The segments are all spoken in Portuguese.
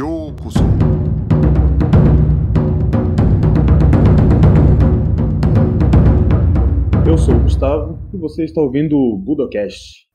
ようこそ。Eu sou o Gustavo e você está ouvindo o Budocast.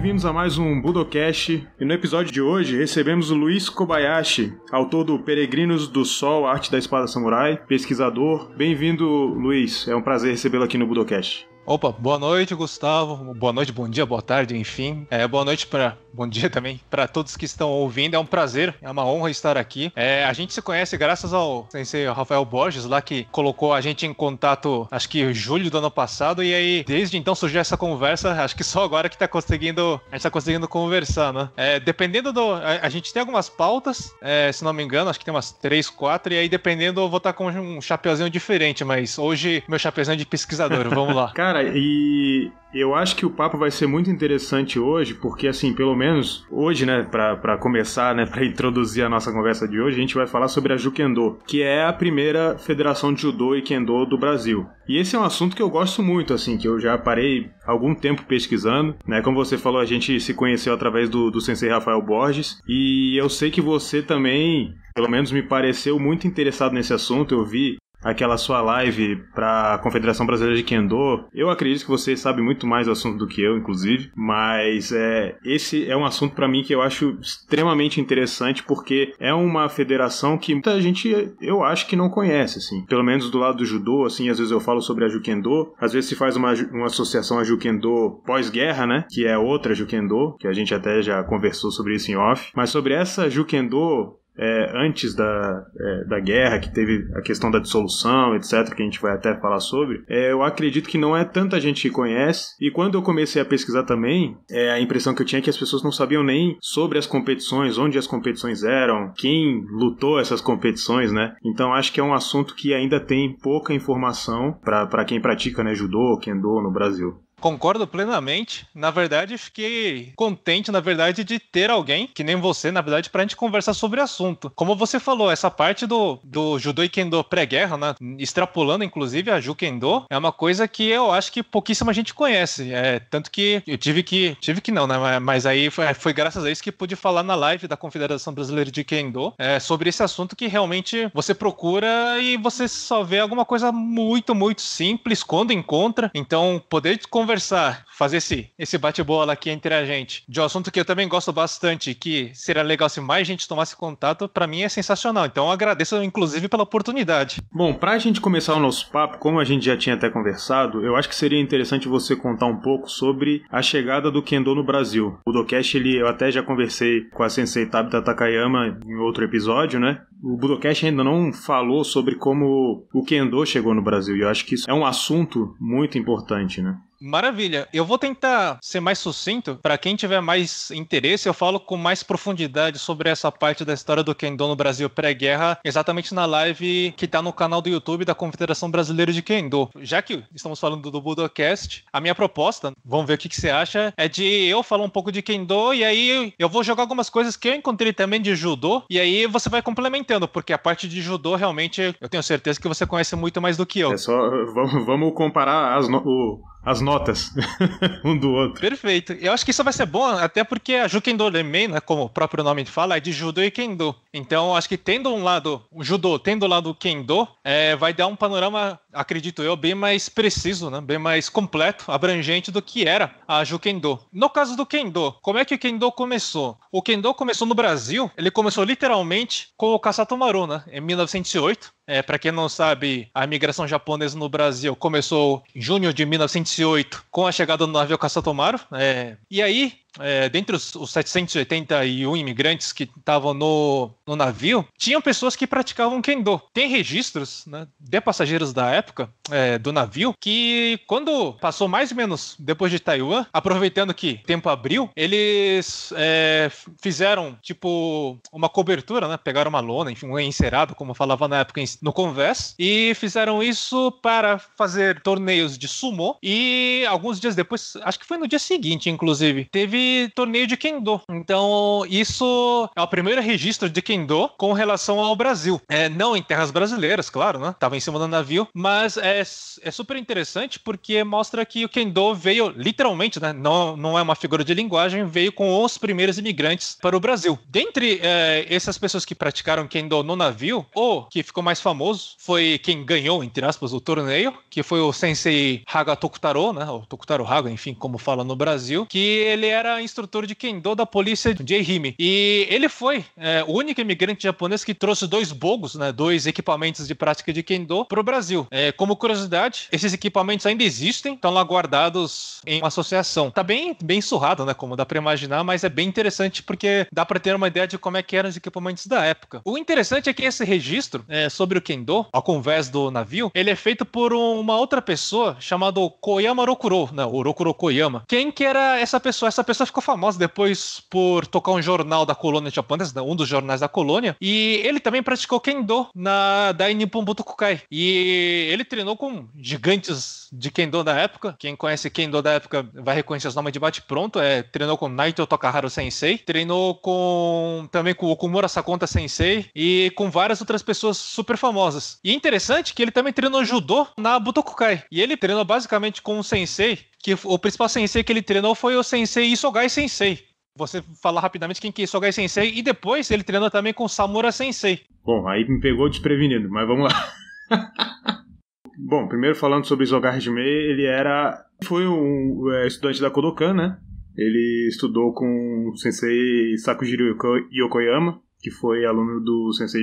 bem-vindos a mais um Budocast. E no episódio de hoje recebemos o Luiz Kobayashi, autor do Peregrinos do Sol, Arte da Espada Samurai, pesquisador. Bem-vindo, Luiz. É um prazer recebê-lo aqui no Budocast. Opa, boa noite, Gustavo. Boa noite, bom dia, boa tarde, enfim. É, boa noite para bom dia também para todos que estão ouvindo. É um prazer, é uma honra estar aqui. É, a gente se conhece graças ao sensei Rafael Borges, lá que colocou a gente em contato, acho que julho do ano passado, e aí desde então surgiu essa conversa. Acho que só agora que tá conseguindo, a gente tá conseguindo conversar, né? É, dependendo do. A, a, gente tem algumas pautas, é, se não me engano, acho que tem umas três, quatro, e aí dependendo, eu vou estar tá com um chapeuzinho diferente, mas hoje meu chapeuzinho é de pesquisador. Vamos lá. Cara, Cara, e eu acho que o papo vai ser muito interessante hoje, porque assim, pelo menos hoje, né, para começar, né, para introduzir a nossa conversa de hoje, a gente vai falar sobre a Jukendo, que é a primeira federação de judô e kendo do Brasil. E esse é um assunto que eu gosto muito, assim, que eu já parei algum tempo pesquisando, né? Como você falou, a gente se conheceu através do, do sensei Rafael Borges, e eu sei que você também pelo menos me pareceu muito interessado nesse assunto. Eu vi aquela sua live para a Confederação Brasileira de Kendo, eu acredito que você sabe muito mais do assunto do que eu, inclusive, mas é, esse é um assunto para mim que eu acho extremamente interessante porque é uma federação que muita gente eu acho que não conhece, assim. Pelo menos do lado do judô, assim, às vezes eu falo sobre a Jukendo, às vezes se faz uma, uma associação a Jukendo pós-guerra, né, que é outra Jukendo, que a gente até já conversou sobre isso em off, mas sobre essa Jukendo é, antes da, é, da guerra, que teve a questão da dissolução, etc., que a gente vai até falar sobre, é, eu acredito que não é tanta gente que conhece. E quando eu comecei a pesquisar também, é, a impressão que eu tinha é que as pessoas não sabiam nem sobre as competições, onde as competições eram, quem lutou essas competições, né? Então acho que é um assunto que ainda tem pouca informação para quem pratica né, judô, kendo no Brasil. Concordo plenamente. Na verdade, fiquei contente, na verdade, de ter alguém, que nem você, na verdade, para a gente conversar sobre o assunto. Como você falou, essa parte do, do judô e kendo pré-guerra, né? extrapolando, inclusive, a jukendo, é uma coisa que eu acho que pouquíssima gente conhece. É, tanto que eu tive que... Tive que não, né? Mas aí foi, foi graças a isso que pude falar na live da Confederação Brasileira de Kendo é, sobre esse assunto que realmente você procura e você só vê alguma coisa muito, muito simples, quando encontra. Então, poder conversar conversar, fazer esse, esse bate-bola aqui entre a gente de um assunto que eu também gosto bastante, que seria legal se mais gente tomasse contato, para mim é sensacional. Então eu agradeço, inclusive, pela oportunidade. Bom, para a gente começar o nosso papo, como a gente já tinha até conversado, eu acho que seria interessante você contar um pouco sobre a chegada do Kendo no Brasil. O Budocast, ele, eu até já conversei com a Sensei Tabita Takayama em outro episódio, né? O Budokesh ainda não falou sobre como o Kendo chegou no Brasil, e eu acho que isso é um assunto muito importante, né? Maravilha. Eu vou tentar ser mais sucinto. Para quem tiver mais interesse, eu falo com mais profundidade sobre essa parte da história do Kendo no Brasil pré-guerra, exatamente na live que tá no canal do YouTube da Confederação Brasileira de Kendo. Já que estamos falando do Budocast, a minha proposta, vamos ver o que, que você acha, é de eu falar um pouco de Kendo e aí eu vou jogar algumas coisas que eu encontrei também de judô e aí você vai complementando, porque a parte de judô realmente eu tenho certeza que você conhece muito mais do que eu. É só vamos, vamos comparar as no... o as notas um do outro. Perfeito. Eu acho que isso vai ser bom, até porque a Jukendo Lemei, né, como o próprio nome fala, é de Judo e Kendo. Então, acho que tendo um lado, o Judo tendo o lado Kendo, é, vai dar um panorama acredito eu, bem mais preciso, né? bem mais completo, abrangente do que era a Ju Kendo. No caso do Kendo, como é que o Kendo começou? O Kendo começou no Brasil, ele começou literalmente com o Kasatomaru, né? em 1908. É, para quem não sabe, a imigração japonesa no Brasil começou em junho de 1908 com a chegada do navio Kasatomaru. É, e aí, é, dentre os, os 781 imigrantes que estavam no, no, navio, tinham pessoas que praticavam kendo. Tem registros né, de passageiros da época é, do navio que, quando passou mais ou menos depois de Taiwan, aproveitando que tempo abriu, eles é, fizeram tipo uma cobertura, né, pegaram uma lona, enfim, um encerado, como falava na época no convés, e fizeram isso para fazer torneios de sumo. E alguns dias depois, acho que foi no dia seguinte, inclusive, teve torneio de Kendo. Então, isso é o primeiro registro de Kendo com relação ao Brasil. É, não em terras brasileiras, claro, né? Tava em cima do navio, mas é, é super interessante porque mostra que o Kendo veio literalmente, né? Não, não é uma figura de linguagem, veio com os primeiros imigrantes para o Brasil. Dentre é, essas pessoas que praticaram Kendo no navio, o que ficou mais famoso foi quem ganhou, entre aspas, o torneio, que foi o sensei Haga Tokutaro, né? O Tokutaro Haga, enfim, como fala no Brasil, que ele era era instrutor de Kendo da polícia de Hime. E ele foi é, o único imigrante japonês que trouxe dois bogos, né, dois equipamentos de prática de Kendo, para o Brasil. É, como curiosidade, esses equipamentos ainda existem, estão lá guardados em uma associação. Tá bem, bem surrado, né, como dá para imaginar, mas é bem interessante porque dá para ter uma ideia de como é que eram os equipamentos da época. O interessante é que esse registro é, sobre o Kendo, ao convés do navio, ele é feito por uma outra pessoa chamada Koyama Rokuro, né, Rokuro Koyama. Quem que era essa pessoa? Essa pessoa pessoa ficou famosa depois por tocar um jornal da colônia japonesa, um dos jornais da colônia, e ele também praticou kendo na Dai Nippon Butokukai. E ele treinou com gigantes de kendo da época. Quem conhece kendo da época vai reconhecer os nomes de bate-pronto. É, treinou com Naito Takaharu Sensei, treinou com também com Okumura Sakonta Sensei e com várias outras pessoas super famosas. E é interessante que ele também treinou judô na Butokukai. E ele treinou basicamente com um sensei que o principal sensei que ele treinou foi o sensei Isoka Isogai Sensei. Você falar rapidamente quem que é Isogai Sensei e depois ele treinou também com Samura Sensei. Bom, aí me pegou desprevenido, mas vamos lá. Bom, primeiro falando sobre Isogai Hajime, ele era foi um é, estudante da Kodokan, né? Ele estudou com o sensei Sakujiro Yokoyama, que foi aluno do sensei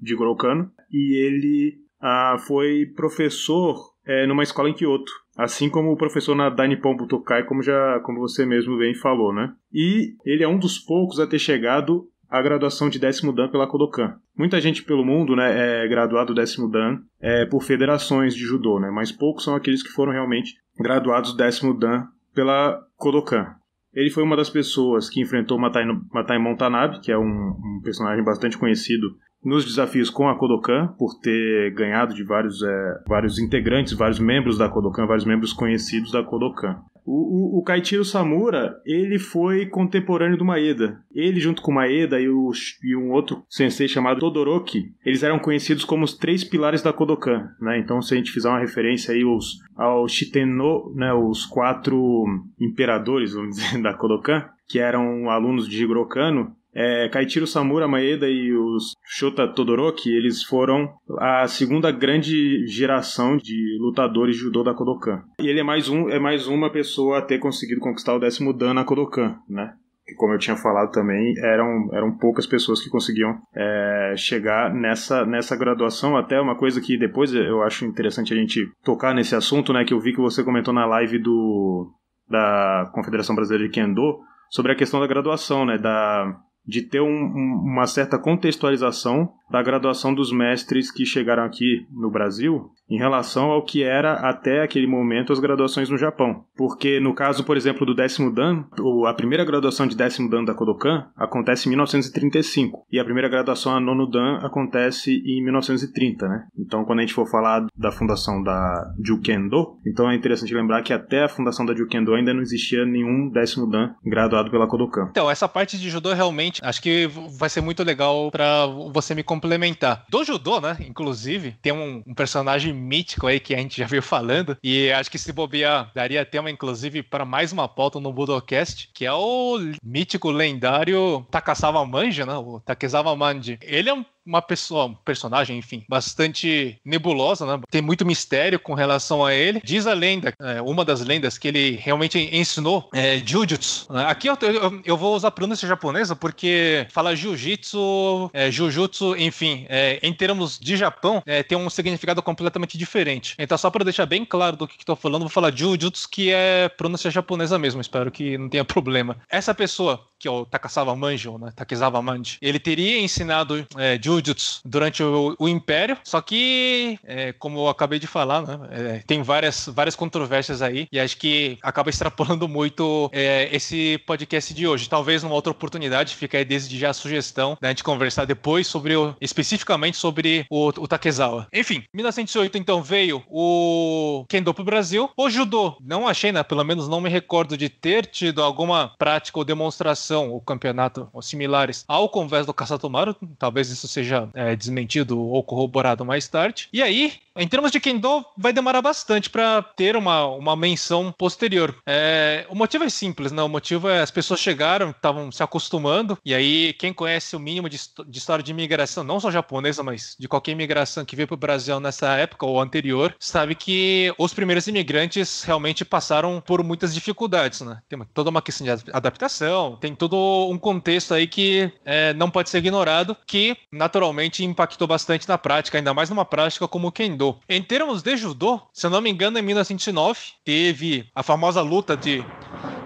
de Kano, e ele ah, foi professor é, numa escola em Kyoto. Assim como o professor Nadine Pombutokai, como já como você mesmo bem falou, né? E ele é um dos poucos a ter chegado à graduação de décimo dan pela Kodokan. Muita gente pelo mundo, né, é graduado décimo dan é, por federações de judô, né? Mas poucos são aqueles que foram realmente graduados décimo dan pela Kodokan. Ele foi uma das pessoas que enfrentou Matai, Matai Montanabe, que é um, um personagem bastante conhecido nos desafios com a Kodokan, por ter ganhado de vários, é, vários integrantes, vários membros da Kodokan, vários membros conhecidos da Kodokan. O, o, o Kaitiro Samura, ele foi contemporâneo do Maeda. Ele, junto com o Maeda e, o, e um outro sensei chamado Todoroki, eles eram conhecidos como os três pilares da Kodokan, né? Então, se a gente fizer uma referência aí aos, ao Shiteno, né, os quatro imperadores, vamos dizer, da Kodokan, que eram alunos de Jigoro Kano, é, Kaitiro Samura Maeda e os Shota Todoroki, eles foram a segunda grande geração de lutadores de judô da Kodokan. E ele é mais, um, é mais uma pessoa a ter conseguido conquistar o décimo dan na Kodokan, né? E como eu tinha falado também, eram, eram poucas pessoas que conseguiam é, chegar nessa, nessa graduação. Até uma coisa que depois eu acho interessante a gente tocar nesse assunto, né? Que eu vi que você comentou na live do, da Confederação Brasileira de Kendo sobre a questão da graduação, né? Da, de ter um, um, uma certa contextualização da graduação dos mestres que chegaram aqui no Brasil em relação ao que era até aquele momento as graduações no Japão. Porque no caso, por exemplo, do décimo dan, a primeira graduação de décimo dan da Kodokan acontece em 1935 e a primeira graduação a nono dan acontece em 1930, né? Então, quando a gente for falar da fundação da Jukendo, então é interessante lembrar que até a fundação da Jukendo ainda não existia nenhum décimo dan graduado pela Kodokan. Então, essa parte de judô realmente acho que vai ser muito legal para você me comentar complementar. Do judô, né? Inclusive, tem um, um, personagem mítico aí que a gente já viu falando. E acho que se bobear, daria tema, inclusive, para mais uma pauta no Budocast, que é o mítico lendário Takasawa Manja, né? O Takesawa Manji. Ele é um uma pessoa, um personagem, enfim, bastante nebulosa, né? Tem muito mistério com relação a ele. Diz a lenda, é, uma das lendas, que ele realmente ensinou é, Jujutsu. Né? Aqui eu, eu, eu vou usar pronúncia japonesa porque fala jiu-jitsu, é, Jujutsu, enfim, é, em termos de Japão, é, tem um significado completamente diferente. Então, só para deixar bem claro do que estou falando, vou falar Jujutsu, que é pronúncia japonesa mesmo. Espero que não tenha problema. Essa pessoa, que é o Takasawa Manjo, né? Takizawa Manji, ele teria ensinado é, jiu Jujutsu durante o, o Império. Só que, é, como eu acabei de falar, né, é, tem várias, várias controvérsias aí e acho que acaba extrapolando muito é, esse podcast de hoje. Talvez numa outra oportunidade, fica aí desde já a sugestão né, da gente conversar depois sobre o, especificamente sobre o, o Takezawa. Enfim, 1908 então veio o Kendo pro Brasil. O Judô, não achei, né, pelo menos não me recordo de ter tido alguma prática ou demonstração ou campeonato ou similares ao convés do Kasatomaru. Talvez isso seja seja é, desmentido ou corroborado mais tarde. E aí, em termos de Kendo, vai demorar bastante para ter uma, uma menção posterior. É, o motivo é simples, né? O motivo é as pessoas chegaram, estavam se acostumando, e aí quem conhece o mínimo de, de história de imigração, não só japonesa, mas de qualquer imigração que veio para o Brasil nessa época ou anterior, sabe que os primeiros imigrantes realmente passaram por muitas dificuldades, né? Tem toda uma questão de adaptação, tem todo um contexto aí que é, não pode ser ignorado, que naturalmente naturalmente impactou bastante na prática, ainda mais numa prática como o Kendo. Em termos de judô, se eu não me engano, em 1909 teve a famosa luta de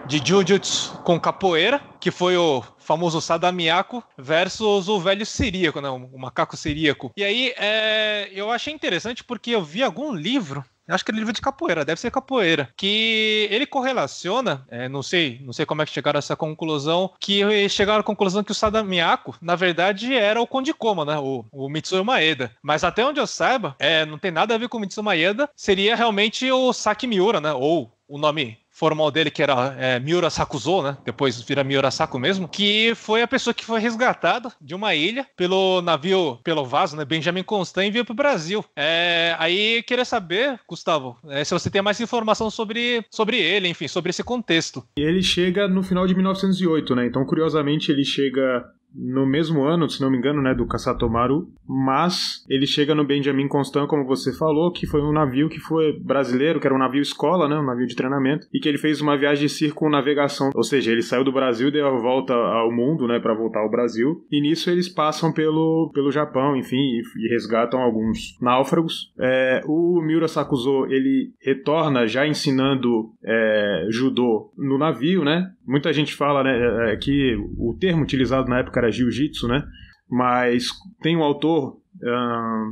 de Jujutsu com capoeira, que foi o famoso Sadamiyako versus o velho siríaco, né? O macaco siríaco. E aí, é, eu achei interessante porque eu vi algum livro acho que é livro de capoeira, deve ser capoeira, que ele correlaciona, é, não sei, não sei como é que chegaram a essa conclusão, que chegaram à conclusão que o Sadamiyako, na verdade, era o Conde Koma, né, o, o Mitsuyo Maeda. Mas até onde eu saiba, é, não tem nada a ver com o Mitsuyo Maeda, seria realmente o Saki Miura, né, ou o nome formal dele, que era é, Miura Sakuzo, né? Depois vira Miura Saku mesmo, que foi a pessoa que foi resgatada de uma ilha pelo navio, pelo vaso, né? Benjamin Constant e veio pro Brasil. É, aí queria saber, Gustavo, é, se você tem mais informação sobre, sobre ele, enfim, sobre esse contexto. Ele chega no final de 1908, né? Então, curiosamente, ele chega no mesmo ano, se não me engano, né, do Kasatomaru, mas ele chega no Benjamin Constant, como você falou, que foi um navio que foi brasileiro, que era um navio escola, né, um navio de treinamento, e que ele fez uma viagem de circunnavegação, ou seja, ele saiu do Brasil e deu a volta ao mundo, né, para voltar ao Brasil, e nisso eles passam pelo, pelo Japão, enfim, e, e resgatam alguns náufragos. É, o Miura Sakuzo, ele retorna já ensinando é, judô no navio, né, Muita gente fala né, é, é que o termo utilizado na época era jiu-jitsu, né? Mas tem um autor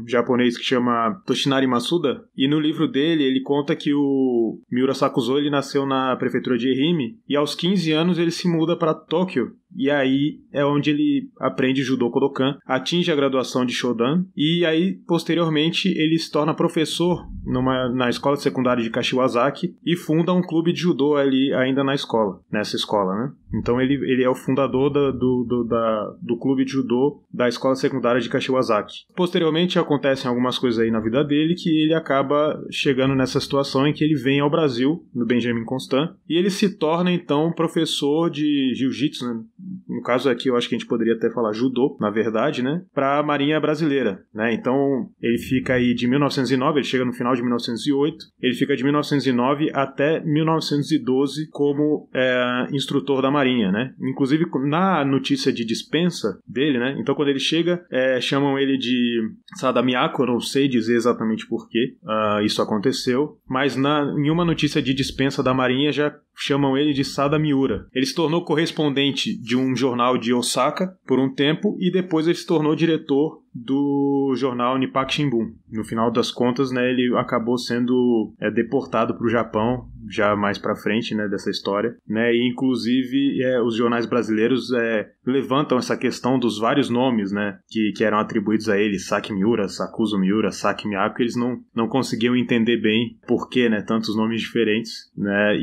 japonês que chama Toshinari Masuda, e no livro dele ele conta que o Miura Sakuzo ele nasceu na prefeitura de Ehime e aos 15 anos ele se muda para Tóquio e aí é onde ele aprende judô Kodokan, atinge a graduação de Shodan e aí posteriormente ele se torna professor numa, na escola secundária de Kashiwazaki e funda um clube de judô ali ainda na escola, nessa escola, né? Então ele, ele é o fundador da, do, do, da, do clube de judô da escola secundária de Kashiwazaki. Posteriormente acontecem algumas coisas aí na vida dele que ele acaba chegando nessa situação em que ele vem ao Brasil, no Benjamin Constant, e ele se torna então professor de jiu-jitsu, né? no caso aqui eu acho que a gente poderia até falar judô, na verdade, né, para a Marinha Brasileira, né? Então, ele fica aí de 1909, ele chega no final de 1908, ele fica de 1909 até 1912 como é, instrutor da Marinha, né? Inclusive na notícia de dispensa dele, né? Então, quando ele chega, é, chamam ele de Sadamiako, não sei dizer exatamente por que uh, ah, isso aconteceu, mas na, em uma notícia de dispensa da Marinha já chamam ele de Sada Miura. Ele se tornou correspondente de um jornal de Osaka por um tempo e depois ele se tornou diretor do jornal Nipak Shimbun. No final das contas, né, ele acabou sendo é, deportado para o Japão, já mais para frente, né, dessa história, né, e inclusive é, os jornais brasileiros é, levantam essa questão dos vários nomes, né, que, que eram atribuídos a ele, Saki Miura, Sakuzo Miura, Saki Miyako, eles não, não conseguiam entender bem por que, né, tantos nomes diferentes, né, e,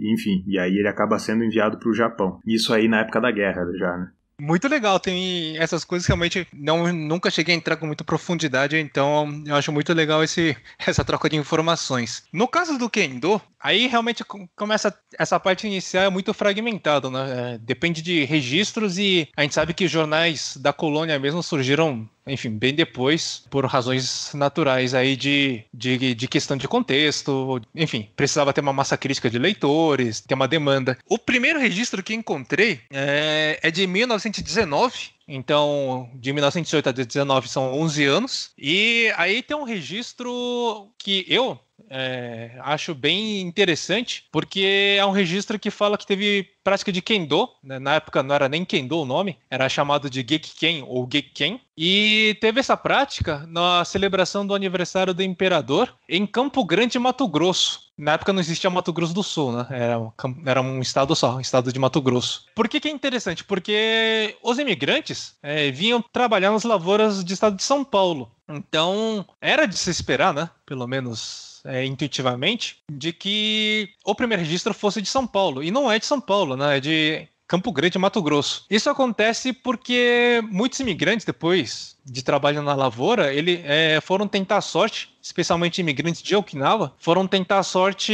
e enfim, e aí ele acaba sendo enviado para o Japão. Isso aí na época da guerra já, né muito legal. Tem essas coisas que realmente não, nunca cheguei a entrar com muita profundidade, então eu acho muito legal esse, essa troca de informações. No caso do Kendo, aí realmente começa essa parte inicial é muito fragmentada, né? É, depende de registros e a gente sabe que jornais da colônia mesmo surgiram enfim, bem depois, por razões naturais aí de, de, de, questão de contexto, enfim, precisava ter uma massa crítica de leitores, ter uma demanda. O primeiro registro que encontrei é, é de 1919, então, de 1908 a 19 são 11 anos. E aí tem um registro que eu, é, acho bem interessante, porque é um registro que fala que teve prática de Kendo, né? na época não era nem Kendo o nome, era chamado de Gekken ou Gekken, e teve essa prática na celebração do aniversário do imperador em Campo Grande, Mato Grosso. Na época não existia Mato Grosso do Sul, né? Era um, era um estado só, um estado de Mato Grosso. Por que, que é interessante? Porque os imigrantes é, vinham trabalhar nas lavouras do estado de São Paulo. Então, era de se esperar, né? Pelo menos é, intuitivamente, de que o primeiro registro fosse de São Paulo. E não é de São Paulo, né? É de Campo Grande, Mato Grosso. Isso acontece porque muitos imigrantes, depois de trabalho na lavoura, ele, é, foram tentar sorte, especialmente imigrantes de Okinawa, foram tentar sorte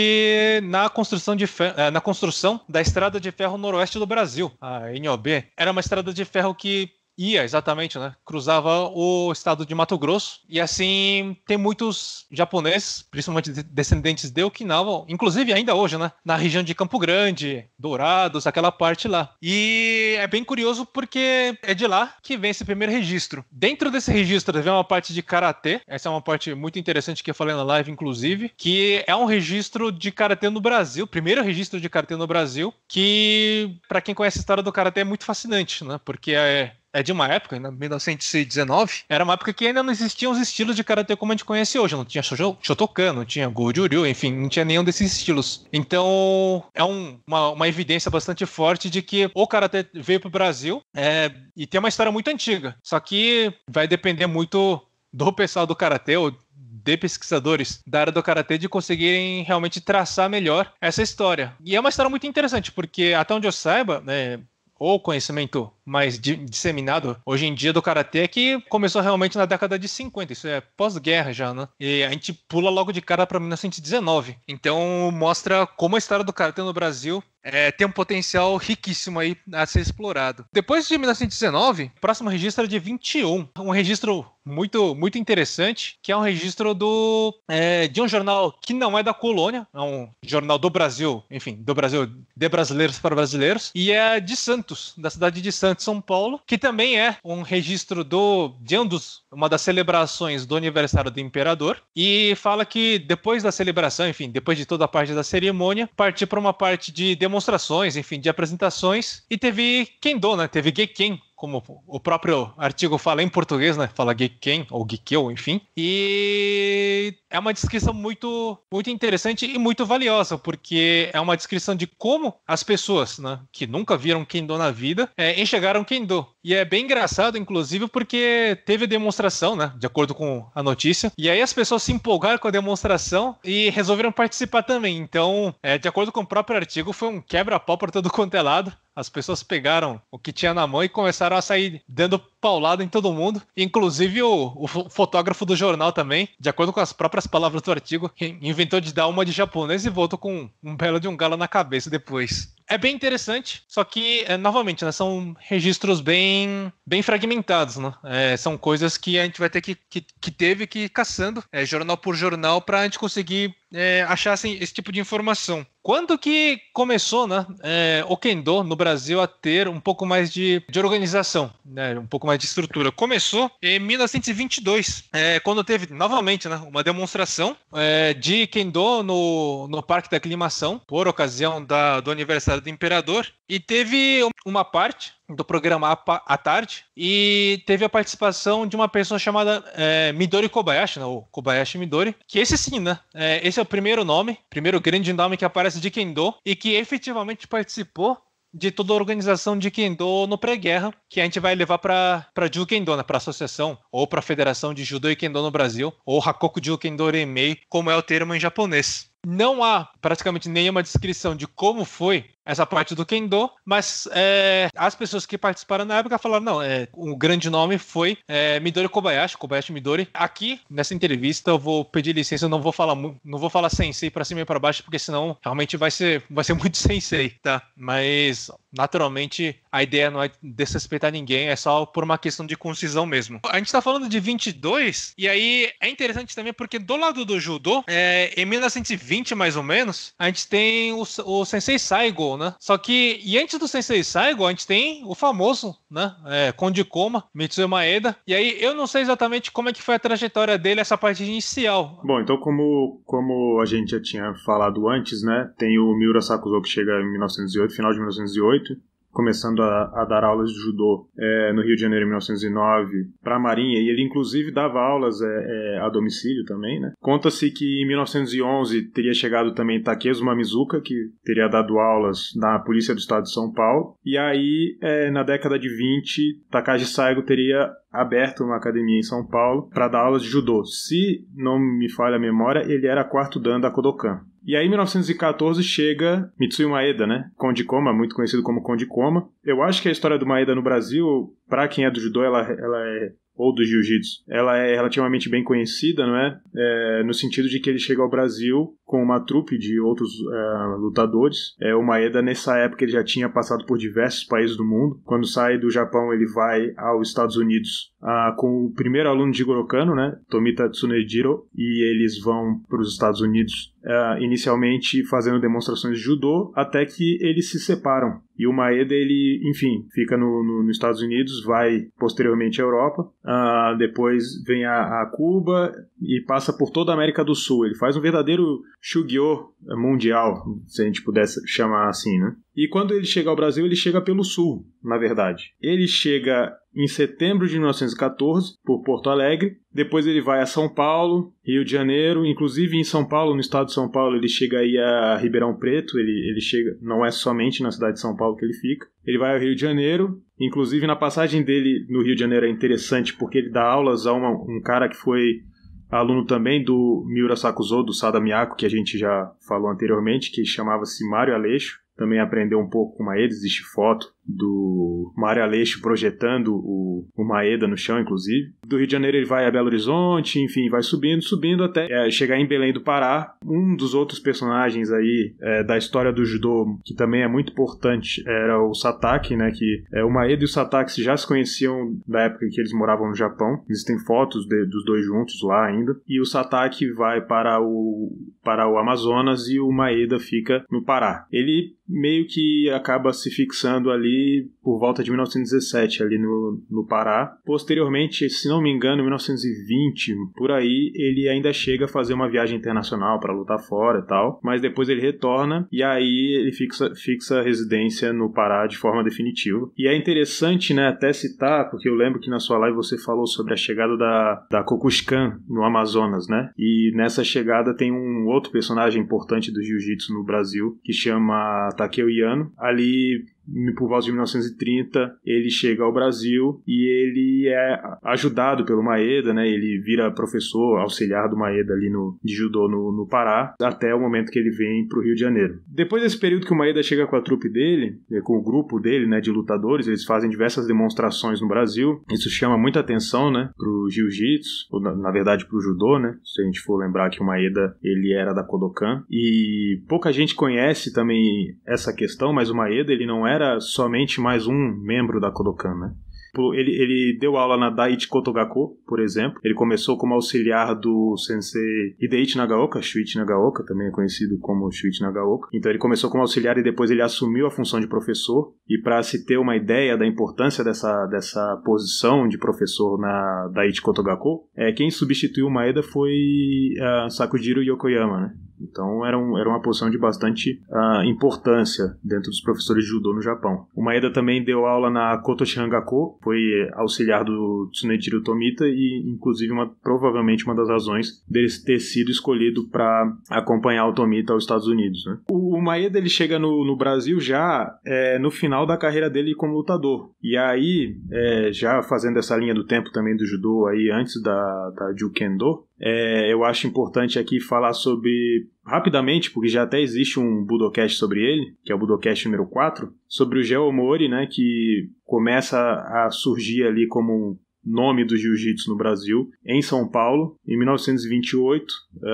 na construção, de é, na construção da Estrada de Ferro Noroeste do Brasil, a NOB. Era uma estrada de ferro que Ia, exatamente, né? Cruzava o estado de Mato Grosso. E assim, tem muitos japoneses, principalmente descendentes de Okinawa, inclusive ainda hoje, né? Na região de Campo Grande, Dourados, aquela parte lá. E é bem curioso porque é de lá que vem esse primeiro registro. Dentro desse registro vem uma parte de karatê. Essa é uma parte muito interessante que eu falei na live, inclusive, que é um registro de karatê no Brasil, primeiro registro de karatê no Brasil, que para quem conhece a história do karatê é muito fascinante, né? Porque é é de uma época, né? em 1919, era uma época que ainda não existiam os estilos de karatê como a gente conhece hoje. Não tinha Shotokan, não tinha Goju-Ryu, enfim, não tinha nenhum desses estilos. Então, é um, uma, uma, evidência bastante forte de que o karatê veio para o Brasil é, e tem uma história muito antiga. Só que vai depender muito do pessoal do karatê ou de pesquisadores da área do karatê de conseguirem realmente traçar melhor essa história. E é uma história muito interessante, porque até onde eu saiba, né, ou conhecimento mais disseminado hoje em dia do karatê é que começou realmente na década de 50, isso é pós-guerra já, né? E a gente pula logo de cara para 1919. Então mostra como a história do karatê no Brasil é, tem um potencial riquíssimo aí a ser explorado. Depois de 1919, o próximo registro é de 21, um registro muito muito interessante, que é um registro do é, de um jornal que não é da colônia, é um jornal do Brasil, enfim, do Brasil de brasileiros para brasileiros, e é de Santos, da cidade de Santos, São Paulo, que também é um registro do de um dos, uma das celebrações do aniversário do imperador, e fala que depois da celebração, enfim, depois de toda a parte da cerimônia, partir para uma parte de demonstrações, enfim, de apresentações. E teve Kendo, né? Teve Geiken, como o próprio artigo fala em português, né? Fala Geeken ou Geekeu, enfim. E é uma descrição muito, muito interessante e muito valiosa, porque é uma descrição de como as pessoas, né, que nunca viram Kendo na vida, é, enxergaram Kendo. E é bem engraçado, inclusive, porque teve demonstração, né? De acordo com a notícia. E aí as pessoas se empolgaram com a demonstração e resolveram participar também. Então, é, de acordo com o próprio artigo, foi um quebra pó por todo quanto é lado as pessoas pegaram o que tinha na mão e começaram a sair dando paulada em todo mundo, inclusive o, o, fotógrafo do jornal também, de acordo com as próprias palavras do artigo, inventou de dar uma de japonês e voltou com um belo de um galo na cabeça depois. É bem interessante, só que, é, novamente, né, são registros bem, bem fragmentados, né? É, são coisas que a gente vai ter que, que, que teve que ir caçando, é, jornal por jornal, para a gente conseguir é, assim, esse tipo de informação. Quando que começou, né, é, o Kendo no Brasil a ter um pouco mais de, de organização, né, um pouco mais de estrutura, começou em 1922, é, quando teve novamente né, uma demonstração é, de Kendo no, no Parque da Aclimação, por ocasião da, do aniversário do imperador, e teve uma parte do programa à tarde e teve a participação de uma pessoa chamada é, Midori Kobayashi, né, ou Kobayashi Midori, que esse sim, né? É, esse é o primeiro nome, primeiro grande nome que aparece de Kendo e que efetivamente participou de toda a organização de Kendo no pré-guerra, que a gente vai levar para Jiu Kendo, né, para a associação, ou para a Federação de Judo e Kendo no Brasil, ou Hakoku Jiu Kendo Remei, como é o termo em japonês. Não há praticamente nenhuma descrição de como foi essa parte do Kendo, mas é, as pessoas que participaram na época falaram: não, é, o grande nome foi é, Midori Kobayashi, Kobayashi Midori. Aqui, nessa entrevista, eu vou pedir licença, eu não vou falar não vou falar sensei pra cima e pra baixo, porque senão realmente vai ser, vai ser muito sensei, tá? Mas naturalmente a ideia não é desrespeitar ninguém, é só por uma questão de concisão mesmo. A gente tá falando de 22, e aí é interessante também porque do lado do judô, é, em 1920 mais ou menos, a gente tem o, o Sensei Saigo, né? Só que, e antes do Sensei Saigo, a gente tem o famoso, né? É, Kondi Koma, Mitsuyo Maeda, e aí eu não sei exatamente como é que foi a trajetória dele, essa parte inicial. Bom, então como, como a gente já tinha falado antes, né? Tem o Miura Sakuzo que chega em 1908, final de 1908, 1908, começando a, a, dar aulas de judô é, no Rio de Janeiro em 1909 para a Marinha e ele inclusive dava aulas é, é, a domicílio também, né? Conta-se que em 1911 teria chegado também Takezu Mamizuka que teria dado aulas na Polícia do Estado de São Paulo e aí é, na década de 20 Takashi Saigo teria aberto uma academia em São Paulo para dar aulas de judô. Se não me falha a memória, ele era quarto dan da Kodokan. E aí, em 1914, chega Mitsui Maeda, né? Conde Koma, muito conhecido como Conde Koma. Eu acho que a história do Maeda no Brasil, para quem é do judô, ela, ela é ou do jiu-jitsu, ela é relativamente bem conhecida, não é? é? No sentido de que ele chega ao Brasil com uma trupe de outros é, lutadores. É, o Maeda, nessa época, ele já tinha passado por diversos países do mundo. Quando sai do Japão, ele vai aos Estados Unidos ah, com o primeiro aluno de Gorokano, né, Tomita Tsunejiro, e eles vão para os Estados Unidos ah, inicialmente fazendo demonstrações de judô, até que eles se separam. E o Maeda, ele, enfim, fica no, no, nos Estados Unidos, vai posteriormente à Europa, ah, depois vem a, a, Cuba e passa por toda a América do Sul. Ele faz um verdadeiro Shugyo mundial, se a gente pudesse chamar assim, né? E quando ele chega ao Brasil, ele chega pelo Sul, na verdade. Ele chega em setembro de 1914 por Porto Alegre. Depois ele vai a São Paulo, Rio de Janeiro, inclusive em São Paulo, no estado de São Paulo, ele chega aí a Ribeirão Preto, ele, ele chega, não é somente na cidade de São Paulo que ele fica. Ele vai ao Rio de Janeiro, inclusive na passagem dele no Rio de Janeiro é interessante porque ele dá aulas a uma, um cara que foi aluno também do Miura Sakuzo, do Sada Miyako, que a gente já falou anteriormente, que chamava-se Mário Aleixo. Também aprendeu um pouco com ele, existe foto do Mário Aleixo projetando o, o Maeda no chão, inclusive. Do Rio de Janeiro ele vai a Belo Horizonte, enfim, vai subindo, subindo até é, chegar em Belém do Pará. Um dos outros personagens aí é, da história do judô, que também é muito importante, era o Sataki, né? Que é, o Maeda e o Sataki já se conheciam da época em que eles moravam no Japão. Existem fotos de, dos dois juntos lá ainda. E o Sataki vai para o, para o Amazonas e o Maeda fica no Pará. Ele meio que acaba se fixando ali ali por volta de 1917, ali no, no Pará. Posteriormente, se não me engano, em 1920, por aí, ele ainda chega a fazer uma viagem internacional para lutar fora e tal, mas depois ele retorna e aí ele fixa, fixa a residência no Pará de forma definitiva. E é interessante, né, até citar, porque eu lembro que na sua live você falou sobre a chegada da, da Kukushkan no Amazonas, né? E nessa chegada tem um outro personagem importante do jiu-jitsu no Brasil que chama Takeo Yano. Ali por volta de 1930, ele chega ao Brasil e ele é ajudado pelo Maeda, né? Ele vira professor, auxiliar do Maeda ali no, de judô no, no Pará, até o momento que ele vem para o Rio de Janeiro. Depois desse período que o Maeda chega com a trupe dele, né, com o grupo dele, né, de lutadores, eles fazem diversas demonstrações no Brasil. Isso chama muita atenção, né, o jiu-jitsu, ou na, na verdade o judô, né? Se a gente for lembrar que o Maeda, ele era da Kodokan. E pouca gente conhece também essa questão, mas o Maeda, ele não é era somente mais um membro da Kodokan, né? Tipo, ele, ele deu aula na Daiichi Kotogaku, por exemplo. Ele começou como auxiliar do sensei Hideichi Nagaoka, Shuichi Nagaoka, também é conhecido como Shuichi Nagaoka. Então ele começou como auxiliar e depois ele assumiu a função de professor. E para se ter uma ideia da importância dessa, dessa posição de professor na Daiichi Kotogaku, é, quem substituiu Maeda foi uh, Sakujiro Yokoyama, né? Então era, um, era uma posição de bastante uh, importância dentro dos professores de judô no Japão. O Maeda também deu aula na Koto Hangako, foi auxiliar do Tsunetiro Tomita e inclusive uma, provavelmente uma das razões dele ter sido escolhido para acompanhar o Tomita aos Estados Unidos. Né? O, o, Maeda ele chega no, no Brasil já é, no final da carreira dele como lutador. E aí, é, já fazendo essa linha do tempo também do judô aí antes da, da Jukendo, é, eu acho importante aqui falar sobre, rapidamente, porque já até existe um Budocast sobre ele, que é o Budocast número 4, sobre o Geo Mori, né, que começa a surgir ali como um nome do jiu-jitsu no Brasil, em São Paulo, em 1928,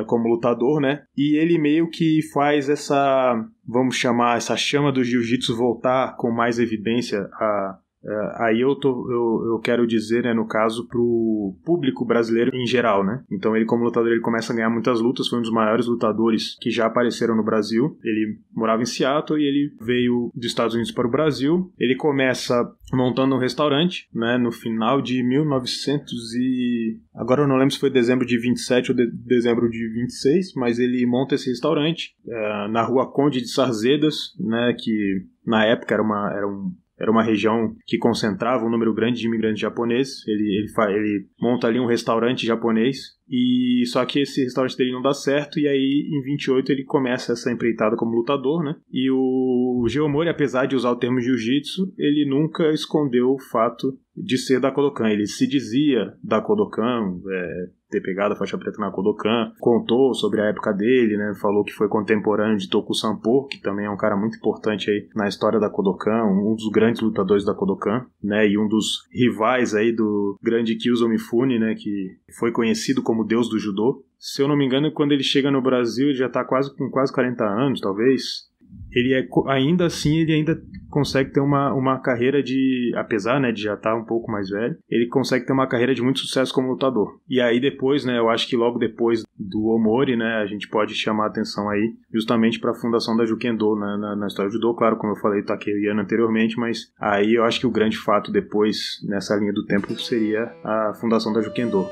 é, como lutador, né? E ele meio que faz essa, vamos chamar, essa chama do jiu-jitsu voltar com mais evidência a é, aí eu, tô, eu, eu quero dizer, né, no caso, pro público brasileiro em geral, né? Então ele, como lutador, ele começa a ganhar muitas lutas, foi um dos maiores lutadores que já apareceram no Brasil. Ele morava em Seattle e ele veio dos Estados Unidos para o Brasil. Ele começa montando um restaurante, né, no final de 1900 e... Agora eu não lembro se foi dezembro de 27 ou de dezembro de 26, mas ele monta esse restaurante uh, na rua Conde de Sarzedas, né, que na época era, uma, era um era uma região que concentrava um número grande de imigrantes japoneses. Ele, ele, ele monta ali um restaurante japonês e só que esse restaurante dele não dá certo e aí em 28 ele começa essa empreitada como lutador, né? E o Geomori, apesar de usar o termo jiu-jitsu, ele nunca escondeu o fato de ser da Kodokan. Ele se dizia da Kodokan, é, ter pegado a faixa preta na Kodokan, contou sobre a época dele, né? Falou que foi contemporâneo de Toku Sampo, que também é um cara muito importante aí na história da Kodokan, um dos grandes lutadores da Kodokan, né? E um dos rivais aí do grande Kyuzo Mifune, né? Que foi conhecido como Deus do Judô. Se eu não me engano, quando ele chega no Brasil, ele já está quase com quase 40 anos, talvez ele é, ainda assim ele ainda consegue ter uma, uma carreira de apesar né de já estar tá um pouco mais velho ele consegue ter uma carreira de muito sucesso como lutador e aí depois né eu acho que logo depois do Omori né a gente pode chamar atenção aí justamente para a fundação da Jukendo né, na, na história do judô claro como eu falei Takeo tá Yano anteriormente mas aí eu acho que o grande fato depois nessa linha do tempo seria a fundação da Jukendo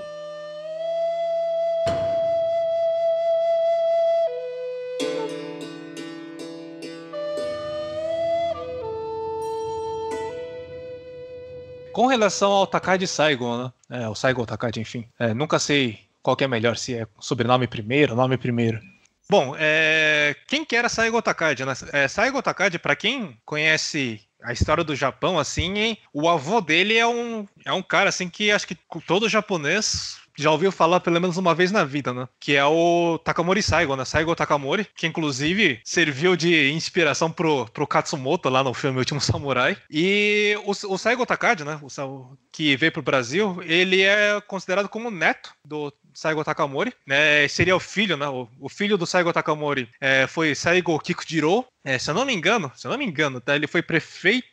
Com relação ao Takagi Saigon, né? É, o Saigon Takagi, enfim. É, nunca sei qual é melhor, se é sobrenome primeiro, nome primeiro. Bom, é... quem que era Saigo Takagi? Né? É, Saigo Takagi, para quem conhece a história do Japão, assim, hein? o avô dele é um, é um cara assim que acho que todo japonês já ouviu falar pelo menos uma vez na vida, né? Que é o Takamori Saigo, né? Saigo Takamori, que inclusive serviu de inspiração pro, pro Katsumoto lá no filme Último Samurai. E o, o Saigo Takadi, né? O, que veio pro Brasil, ele é considerado como neto do Saigo Takamori, né? Seria o filho, né? O, o filho do Saigo Takamori é, foi Saigo Kikujiro. É, se eu não me engano, se eu não me engano, tá? Ele foi prefeito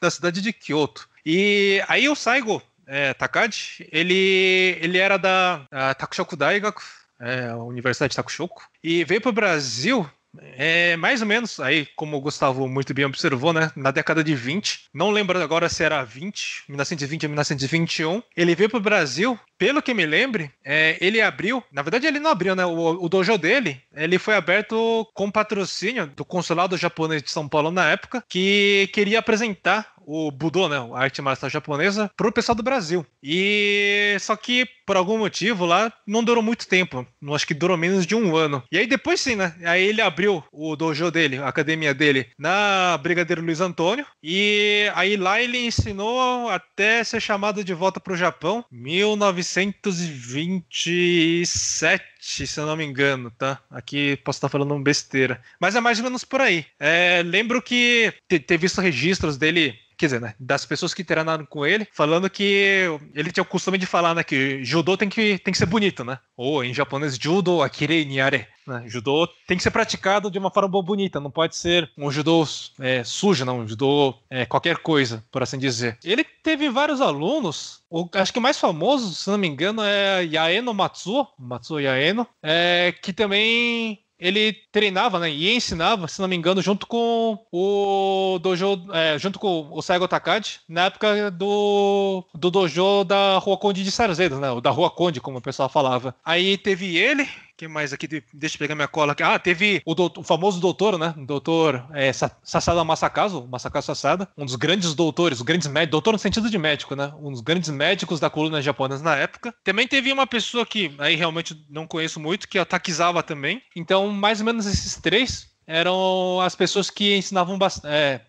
da cidade de Kyoto. E aí o Saigo é, Takagi, ele, ele era da Takushoku Daigaku, é, a Universidade de Takushoku, e veio para o Brasil é, mais ou menos, aí, como o Gustavo muito bem observou, né? Na década de 20, não lembro agora se era 20, 1920 ou 1921, ele veio para o Brasil. Pelo que me lembre, é, ele abriu, na verdade ele não abriu, né? O, o, dojo dele, ele foi aberto com patrocínio do consulado japonês de São Paulo na época, que queria apresentar o Budô, né, a arte marcial japonesa, pro pessoal do Brasil. E só que, por algum motivo lá, não durou muito tempo. Não acho que durou menos de um ano. E aí depois sim, né? Aí ele abriu o dojo dele, a academia dele, na Brigadeiro Luiz Antônio. E aí lá ele ensinou até ser chamado de volta pro Japão, 1927 se eu não me engano, tá? Aqui posso estar falando um besteira. Mas é mais ou menos por aí. É, lembro que ter, visto registros dele quer dizer, né, das pessoas que treinaram com ele, falando que ele tinha o costume de falar, né, que judô tem que, tem que ser bonito, né? Ou em japonês, judo akirei niare. Né? Judô tem que ser praticado de uma forma bonita, não pode ser um judô é, sujo, não, um judô é, qualquer coisa, por assim dizer. Ele teve vários alunos, o, acho que o mais famoso, se não me engano, é Yaeno Matsuo, Matsuo Yaeno, é, que também ele treinava né, e ensinava, se não me engano, junto com o dojo, é, junto com o Saigo Takagi, na época do, do dojo da Rua Conde de Sarzedo, né, da Rua Conde, como o pessoal falava. Aí teve ele que mais aqui? Deixa eu pegar minha cola aqui. Ah, teve o, doutor, o famoso doutor, né? O doutor é, Sa Sasada Masakazu, Masakazu Sasada, um dos grandes doutores, os grandes médicos, doutor no sentido de médico, né? Um dos grandes médicos da coluna japonesa na época. Também teve uma pessoa que aí realmente não conheço muito, que é a Takizawa também. Então, mais ou menos esses três eram as pessoas que ensinavam é,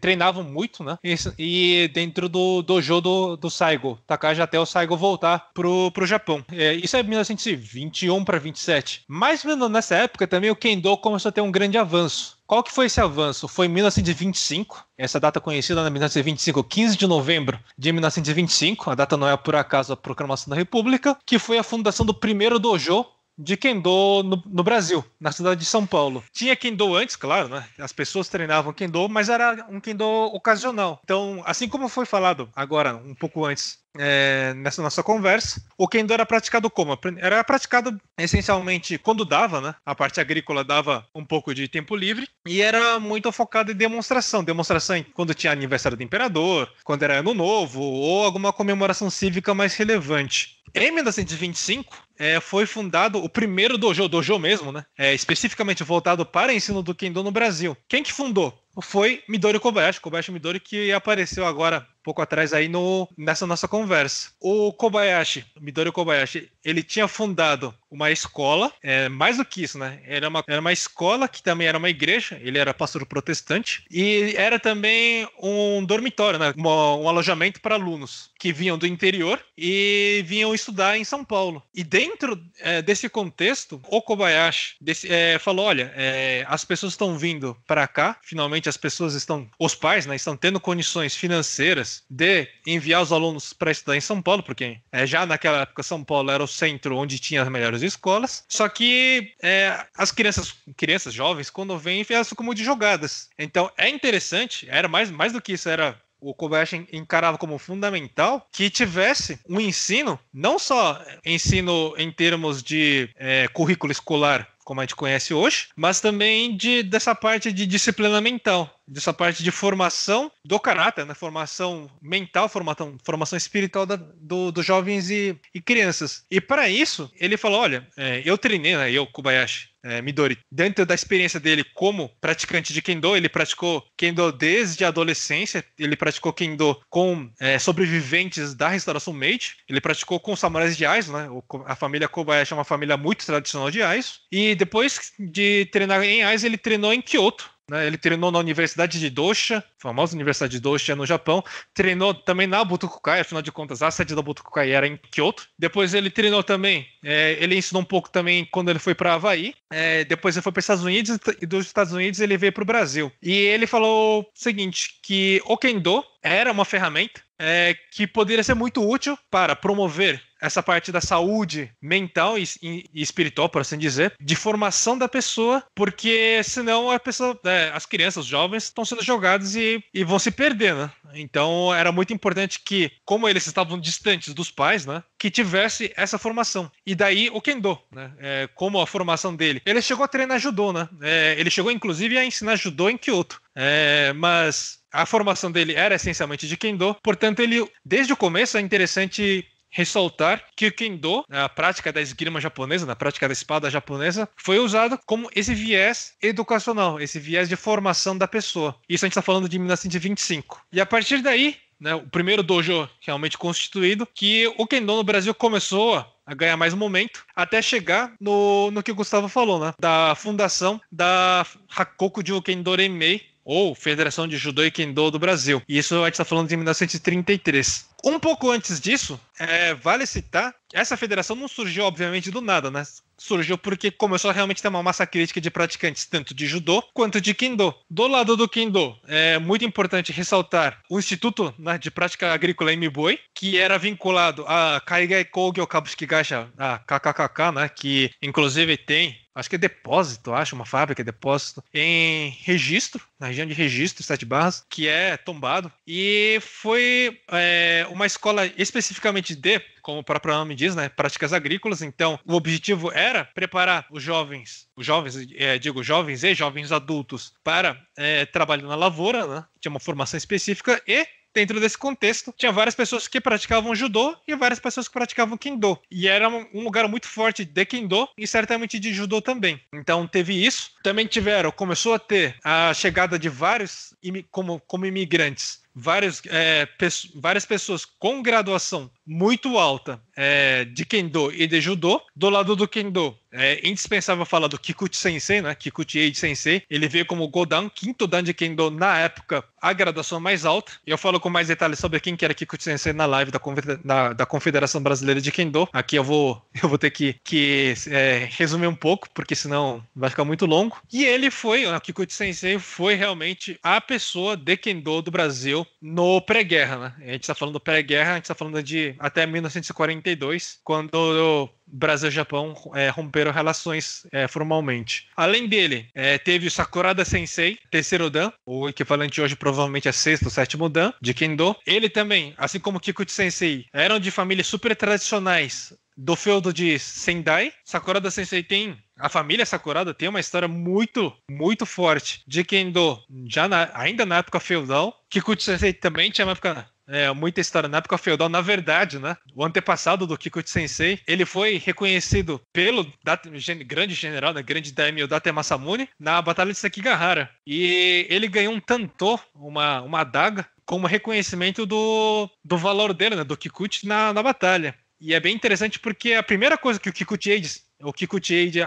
treinavam muito, né? E dentro do dojo do, do Saigo, Takaji até o Saigo voltar pro, pro Japão. É, isso é 1921 para 27. Mas nessa época também o Kendo começou a ter um grande avanço. Qual que foi esse avanço? Foi em 1925, essa data conhecida na 1925, 15 de novembro de 1925, a data não é por acaso a proclamação da República, que foi a fundação do primeiro dojo de Kendo no, no, Brasil, na cidade de São Paulo. Tinha Kendo antes, claro, né? As pessoas treinavam Kendo, mas era um Kendo ocasional. Então, assim como foi falado agora, um pouco antes, é, nessa nossa conversa. O Kendo era praticado como? Era praticado essencialmente quando dava, né? A parte agrícola dava um pouco de tempo livre e era muito focado em demonstração. Demonstração quando tinha aniversário do imperador, quando era ano novo ou alguma comemoração cívica mais relevante. Em 1925, é, foi fundado o primeiro dojo, dojo mesmo, né? É, especificamente voltado para o ensino do Kendo no Brasil. Quem que fundou? Foi Midori Kobayashi, Kobayashi Midori, que apareceu agora pouco atrás aí no, nessa nossa conversa. O Kobayashi, Midori Kobayashi, ele tinha fundado uma escola, é, mais do que isso, né? Era uma, era uma escola que também era uma igreja, ele era pastor protestante, e era também um dormitório, né? um, um alojamento para alunos que vinham do interior e vinham estudar em São Paulo. E dentro é, desse contexto, o Kobayashi desse, é, falou: olha, é, as pessoas estão vindo para cá, finalmente as pessoas estão, os pais, né, estão tendo condições financeiras de enviar os alunos para estudar em São Paulo, porque é, já naquela época São Paulo era o centro onde tinha as melhores escolas. Só que é, as crianças, crianças jovens, quando vêm, elas ficam muito jogadas. Então é interessante, era mais, mais do que isso, era o Kobayashi encarava como fundamental que tivesse um ensino, não só ensino em termos de é, currículo escolar, como a gente conhece hoje, mas também de, dessa parte de disciplina mental dessa parte de formação do caráter, né? formação mental, formação, formação espiritual da, do, dos jovens e, e crianças. E para isso, ele falou: olha, é, eu treinei, né? eu, Kobayashi, é, Midori, dentro da experiência dele como praticante de Kendo, ele praticou Kendo desde a adolescência, ele praticou Kendo com é, sobreviventes da restauração Meiji, ele praticou com samurais de Aizu, né? A família Kobayashi é uma família muito tradicional de Aizu, e depois de treinar em Aizu, ele treinou em Kyoto, né? Ele treinou na Universidade de Dosha, famosa Universidade de Doxa é no Japão. Treinou também na Butukukai, afinal de contas, a sede da Butokukai era em Kyoto. Depois ele treinou também, é, ele ensinou um pouco também quando ele foi para Havaí. É, depois ele foi para os Estados Unidos e dos Estados Unidos ele veio para o Brasil. E ele falou o seguinte, que o Kendo era uma ferramenta é, que poderia ser muito útil para promover essa parte da saúde mental e, e, espiritual, por assim dizer, de formação da pessoa, porque senão a pessoa, é, as crianças, os jovens, estão sendo jogados e, e vão se perder, né? Então era muito importante que, como eles estavam distantes dos pais, né, que tivesse essa formação. E daí o Kendo, né, é, como a formação dele, ele chegou a treinar judô, né? É, ele chegou inclusive a ensinar judô em Kyoto. É, mas a formação dele era essencialmente de Kendo, portanto, ele, desde o começo, é interessante ressaltar que o kendo, a prática da esgrima japonesa, na prática da espada japonesa, foi usado como esse viés educacional, esse viés de formação da pessoa. Isso a gente está falando de 1925. E a partir daí, né, o primeiro dojo realmente constituído, que o kendo no Brasil começou a ganhar mais um momento, até chegar no, no que o Gustavo falou, né? Da fundação da Hakoku Jokendoremei, ou Federação de Judô e Kendo do Brasil. E isso a gente está falando de 1933. Um pouco antes disso, é, vale citar que essa federação não surgiu, obviamente, do nada, né? Surgiu porque começou a realmente ter uma massa crítica de praticantes, tanto de judô quanto de kendo. Do lado do kendo, é muito importante ressaltar o Instituto né, de Prática Agrícola Miboi, que era vinculado a Kaigai Kogyo Kabushiki Gacha, a KKKK, né, que inclusive tem acho que é depósito, acho, uma fábrica, é depósito, em registro, na região de registro, Sete Barras, que é tombado. E foi é, uma escola especificamente de, como o próprio nome diz, né, práticas agrícolas. Então, o objetivo era preparar os jovens, os jovens, é, digo, jovens e jovens adultos para é, trabalho na lavoura, né? Tinha uma formação específica e dentro desse contexto, tinha várias pessoas que praticavam judô e várias pessoas que praticavam kendo. E era um lugar muito forte de kendo e certamente de judô também. Então teve isso. Também tiveram, começou a ter a chegada de vários como, como imigrantes várias é, pe várias pessoas com graduação muito alta é, de Kendo e de Judô. Do lado do Kendo, é indispensável falar do Kikuchi Sensei, né? Kikuchi Eiji Sensei. Ele veio como Godan, quinto Dan de Kendo na época, a graduação mais alta. Eu falo com mais detalhes sobre quem que era Kikuchi Sensei na live da, da, da Confederação Brasileira de Kendo. Aqui eu vou, eu vou ter que, que é, resumir um pouco, porque senão vai ficar muito longo. E ele foi, o Kikuchi Sensei foi realmente a pessoa de Kendo do Brasil no pré-guerra, né? A gente tá falando pré-guerra, a gente tá falando de até 1940 92, quando o Brasil e Japão é, romperam relações é, formalmente. Além dele, é, teve o Sakurada Sensei, terceiro Dan, o equivalente hoje provavelmente a sexto ou sétimo Dan, de Kendo. Ele também, assim como Kikuchi Sensei, eram de famílias super tradicionais do feudo de Sendai. Sakurada Sensei tem a família Sakurada tem uma história muito, muito forte de Kendo, já na, ainda na época feudal. Kikuchi Sensei também tinha uma época é, muita história. Na época feudal, na verdade, né? O antepassado do Kikuchi Sensei, ele foi reconhecido pelo date, grande general, né, grande daimyo Date Masamune, na Batalha de Sekigahara. E ele ganhou um tanto, uma, uma adaga, como reconhecimento do, do valor dele, né, do Kikuchi na, na batalha. E é bem interessante porque a primeira coisa que o Kikuchi diz o que o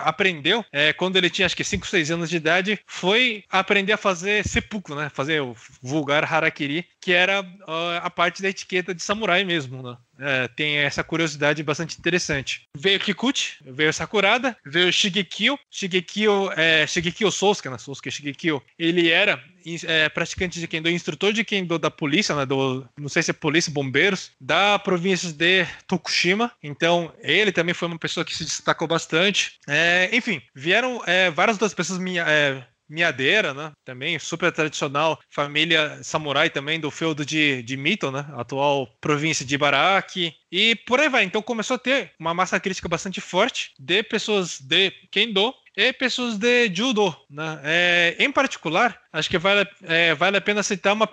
aprendeu é, quando ele tinha acho que 5, 6 anos de idade foi aprender a fazer seppuku, né? Fazer o vulgar harakiri, que era a parte da etiqueta de samurai mesmo, né? Uh, tem essa curiosidade bastante interessante. Veio Kikuchi, veio Sakurada, veio Shigekyo. Shigekyo, é, Shigekio Sousuke, né? Sousuke Ele era é, praticante de Kendo, instrutor de Kendo da polícia, né? Do, não sei se é polícia, bombeiros, da província de Tokushima. Então, ele também foi uma pessoa que se destacou bastante. É, enfim, vieram é, várias outras pessoas minha, é, Miadeira, né? Também super tradicional, família samurai também do feudo de, de Mito, né? Atual província de Ibaraki. E por aí vai. Então começou a ter uma massa crítica bastante forte de pessoas de Kendo e pessoas de Judo, né? É, em particular, acho que vale, é, vale a pena citar uma,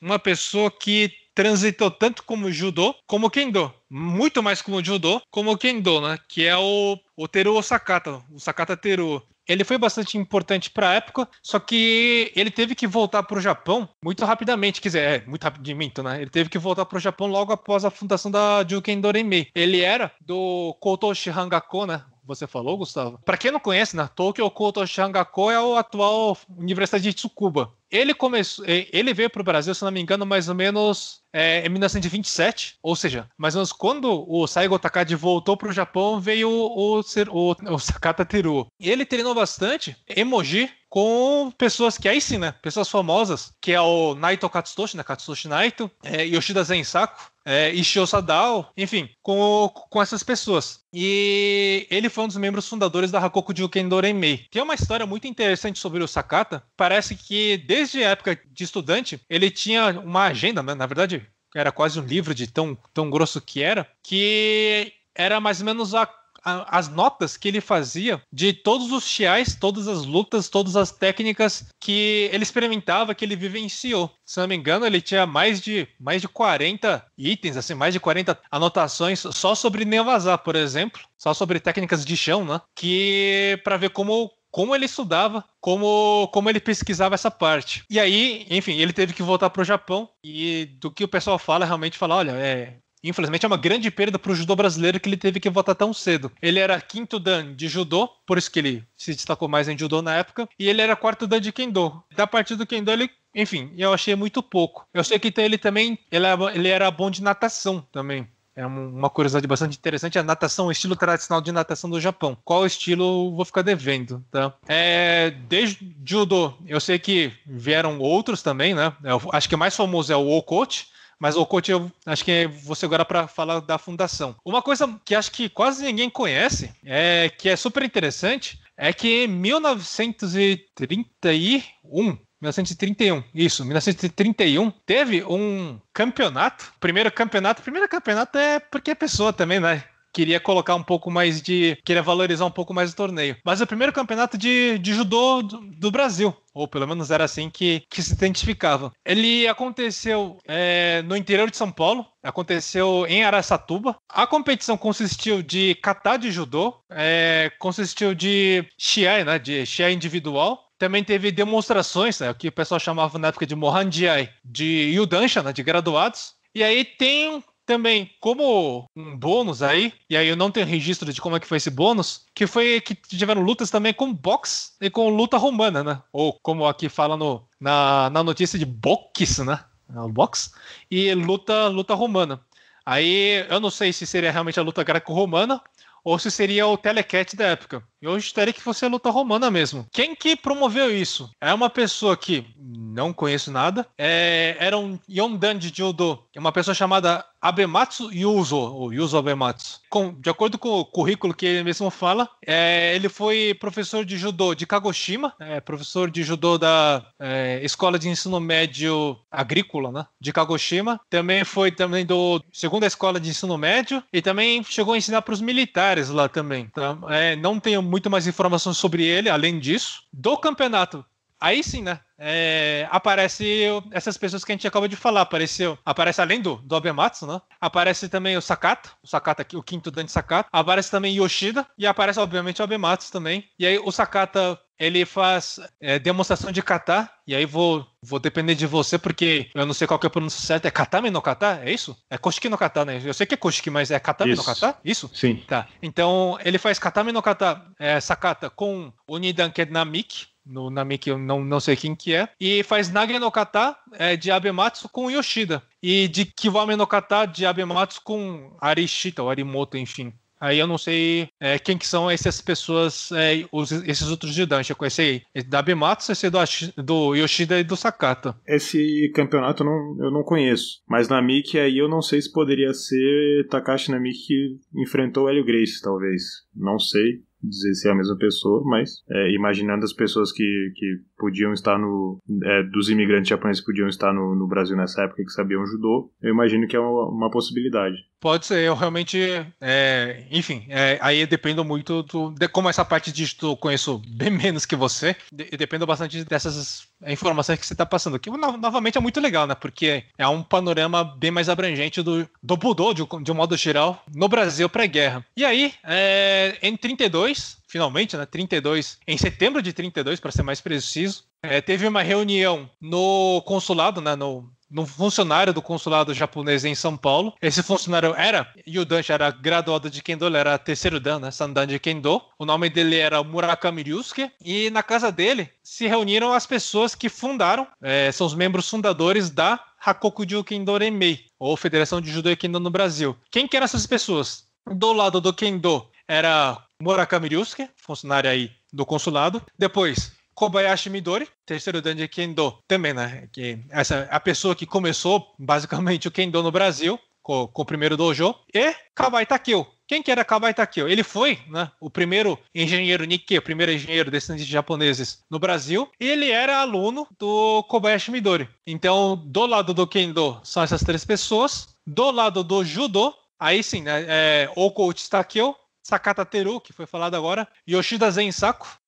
uma pessoa que transitou tanto como Judo como kendo, muito mais como Judo como kendo, né? Que é o, o Teru Osakata, o Sakata Teru, ele foi bastante importante para a época, só que ele teve que voltar para o Japão muito rapidamente, quer dizer, é, muito rapidamente, né? Ele teve que voltar para o Japão logo após a fundação da Juken Doremi. Ele era do Kotoshi Hangako, né? você falou, Gustavo. Para quem não conhece, na né? Tokyo Koto Shangako é o atual Universidade de Tsukuba. Ele começou, ele veio para o Brasil, se não me engano, mais ou menos é, em 1927, ou seja, mais ou menos quando o Saigo Takada voltou para o Japão, veio o, o, o Sakata Teru. Ele treinou bastante emoji com pessoas que aí sim, né? Pessoas famosas, que é o Naito Katsutoshi, né? Katsutoshi Naito, é, Yoshida Zensaku, é, Ishio Sadao, enfim, com, com essas pessoas. E ele foi um dos membros fundadores da Hakoku Juken Renmei. Tem é uma história muito interessante sobre o Sakata. Parece que desde a época de estudante, ele tinha uma agenda, né? na verdade, era quase um livro de tão, tão grosso que era, que era mais ou menos a, a, as notas que ele fazia de todos os chiais, todas as lutas, todas as técnicas que ele experimentava, que ele vivenciou. Se não me engano, ele tinha mais de, mais de 40 itens, assim, mais de 40 anotações só sobre Nevazar, por exemplo, só sobre técnicas de chão, né? Que para ver como como ele estudava, como, como ele pesquisava essa parte. E aí, enfim, ele teve que voltar para o Japão e do que o pessoal fala, realmente fala, olha, é, Infelizmente é uma grande perda para o judô brasileiro que ele teve que voltar tão cedo. Ele era quinto dan de judô, por isso que ele se destacou mais em judô na época, e ele era quarto dan de kendo. Da parte do kendo ele enfim, eu achei muito pouco. Eu sei que ele também ele era bom de natação também é uma curiosidade bastante interessante. A natação, o estilo tradicional de natação do Japão. Qual estilo vou ficar devendo, tá? É, desde judô, eu sei que vieram outros também, né? Eu é acho que o mais famoso é o Okochi, mas o coach eu acho que você agora para falar da fundação. Uma coisa que acho que quase ninguém conhece, é que é super interessante, é que em 1931 1931, isso, 1931, teve um campeonato, primeiro campeonato, primeiro campeonato é porque a pessoa também, né? Queria colocar um pouco mais de. Queria valorizar um pouco mais o torneio. Mas é o primeiro campeonato de, de judô do, do Brasil ou pelo menos era assim que, que se identificava. Ele aconteceu é, no interior de São Paulo, aconteceu em Araçatuba. A competição consistiu de kata de judô, é, consistiu de Xiai, né, de Xiai individual, também teve demonstrações, né, o que o pessoal chamava na época de Mohanjiai, de Yudansha, né, de graduados. E aí tem também como um bônus aí, e aí eu não tenho registro de como é que foi esse bônus, que foi que tiveram lutas também com boxe e com luta romana, né? Ou como aqui fala no, na, na notícia de boxes né? É Box e luta luta romana. Aí eu não sei se seria realmente a luta greco-romana ou se seria o telecat da época. E hoje teria que a luta romana mesmo. Quem que promoveu isso? É uma pessoa que não conheço nada. É, era um Yondan de Judo, uma pessoa chamada Abematsu Yuzo, ou Yuzo Abematsu. Com, de acordo com o currículo que ele mesmo fala, é, ele foi professor de judô de Kagoshima, é, professor de judô da é, Escola de Ensino Médio Agrícola, né, de Kagoshima. Também foi também do segunda escola de ensino médio e também chegou a ensinar para os militares lá também. Então, é, não tenho muito mais informações sobre ele, além disso, do campeonato Aí sim, né? É, aparece essas pessoas que a gente acaba de falar. Apareceu, aparece além do, do Abematsu, né? Aparece também o Sakata, o Sakata aqui, o quinto Dante Sakata. Aparece também Yoshida e aparece, obviamente, o Abematsu também. E aí o Sakata ele faz é, demonstração de kata, e aí vou, vou depender de você, porque eu não sei qual que é o pronúncio certo. É katame no kata? É isso? É koshiki no kata, né? Eu sei que é koshiki, mas é katame isso. no kata? Isso? Sim. Tá. Então, ele faz katame no kata, é, sakata, com Unidanken Namiki, no Nami que eu não, não sei quem que é, e faz Nage no Kata é, de Abematsu com Yoshida, e de Kiwame no Kata de Abematsu com Arishita, ou Arimoto, enfim. Aí eu não sei é, quem que são essas pessoas, é, os, esses outros de Dansha. Eu conheci da Abematsu esse do, do Yoshida e do Sakata. Esse campeonato eu não, eu não conheço. Mas na Miki aí eu não sei se poderia ser Takashi Namiki que enfrentou o Hélio Grace, talvez. Não sei dizer se é a mesma pessoa, mas é, imaginando as pessoas que, que podiam estar no. É, dos imigrantes japoneses que podiam estar no, no, Brasil nessa época que sabiam judô, eu imagino que é uma, uma possibilidade. Pode ser, eu realmente. É, enfim, é, aí dependo muito do, de como essa parte de eu conheço bem menos que você. De, dependo bastante dessas é, informações que você está passando. Que no, novamente é muito legal, né? Porque é um panorama bem mais abrangente do, do Budô, de, de um modo geral, no Brasil pré-guerra. E aí, é, em 32, finalmente, né? 32, em setembro de 32, para ser mais preciso, é, teve uma reunião no consulado, né? No, num funcionário do consulado japonês em São Paulo. Esse funcionário era Yudan, era graduado de Kendo, ele era terceiro dan, né, Sandan de Kendo. O nome dele era Murakami Ryusuke. E na casa dele se reuniram as pessoas que fundaram, é, são os membros fundadores da Hakokuju Kendo Remei, ou Federação de Judo e Kendo no Brasil. Quem que eram essas pessoas? Do lado do Kendo era Murakami Ryusuke, funcionário aí do consulado. Depois, Kobayashi Midori, terceiro dan de Kendo, também, né? Que essa, a pessoa que começou basicamente o Kendo no Brasil, com, com o primeiro dojo, e Kawai Takeo. Quem que era Kawai Takeo? Ele foi né, o primeiro engenheiro Nikkei, o primeiro engenheiro descendente de japoneses no Brasil, e ele era aluno do Kobayashi Midori. Então, do lado do Kendo são essas três pessoas, do lado do Judo, aí sim, né, é, ou Coach Takeo, Sakata Teru, que foi falado agora, Yoshida Zen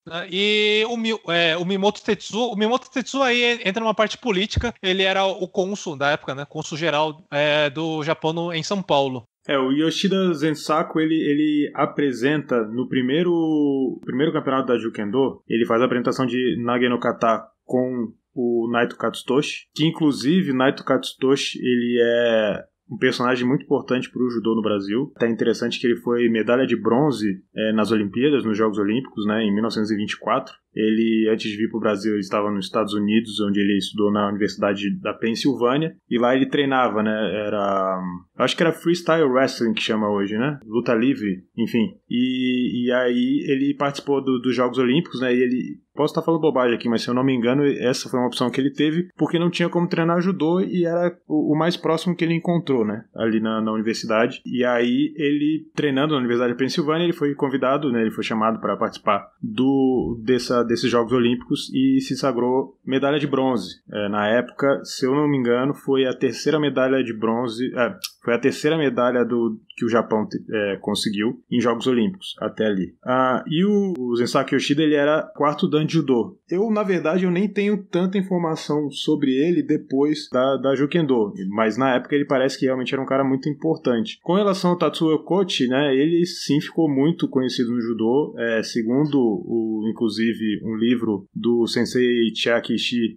né? e o, Mi, é, o, Mimoto Tetsu, O Mimoto Tetsu aí entra numa parte política, ele era o cônsul da época, né? Cônsul geral é, do Japão em São Paulo. É, o Yoshida Zensaku, ele, ele apresenta no primeiro, primeiro campeonato da Jukendo, ele faz a apresentação de Nage no Kata com o Naito Katsutoshi, que inclusive Naito Katsutoshi ele é um personagem muito importante para o judô no Brasil. Até interessante que ele foi medalha de bronze é, nas Olimpíadas, nos Jogos Olímpicos, né, em 1924. Ele, antes de vir para o Brasil, ele estava nos Estados Unidos, onde ele estudou na Universidade da Pensilvânia, e lá ele treinava, né, era acho que era Freestyle Wrestling que chama hoje, né? Luta livre, enfim. E, e aí ele participou do, dos Jogos Olímpicos, né? E ele. Posso estar falando bobagem aqui, mas se eu não me engano, essa foi uma opção que ele teve, porque não tinha como treinar judô e era o, o mais próximo que ele encontrou, né? Ali na, na, universidade. E aí ele, treinando na Universidade de Pensilvânia, ele foi convidado, né? Ele foi chamado para participar do dessa, desses Jogos Olímpicos e se sagrou medalha de bronze. É, na época, se eu não me engano, foi a terceira medalha de bronze. É, foi a terceira medalha do que o Japão é, conseguiu em Jogos Olímpicos até ali. Ah, e o, Zensaki Yoshida ele era quarto dan judô. Eu na verdade eu nem tenho tanta informação sobre ele depois da, da Jukendo, mas na época ele parece que realmente era um cara muito importante. Com relação ao Tatsuo Kochi, né, ele sim ficou muito conhecido no judô, é, segundo o inclusive um livro do sensei Chiaki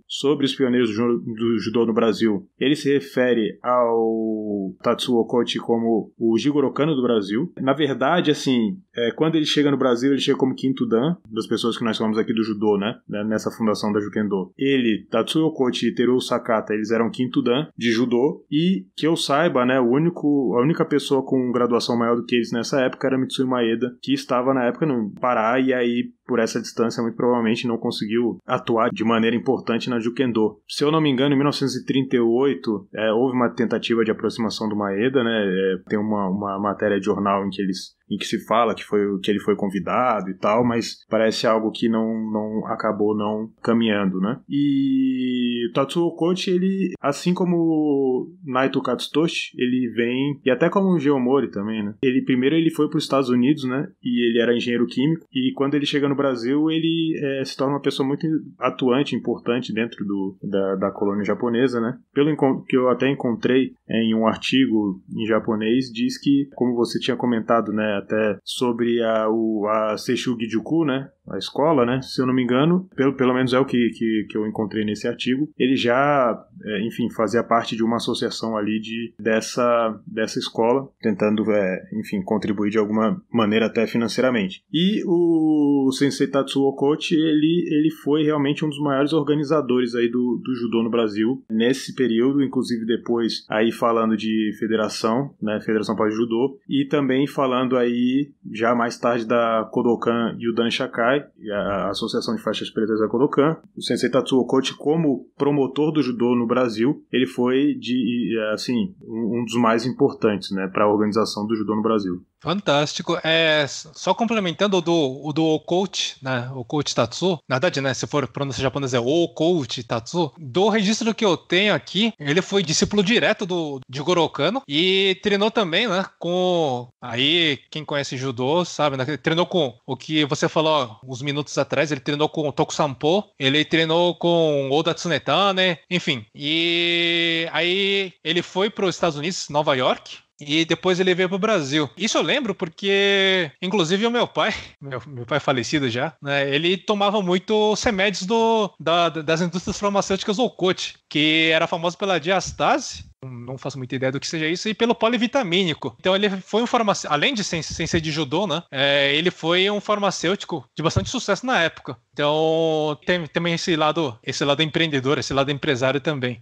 sobre os pioneiros do judô no Brasil. Ele se refere ao Tatsuo Kochi como o Shigoro Kano do Brasil. Na verdade, assim, é, quando ele chega no Brasil, ele chega como quinto dan, das pessoas que nós falamos aqui do judô, né? Nessa fundação da Jukendo. Ele, Tatsuo Kochi e Teru Sakata, eles eram quinto dan de judô e, que eu saiba, né, o único, a única pessoa com graduação maior do que eles nessa época era Mitsui Maeda, que estava na época no Pará e aí por essa distância, muito provavelmente não conseguiu atuar de maneira importante na Jukendo. Se eu não me engano, em 1938 é, houve uma tentativa de aproximação do Maeda, né? É, tem uma, uma uma matéria de jornal em que eles em que se fala que, foi, que ele foi convidado e tal, mas parece algo que não, não acabou não caminhando, né? E Tatsuo Kochi, ele, assim como Naito Katsutoshi, ele vem, e até como o Geomori também, né? Ele, primeiro ele foi para os Estados Unidos, né? E ele era engenheiro químico, e quando ele chega no Brasil, ele é, se torna uma pessoa muito atuante, importante dentro do, da, da colônia japonesa, né? Pelo que eu até encontrei é, em um artigo em japonês, diz que, como você tinha comentado, né? Né, até sobre a, o, a Seishu Gijuku, né? a escola, né? Se eu não me engano, pelo, pelo menos é o que, que, que eu encontrei nesse artigo, ele já, é, enfim, fazia parte de uma associação ali de, dessa, dessa escola, tentando, é, enfim, contribuir de alguma maneira até financeiramente. E o Sensei Tatsuo Okochi, ele, ele foi realmente um dos maiores organizadores aí do, do judô no Brasil nesse período, inclusive depois aí falando de federação, né, Federação para Judô, e também falando aí já mais tarde da Kodokan e o Dan Shakai, e a Associação de Faixas Pretas da Kodokan. O Sensei Tatsuo Okochi, como promotor do judô no Brasil, ele foi de assim um dos mais importantes, né, para a organização do judô no Brasil. Fantástico. É, só complementando o do, o do Okouchi, né? coach Tatsu. Na verdade, né? Se for pronúncia japonesa, é coach Tatsu. Do registro que eu tenho aqui, ele foi discípulo direto do, de Gorokano e treinou também, né? Com. Aí, quem conhece judô sabe, né? Ele treinou com o que você falou uns minutos atrás. Ele treinou com o Sampo. ele treinou com Oda Tsunetane, enfim. E aí, ele foi para os Estados Unidos, Nova York, e depois ele veio para o Brasil. Isso eu lembro porque, inclusive, o meu pai, meu, meu pai falecido já, né, ele tomava muito semédios remédios do, da, das indústrias farmacêuticas Olcott, que era famoso pela diastase, não faço muita ideia do que seja isso, e pelo polivitamínico. Então ele foi um farmacêutico, além de sem, sem ser de judô, né? É, ele foi um farmacêutico de bastante sucesso na época. Então tem também esse lado, esse lado empreendedor, esse lado empresário também.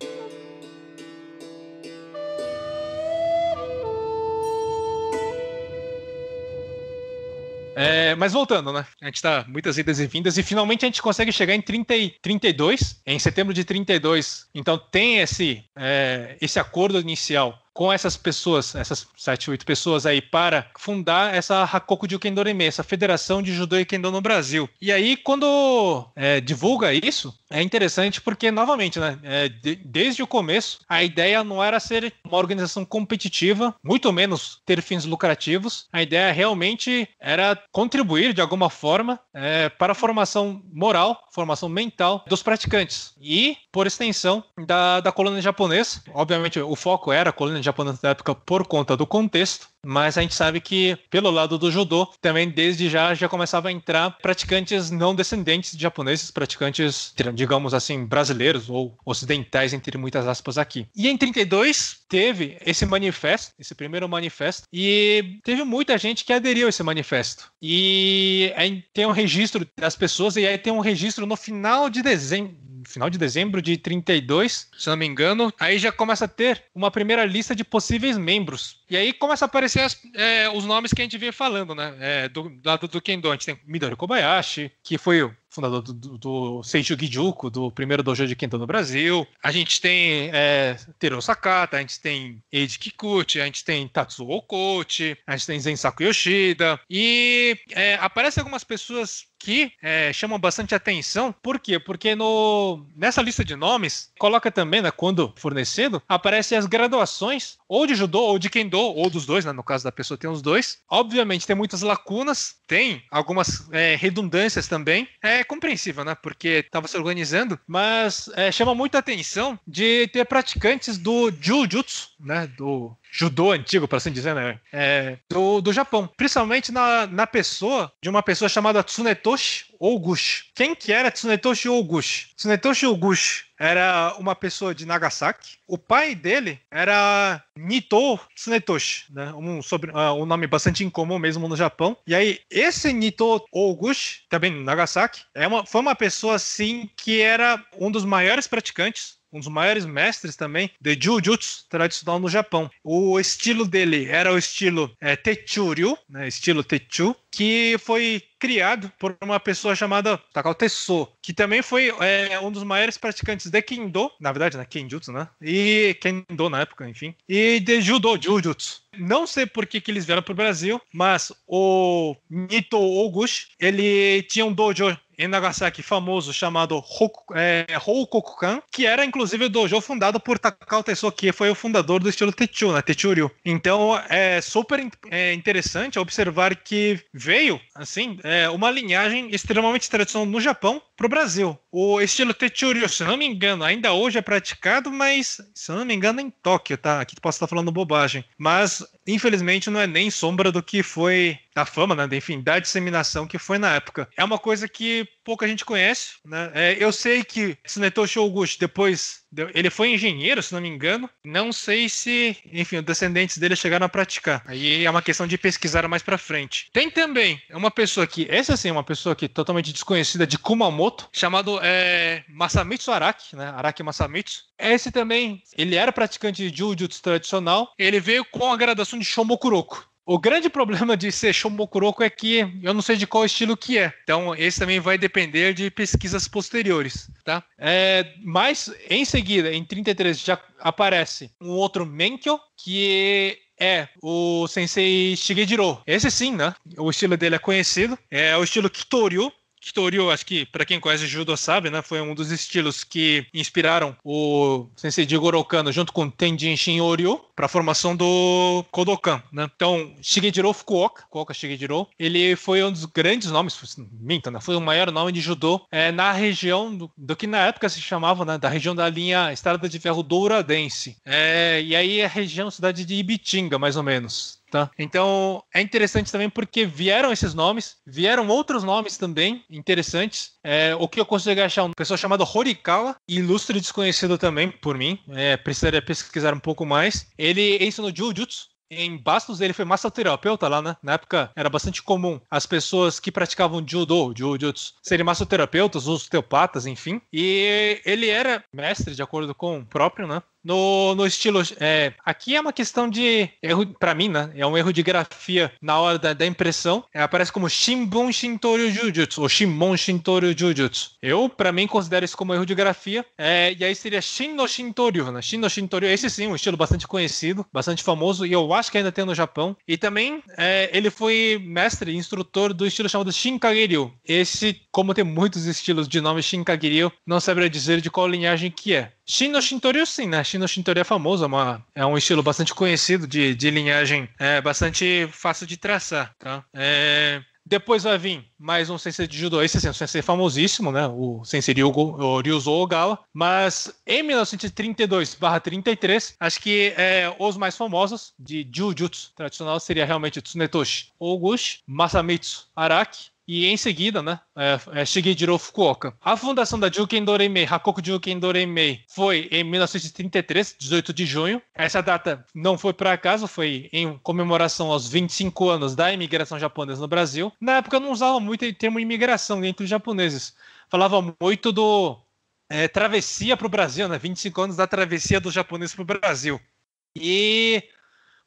É, mas voltando, né? A gente está muitas idas e vindas e finalmente a gente consegue chegar em 30 e 32, em setembro de 32. Então tem esse, é, esse acordo inicial com essas pessoas, essas sete, oito pessoas aí, para fundar essa Hakoku Jukendorime, essa Federação de Judô e Kendo no Brasil. E aí, quando é, divulga isso, é interessante porque, novamente, né, é, de, desde o começo, a ideia não era ser uma organização competitiva, muito menos ter fins lucrativos. A ideia realmente era contribuir, de alguma forma, é, para a formação moral, formação mental dos praticantes. E, por extensão, da, da colônia japonesa. Obviamente, o foco era a colônia no da época por conta do contexto, mas a gente sabe que pelo lado do judô também desde já já começava a entrar praticantes não descendentes de japoneses, praticantes, digamos assim, brasileiros ou ocidentais entre muitas aspas aqui. E em 32 teve esse manifesto, esse primeiro manifesto e teve muita gente que aderiu a esse manifesto. E aí tem um registro das pessoas e aí tem um registro no final de dezembro final de dezembro de 32, se não me engano. Aí já começa a ter uma primeira lista de possíveis membros. E aí começa a aparecer as, é, os nomes que a gente vem falando, né? É, do lado do Kendo, a gente tem Midori Kobayashi, que foi o fundador do, do, do Gijuku, do primeiro dojo de Kendo no Brasil. A gente tem é, Sakata, a gente tem Eiji Kikuchi, a gente tem Tatsuo Okuchi a gente tem Zensaku Yoshida. E é, aparecem algumas pessoas que é, chamam bastante atenção. Por quê? Porque no, nessa lista de nomes, coloca também, né, quando fornecido, aparecem as graduações, ou de judô, ou de kendo, ou dos dois, né, no caso da pessoa tem os dois. Obviamente tem muitas lacunas, tem algumas é, redundâncias também. É compreensível, né, porque estava se organizando, mas é, chama muita atenção de ter praticantes do jiu-jitsu né, do judô antigo, para assim dizer, né, é, do, do Japão. Principalmente na, na pessoa de uma pessoa chamada Tsunetoshi Ogushi. Quem que era Tsunetoshi Ogushi? Tsunetoshi Ogushi era uma pessoa de Nagasaki. O pai dele era Nito Tsunetoshi, né? um, sobre, uh, um nome bastante incomum mesmo no Japão. E aí, esse Nito Ogushi, também Nagasaki, é uma, foi uma pessoa, assim, que era um dos maiores praticantes um dos maiores mestres também de Jujutsu tradicional no Japão. O estilo dele era o estilo é, Techuryu, né, estilo Techu, que foi criado por uma pessoa chamada Takao Tesso, que também foi é, um dos maiores praticantes de Kendo, na verdade, né, Kenjutsu, né? E Kendo na época, enfim. E de Judo, Jujutsu. Não sei por que, que eles vieram para o Brasil, mas o Nito Oguchi, ele tinha um dojo em Nagasaki famoso chamado Hoku, é, que era inclusive o dojo fundado por Takao Teso, que foi o fundador do estilo Techu, né? Techuryu. Então é super é, interessante observar que veio, assim, é, uma linhagem extremamente tradicional no Japão para o Brasil. O estilo Techuryu, se não me engano, ainda hoje é praticado, mas se não me engano é em Tóquio, tá? Aqui posso estar falando bobagem. Mas infelizmente não é nem sombra do que foi da fama, né? Enfim, da disseminação que foi na época. É uma coisa que pouca gente conhece, né? É, eu sei que Tsuneto Shoguchi depois ele foi engenheiro, se não me engano. Não sei se, enfim, os descendentes dele chegaram a praticar. Aí é uma questão de pesquisar mais para frente. Tem também uma pessoa que, essa sim, é uma pessoa que totalmente desconhecida de Kumamoto, chamado é, Masamitsu Araki, né? Araki Masamitsu. Esse também, ele era praticante de jiu-jitsu tradicional. Ele veio com a graduação de Shomokuroko. O grande problema de ser Shomokuroko é que eu não sei de qual estilo que é. Então, esse também vai depender de pesquisas posteriores, tá? É, mas, em seguida, em 33, já aparece um outro Menkyo, que é o Sensei Shigejiro. Esse sim, né? O estilo dele é conhecido. É o estilo Kitoryu, Kitoryu, acho que para quem conhece judo sabe, né? Foi um dos estilos que inspiraram o sensei de Gorokano junto com Tenjin Shinryu para a formação do Kodokan, né? Então, Shigejiro Fukuoka, Fukuoka Shigejiro, ele foi um dos grandes nomes, minta, né? Foi o maior nome de judô é, na região do, do, que na época se chamava, né? Da região da linha Estrada de Ferro Douradense. É, e aí a região, cidade de Ibitinga, mais ou menos, Tá? Então é interessante também porque vieram esses nomes, vieram outros nomes também interessantes. É, o que eu consegui achar uma pessoa chamada Horikawa, ilustre desconhecido também por mim, é, precisaria pesquisar um pouco mais. Ele ensinou Jujutsu. Em Bastos, ele foi massoterapeuta lá, né? Na época era bastante comum as pessoas que praticavam judo, jujutsu, serem massoterapeutas, osteopatas, enfim. E ele era mestre, de acordo com o próprio, né? no, no estilo. É, aqui é uma questão de erro, para mim, né? É um erro de grafia na hora da, da impressão. É, aparece como Shimbun Shintoryu Jujutsu ou Shimon Shintoryu Jujutsu. Eu, para mim, considero isso como erro de grafia. É, e aí seria Shin no Shintoryu, né? Shin no Shintoryu, esse sim, um estilo bastante conhecido, bastante famoso e eu acho que ainda tem no Japão. E também é, ele foi mestre, instrutor do estilo chamado Shinkagiryu. Esse, como tem muitos estilos de nome Shinkagiryu, não saberia dizer de qual linhagem que é. Shin no Shintoryu, sim, né? no Shintori é famoso, é, uma, é um estilo bastante conhecido de, de linhagem, é bastante fácil de traçar, tá? É, depois vai vir mais um sensei de judô, esse assim, é um sensei famosíssimo, né? O sensei Ryugo, o Ryuzo Ogawa. Mas em 1932/33, acho que é, os mais famosos de jujutsu tradicional seria realmente Tsunetoshi Oguchi, Masamitsu Araki, e em seguida, né, é, é Shigejiro Fukuoka. A fundação da Juken Doremei, Hakoku Juken Doremei, foi em 1933, 18 de junho. Essa data não foi por acaso, foi em comemoração aos 25 anos da imigração japonesa no Brasil. Na época não usava muito o termo imigração entre os japoneses. Falava muito do é, travessia para o Brasil, né? 25 anos da travessia do japonês para o Brasil. E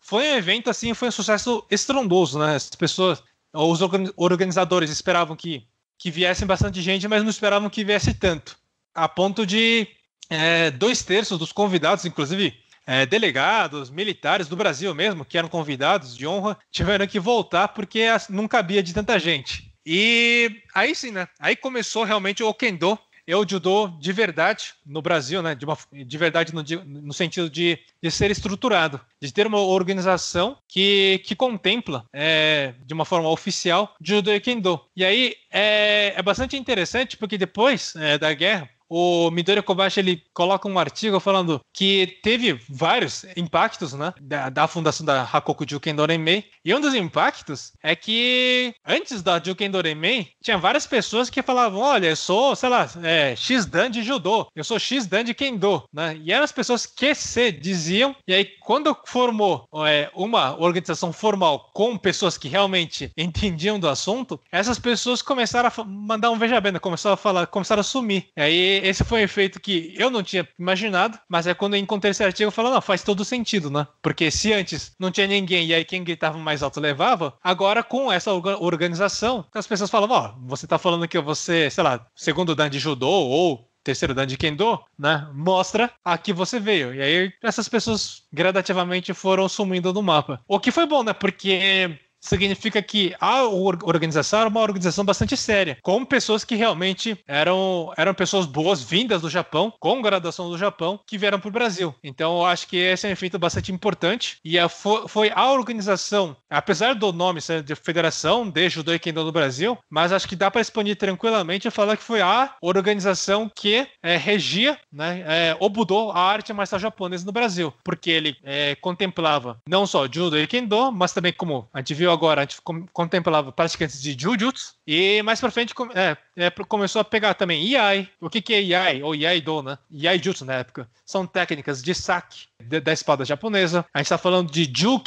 foi um evento assim, foi um sucesso estrondoso, né? As pessoas os organizadores esperavam que, que viessem bastante gente, mas não esperavam que viesse tanto. A ponto de é, dois terços dos convidados, inclusive é, delegados, militares do Brasil mesmo, que eram convidados de honra, tiveram que voltar porque não cabia de tanta gente. E aí sim, né? Aí começou realmente o Kendo, é o judô de verdade no Brasil, né? De, uma, de verdade no, no sentido de, de, ser estruturado, de ter uma organização que, que contempla é, de uma forma oficial judô e kendo. E aí é, é bastante interessante porque depois é, da guerra o Midori Kobashi ele coloca um artigo falando que teve vários impactos, né, da, da fundação da Hakoku Juken Doremei. E um dos impactos é que antes da Juken Doremei, tinha várias pessoas que falavam, olha, eu sou, sei lá, é, X-Dan de judô, eu sou X-Dan de kendo, né? E eram as pessoas que se diziam. E aí quando formou é, uma organização formal com pessoas que realmente entendiam do assunto, essas pessoas começaram a mandar um veja bem, né? começaram a falar, começaram a sumir. E aí esse foi um efeito que eu não tinha imaginado, mas é quando eu encontrei esse artigo, eu falei, não, faz todo sentido, né? Porque se antes não tinha ninguém e aí quem gritava mais alto levava, agora com essa organização, as pessoas falam, ó, oh, você tá falando que você, sei lá, segundo dan de judô ou terceiro dan de kendo, né, mostra a que você veio. E aí essas pessoas gradativamente foram sumindo no mapa. O que foi bom, né? Porque significa que a organização era uma organização bastante séria, com pessoas que realmente eram, eram pessoas boas, vindas do Japão, com graduação do Japão, que vieram para o Brasil. Então, eu acho que esse é um efeito bastante importante. E a, foi a organização, apesar do nome ser de Federação de Judô e Kendo do Brasil, mas acho que dá para expandir tranquilamente e falar que foi a organização que é, regia né, é, o Budô, a arte marcial japonesa no Brasil, porque ele é, contemplava não só Judo e Kendo, mas também, como a gente viu agora, a gente contemplava praticantes de Jujutsu, e mais pra frente é, é, começou a pegar também Iai. O que, que é Iai? Ou Iaido, né? jutsu né, na época. São técnicas de saque de, da espada japonesa. A gente tá falando de Ju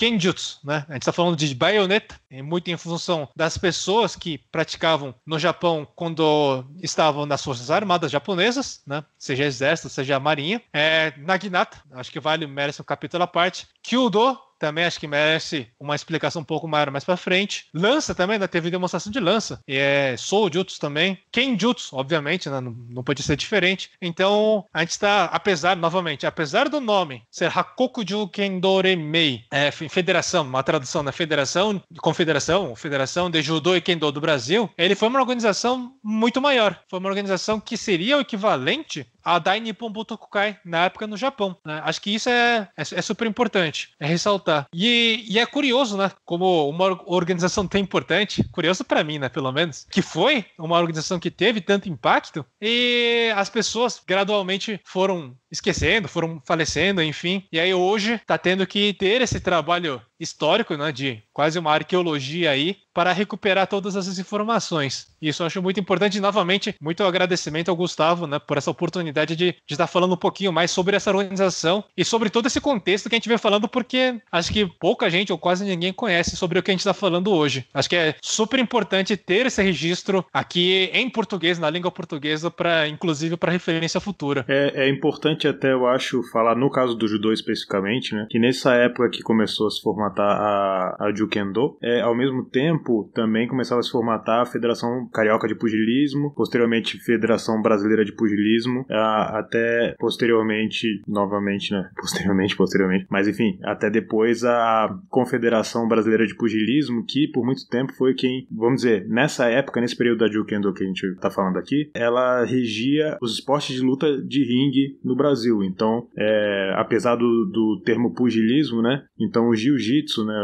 né? A gente tá falando de baioneta, é muito em função das pessoas que praticavam no Japão quando estavam nas forças armadas japonesas, né? Seja exército, seja marinha. É, Naginata, acho que vale, merece um capítulo à parte. Kyudo, também acho que merece uma explicação um pouco maior mais para frente. Lança também, ainda né? teve demonstração de lança. E é Soul Jutsu também. Kenjutsu, obviamente, né? não, não ser diferente. Então, a gente está, apesar, novamente, apesar do nome ser Hakokuju Kendoremei, é, federação, uma tradução da né? federação, confederação, federação de judô e kendo do Brasil, ele foi uma organização muito maior. Foi uma organização que seria o equivalente a Dai Nippon Butokukai na época no Japão. Né? Acho que isso é, é, é super importante. É ressaltar Tá. E, e é curioso, né? Como uma organização tão importante, curioso para mim, né? Pelo menos, que foi uma organização que teve tanto impacto e as pessoas gradualmente foram esquecendo, foram falecendo, enfim. E aí hoje tá tendo que ter esse trabalho histórico, né, de quase uma arqueologia aí, para recuperar todas essas informações. Isso eu acho muito importante. E, novamente, muito agradecimento ao Gustavo né, por essa oportunidade de, de estar falando um pouquinho mais sobre essa organização e sobre todo esse contexto que a gente vem falando, porque acho que pouca gente ou quase ninguém conhece sobre o que a gente está falando hoje. Acho que é super importante ter esse registro aqui em português, na língua portuguesa, para inclusive para referência futura. É, é importante até, eu acho, falar no caso do judô especificamente, né, que nessa época que começou a se formar formatar a, a Jukendo. É, ao mesmo tempo, também começava a se formatar a Federação Carioca de Pugilismo, posteriormente Federação Brasileira de Pugilismo, a, até posteriormente, novamente, né? Posteriormente, posteriormente, mas enfim, até depois a Confederação Brasileira de Pugilismo, que por muito tempo foi quem, vamos dizer, nessa época, nesse período da Jukendo que a gente tá falando aqui, ela regia os esportes de luta de ringue no Brasil. Então, é, apesar do, do termo pugilismo, né? Então o jiu-jitsu jiu-jitsu, né,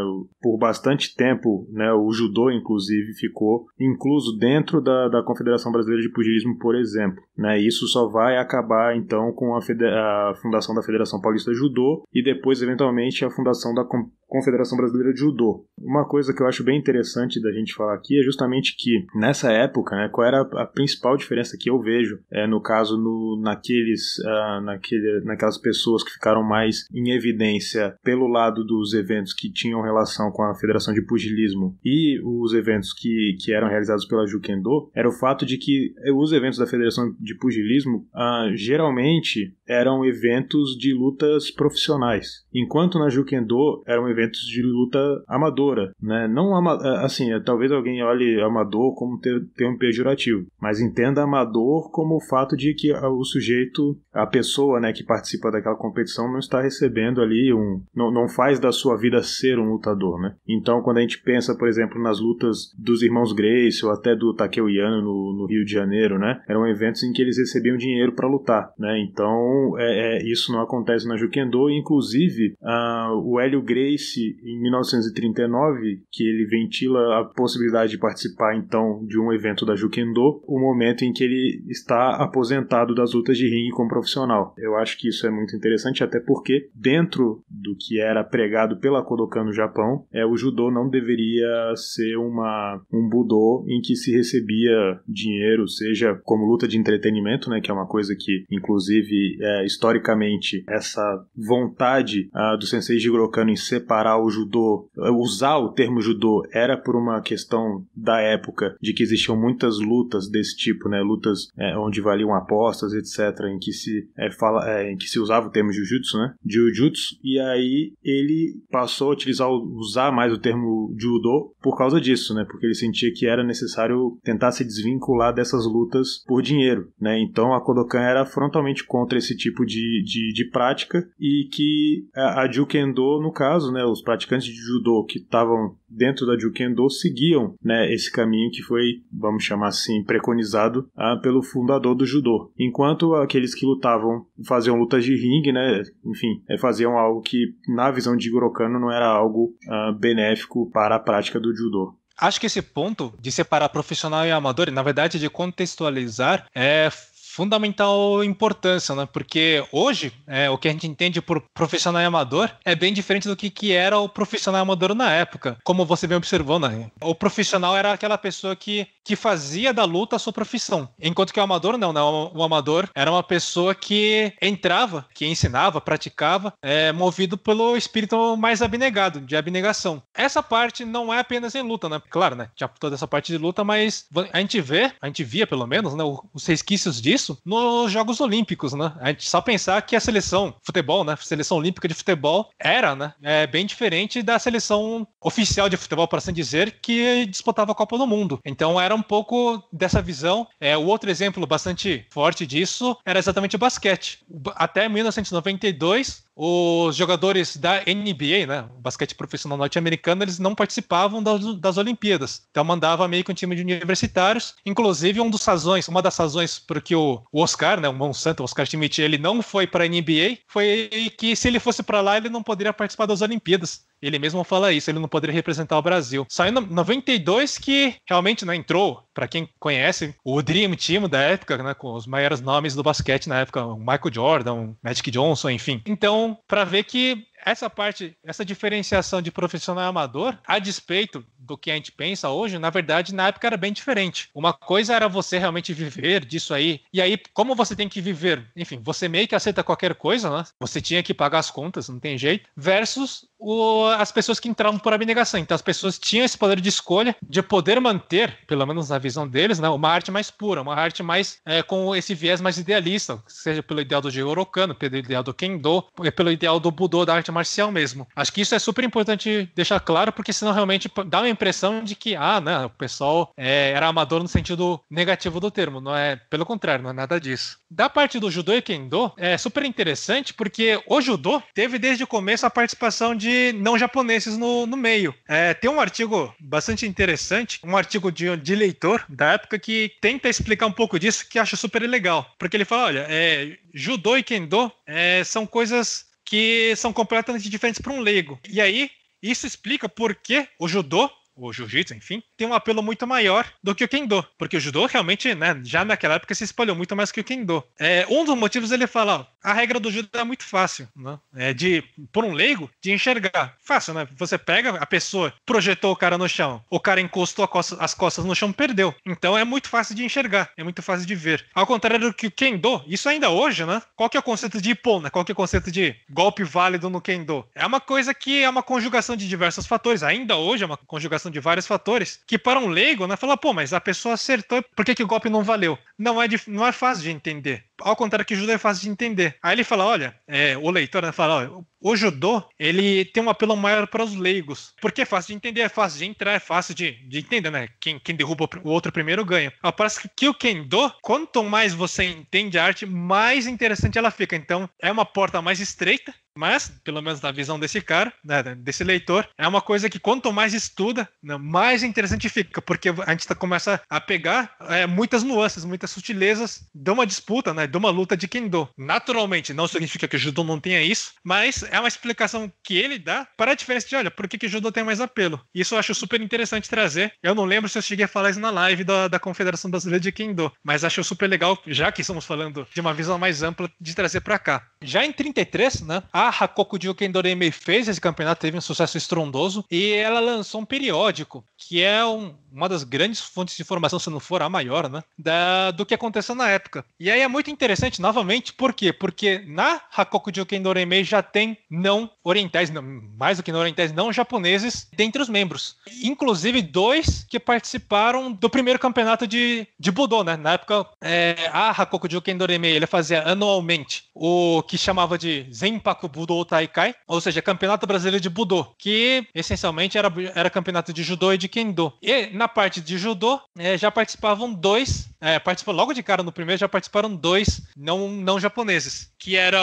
por bastante tempo, né, o judô inclusive ficou incluso dentro da, da Confederação Brasileira de Pugilismo, por exemplo, né? Isso só vai acabar então com a, a fundação da Federação Paulista de Judô e depois eventualmente a fundação da Confederação Brasileira de Judô. Uma coisa que eu acho bem interessante da gente falar aqui é justamente que nessa época, né, qual era a principal diferença que eu vejo, é no caso no, naqueles, uh, naquele, naquelas pessoas que ficaram mais em evidência pelo lado dos eventos que tinham relação com a Federação de Pugilismo e os eventos que, que eram realizados pela Jukendo, era o fato de que os eventos da Federação de Pugilismo uh, geralmente eram eventos de lutas profissionais, enquanto na Jukendo eram eventos eventos de luta amadora, né? Não ama é, assim, é, talvez alguém olhe amador como ter, ter um pejorativo, mas entenda amador como o fato de que o sujeito, a pessoa, né, que participa daquela competição não está recebendo ali um, não, não faz da sua vida ser um lutador, né? Então, quando a gente pensa, por exemplo, nas lutas dos irmãos Grace ou até do Takeo Yano no, no Rio de Janeiro, né? Eram eventos em que eles recebiam dinheiro para lutar, né? Então, é, é, isso não acontece na Jukendo, inclusive ah, o Hélio Grace disse em 1939, que ele ventila a possibilidade de participar então de um evento da Jukendo, o momento em que ele está aposentado das lutas de ringue como profissional. Eu acho que isso é muito interessante, até porque dentro do que era pregado pela Kodokan no Japão, é o judô não deveria ser uma um budô em que se recebia dinheiro, seja como luta de entretenimento, né, que é uma coisa que inclusive é, historicamente essa vontade ah, do sensei Jigoro Kano em separar separar o judô, usar o termo judô, era por uma questão da época de que existiam muitas lutas desse tipo, né? Lutas é, onde valiam apostas, etc., em que se é, fala, é, em que se usava o termo jiu-jitsu, né? Jiu-jitsu. E aí ele passou a utilizar, usar mais o termo judô por causa disso, né? Porque ele sentia que era necessário tentar se desvincular dessas lutas por dinheiro, né? Então a Kodokan era frontalmente contra esse tipo de, de, de prática e que a, a Jukendo, no caso, né? Né, os praticantes de judô que estavam dentro da Jukendo seguiam né, esse caminho que foi, vamos chamar assim, preconizado ah, pelo fundador do judô. Enquanto aqueles que lutavam faziam lutas de ringue, né, enfim, eh, faziam algo que, na visão de Goro não era algo ah, benéfico para a prática do judô. Acho que esse ponto de separar profissional e amador, na verdade, de contextualizar, é, fundamental importância, né? Porque hoje, é, o que a gente entende por profissional amador é bem diferente do que, que era o profissional amador na época. Como você bem observou, né? O profissional era aquela pessoa que que fazia da luta a sua profissão. Enquanto que o amador não, né? O amador era uma pessoa que entrava, que ensinava, praticava, é, movido pelo espírito mais abnegado, de abnegação. Essa parte não é apenas em luta, né? Claro, né? Tinha toda essa parte de luta, mas a gente vê, a gente via pelo menos, né? Os resquícios disso nos Jogos Olímpicos, né? A gente só pensar que a seleção futebol, né? seleção olímpica de futebol era, né? É bem diferente da seleção oficial de futebol, para assim dizer, que disputava a Copa do Mundo. Então era era um pouco dessa visão. É, o outro exemplo bastante forte disso era exatamente o basquete. Até 1992, os jogadores da NBA, né, o basquete profissional norte-americano, eles não participavam das, das, Olimpíadas. Então mandava meio que um time de universitários. Inclusive, um dos sazões, uma das razões por que o, o Oscar, né, o Monsanto, o Oscar Schmidt, ele não foi para a NBA, foi que se ele fosse para lá, ele não poderia participar das Olimpíadas. Ele mesmo fala isso, ele não poderia representar o Brasil. Saiu em 92 que realmente né, entrou, para quem conhece, o Dream Team da época, né, com os maiores nomes do basquete na época, o Michael Jordan, o Magic Johnson, enfim. Então então, para ver que essa parte, essa diferenciação de profissional e amador, a despeito do que a gente pensa hoje, na verdade, na época era bem diferente. Uma coisa era você realmente viver disso aí. E aí, como você tem que viver? Enfim, você meio que aceita qualquer coisa, né? Você tinha que pagar as contas, não tem jeito. Versus o, as pessoas que entravam por abnegação. Então as pessoas tinham esse poder de escolha de poder manter, pelo menos na visão deles, né, uma arte mais pura, uma arte mais é, com esse viés mais idealista, seja pelo ideal do Jigoro pelo ideal do Kendo, pelo ideal do Budô, da arte marcial mesmo. Acho que isso é super importante deixar claro, porque senão realmente dá uma impressão de que, ah, né, o pessoal é, era amador no sentido negativo do termo, não é, pelo contrário, não é nada disso. Da parte do judô e Kendo, é super interessante porque o judô teve desde o começo a participação de não japoneses no, no meio. É, tem um artigo bastante interessante, um artigo de, de leitor da época que tenta explicar um pouco disso, que acho super legal. Porque ele fala: olha, é, judô e kendo é, são coisas que são completamente diferentes para um leigo. E aí, isso explica por que o judô, o jiu-jitsu, enfim, tem um apelo muito maior do que o Kendo, porque o judô realmente, né, já naquela época se espalhou muito mais que o Kendo. É, um dos motivos ele fala, ó, a regra do judô é muito fácil, né? É de, por um leigo, de enxergar. Fácil, né? Você pega a pessoa, projetou o cara no chão, o cara encostou costa, as costas no chão, perdeu. Então é muito fácil de enxergar, é muito fácil de ver. Ao contrário do que o Kendo, isso ainda hoje, né? Qual que é o conceito de né Qual que é o conceito de golpe válido no Kendo? É uma coisa que é uma conjugação de diversos fatores, ainda hoje é uma conjugação de vários fatores, que para um leigo, né, fala, pô, mas a pessoa acertou, por que, que o golpe não valeu? Não é, não é fácil de entender ao contrário que judô é fácil de entender. Aí ele fala, olha, é, o leitor né, fala, olha, o judô, ele tem um apelo maior para os leigos, porque é fácil de entender, é fácil de entrar, é fácil de, de entender, né? Quem, quem derruba o outro primeiro ganha. Ao que, que o kendo, quanto mais você entende a arte, mais interessante ela fica. Então, é uma porta mais estreita, mas, pelo menos na visão desse cara, né, desse leitor, é uma coisa que quanto mais estuda, né, mais interessante fica, porque a gente tá, começa a pegar é, muitas nuances, muitas sutilezas de uma disputa, né? né, de uma luta de Kendo. Naturalmente, não significa que o judô não tenha isso, mas é uma explicação que ele dá para a diferença de, olha, por que, que o judô tem mais apelo? Isso eu acho super interessante trazer. Eu não lembro se eu cheguei a falar isso na live da, da Confederação Brasileira de Kendo, mas acho super legal, já que estamos falando de uma visão mais ampla, de trazer para cá. Já em 33, né, a Hakoku Jukendoreme fez esse campeonato, teve um sucesso estrondoso, e ela lançou um periódico, que é um, uma das grandes fontes de informação, se não for a maior, né, da, do que aconteceu na época. E aí é muito interessante, novamente, por quê? Porque na Hakoku Kendo Doremei já tem não orientais, não, mais do que não orientais, não japoneses dentre os membros. Inclusive dois que participaram do primeiro campeonato de, de Budô, né? Na época, é, a Hakokujuken Doremei ele fazia anualmente o que chamava de Zenpaku Budô Taikai, ou seja, Campeonato Brasileiro de Budô, que essencialmente era, era campeonato de judô e de kendo. E na na parte de judô, é, já participavam dois é, participou logo de cara no primeiro, já participaram dois não, não japoneses, que era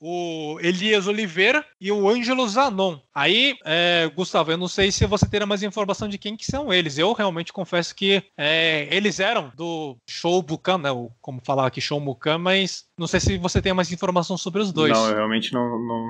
o Elias Oliveira e o Ângelo Zanon. Aí, é, Gustavo, eu não sei se você terá mais informação de quem que são eles. Eu realmente confesso que é, eles eram do Show Bukan, né? Ou, como falar aqui, Show Bukan, mas não sei se você tem mais informação sobre os dois. Não, eu realmente não, não,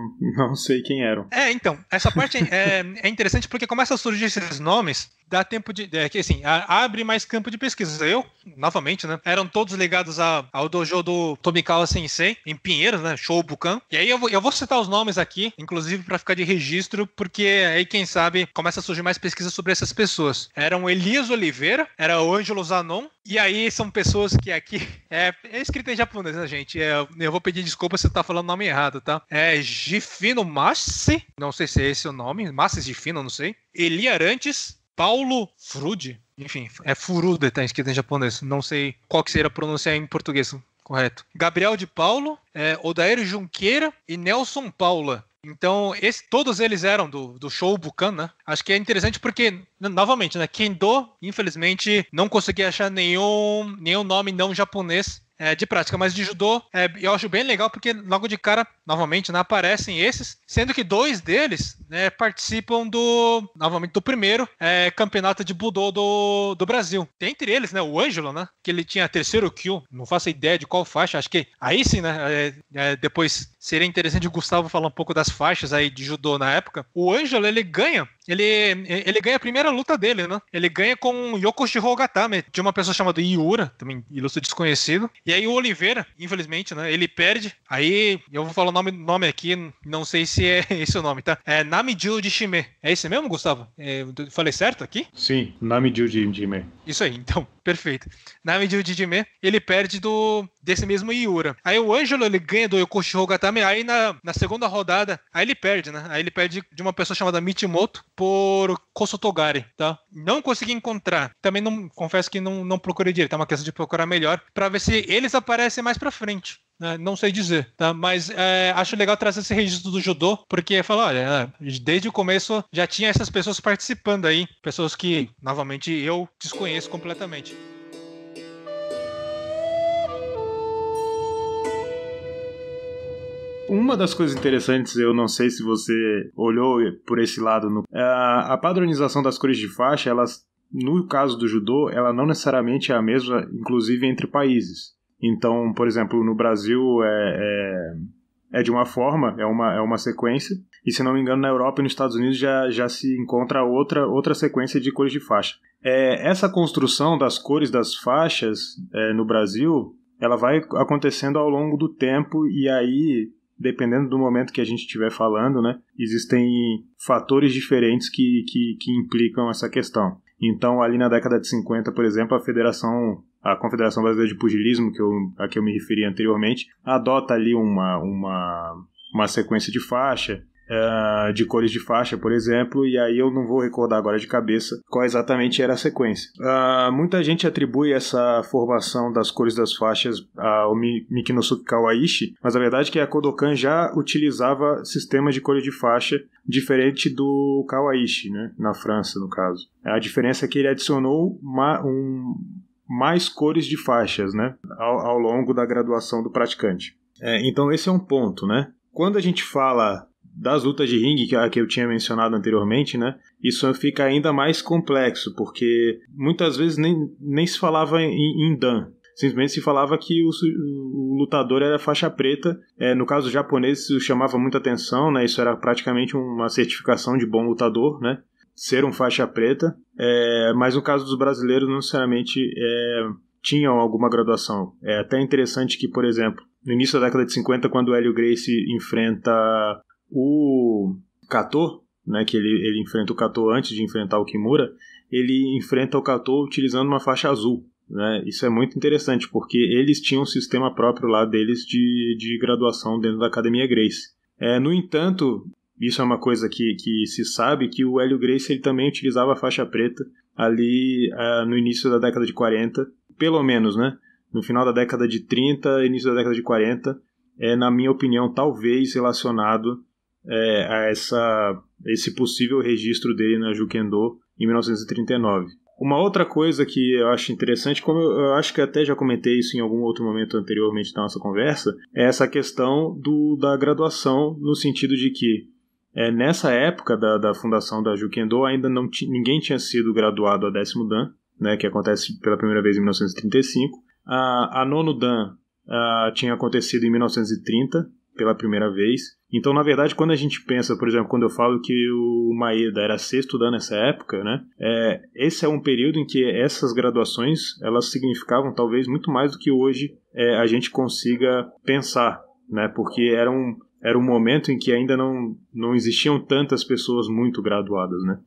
não sei quem eram. É, então, essa parte é, é interessante porque começa a surgir esses nomes, dá tempo de. É, que, assim, abre mais campo de pesquisa. Eu, na novamente, né? Eram todos ligados a, ao dojo do Tomikawa Sensei, em Pinheiros, né? Show Bukan. E aí eu vou, eu vou citar os nomes aqui, inclusive para ficar de registro, porque aí, quem sabe, começa a surgir mais pesquisa sobre essas pessoas. Eram Elias Oliveira, era o Ângelo Zanon, e aí são pessoas que aqui. É, é escrito em japonês, né, gente? É, eu vou pedir desculpa se eu tá falando o nome errado, tá? É Gifino Massi, não sei se é esse o nome, Massi Gifino, não sei. Eli Arantes, Paulo Frude, enfim, é Furuda, tá escrito em japonês. Não sei qual que seria pronunciar em português correto. Gabriel de Paulo, é, Odair Junqueira e Nelson Paula. Então, esse, todos eles eram do, do show Bukan, né? Acho que é interessante porque, novamente, né? Kendo, infelizmente, não consegui achar nenhum, nenhum nome não japonês é, de prática. Mas de judô, é, eu acho bem legal porque logo de cara, novamente, né, aparecem esses, sendo que dois deles né, participam do, novamente, do primeiro é, campeonato de Budô do, do Brasil. Entre eles, né, o Ângelo, né, que ele tinha terceiro kill, não faço ideia de qual faixa, acho que aí sim, né, é, é, depois seria interessante o Gustavo falar um pouco das faixas aí de judô na época. O Ângelo, ele ganha. Ele, ele ganha a primeira luta dele, né? Ele ganha com Yokoshiro Hogatame, de uma pessoa chamada Iura, também ilustre desconhecido. E aí o Oliveira, infelizmente, né? Ele perde. Aí eu vou falar o nome, nome aqui, não sei se é esse o nome, tá? É Namijiu de Shime. É esse mesmo, Gustavo? É, falei certo aqui? Sim, Namijiu de Shime. Isso aí, então perfeito. Na medida de Jimé, ele perde do desse mesmo Iura. Aí o Ângelo, ele ganha do Yokoshi Hogatame, aí na, na segunda rodada, aí ele perde, né? Aí ele perde de uma pessoa chamada Michimoto por Kosotogari, tá? Não consegui encontrar. Também não confesso que não, não procurei direito, é uma questão de procurar melhor para ver se eles aparecem mais para frente. Né? Não sei dizer, tá? mas é, acho legal trazer esse registro do judô, porque fala, olha, né, desde o começo já tinha essas pessoas participando aí, pessoas que, novamente, eu desconheço completamente. Uma das coisas interessantes, eu não sei se você olhou por esse lado, no, é, a padronização das cores de faixa, elas, no caso do judô, ela não necessariamente é a mesma, inclusive entre países. Então, por exemplo, no Brasil é, é, é, de uma forma, é uma, é uma sequência, e se não me engano, na Europa e nos Estados Unidos já, já se encontra outra, outra sequência de cores de faixa. É, essa construção das cores das faixas é, no Brasil, ela vai acontecendo ao longo do tempo, e aí dependendo do momento que a gente estiver falando, né, existem fatores diferentes que, que, que, implicam essa questão. Então, ali na década de 50, por exemplo, a Federação a Confederação Brasileira de Pugilismo, que eu, a que eu me referi anteriormente, adota ali uma, uma, uma sequência de faixa. Uh, de cores de faixa, por exemplo, e aí eu não vou recordar agora de cabeça qual exatamente era a sequência. Uh, muita gente atribui essa formação das cores das faixas ao Mikinosuke Kawaishi, mas a verdade é que a Kodokan já utilizava sistemas de cores de faixa diferente do Kawaishi, né, na França, no caso. A diferença é que ele adicionou uma, um, mais cores de faixas né, ao, ao longo da graduação do praticante. É, então, esse é um ponto. Né? Quando a gente fala das lutas de ringue que, que eu tinha mencionado anteriormente, né? Isso fica ainda mais complexo, porque muitas vezes nem, nem se falava em, em dan. Simplesmente se falava que o, o lutador era faixa preta. É, no caso japonês, isso chamava muita atenção, né? Isso era praticamente uma certificação de bom lutador, né? Ser um faixa preta. É, mas no caso dos brasileiros, não necessariamente é, tinham alguma graduação. É até interessante que, por exemplo, no início da década de 50, quando o Hélio Grace enfrenta o Kato, né, que ele, ele enfrenta o Kato antes de enfrentar o Kimura, ele enfrenta o Kato utilizando uma faixa azul. Né? Isso é muito interessante, porque eles tinham um sistema próprio lá deles de, de graduação dentro da Academia Grace. É, no entanto, isso é uma coisa que, que se sabe, que o Hélio Grace ele também utilizava a faixa preta ali uh, no início da década de 40, pelo menos, né? No final da década de 30, início da década de 40, é, na minha opinião, talvez relacionado é, a essa, esse possível registro dele na Juquendô em 1939. Uma outra coisa que eu acho interessante, como eu acho que até já comentei isso em algum outro momento anteriormente da nossa conversa, é essa questão do, da graduação, no sentido de que é, nessa época da, da fundação da Juquendô, ainda não ninguém tinha sido graduado a décimo Dan, né, que acontece pela primeira vez em 1935. A, a nono Dan a, tinha acontecido em 1930, pela primeira vez. Então, na verdade, quando a gente pensa, por exemplo, quando eu falo que o Maeda era sexto dan nessa época, né? É, esse é um período em que essas graduações elas significavam talvez muito mais do que hoje é, a gente consiga pensar, né? Porque eram era um momento em que ainda não, não existiam tantas pessoas muito graduadas, né?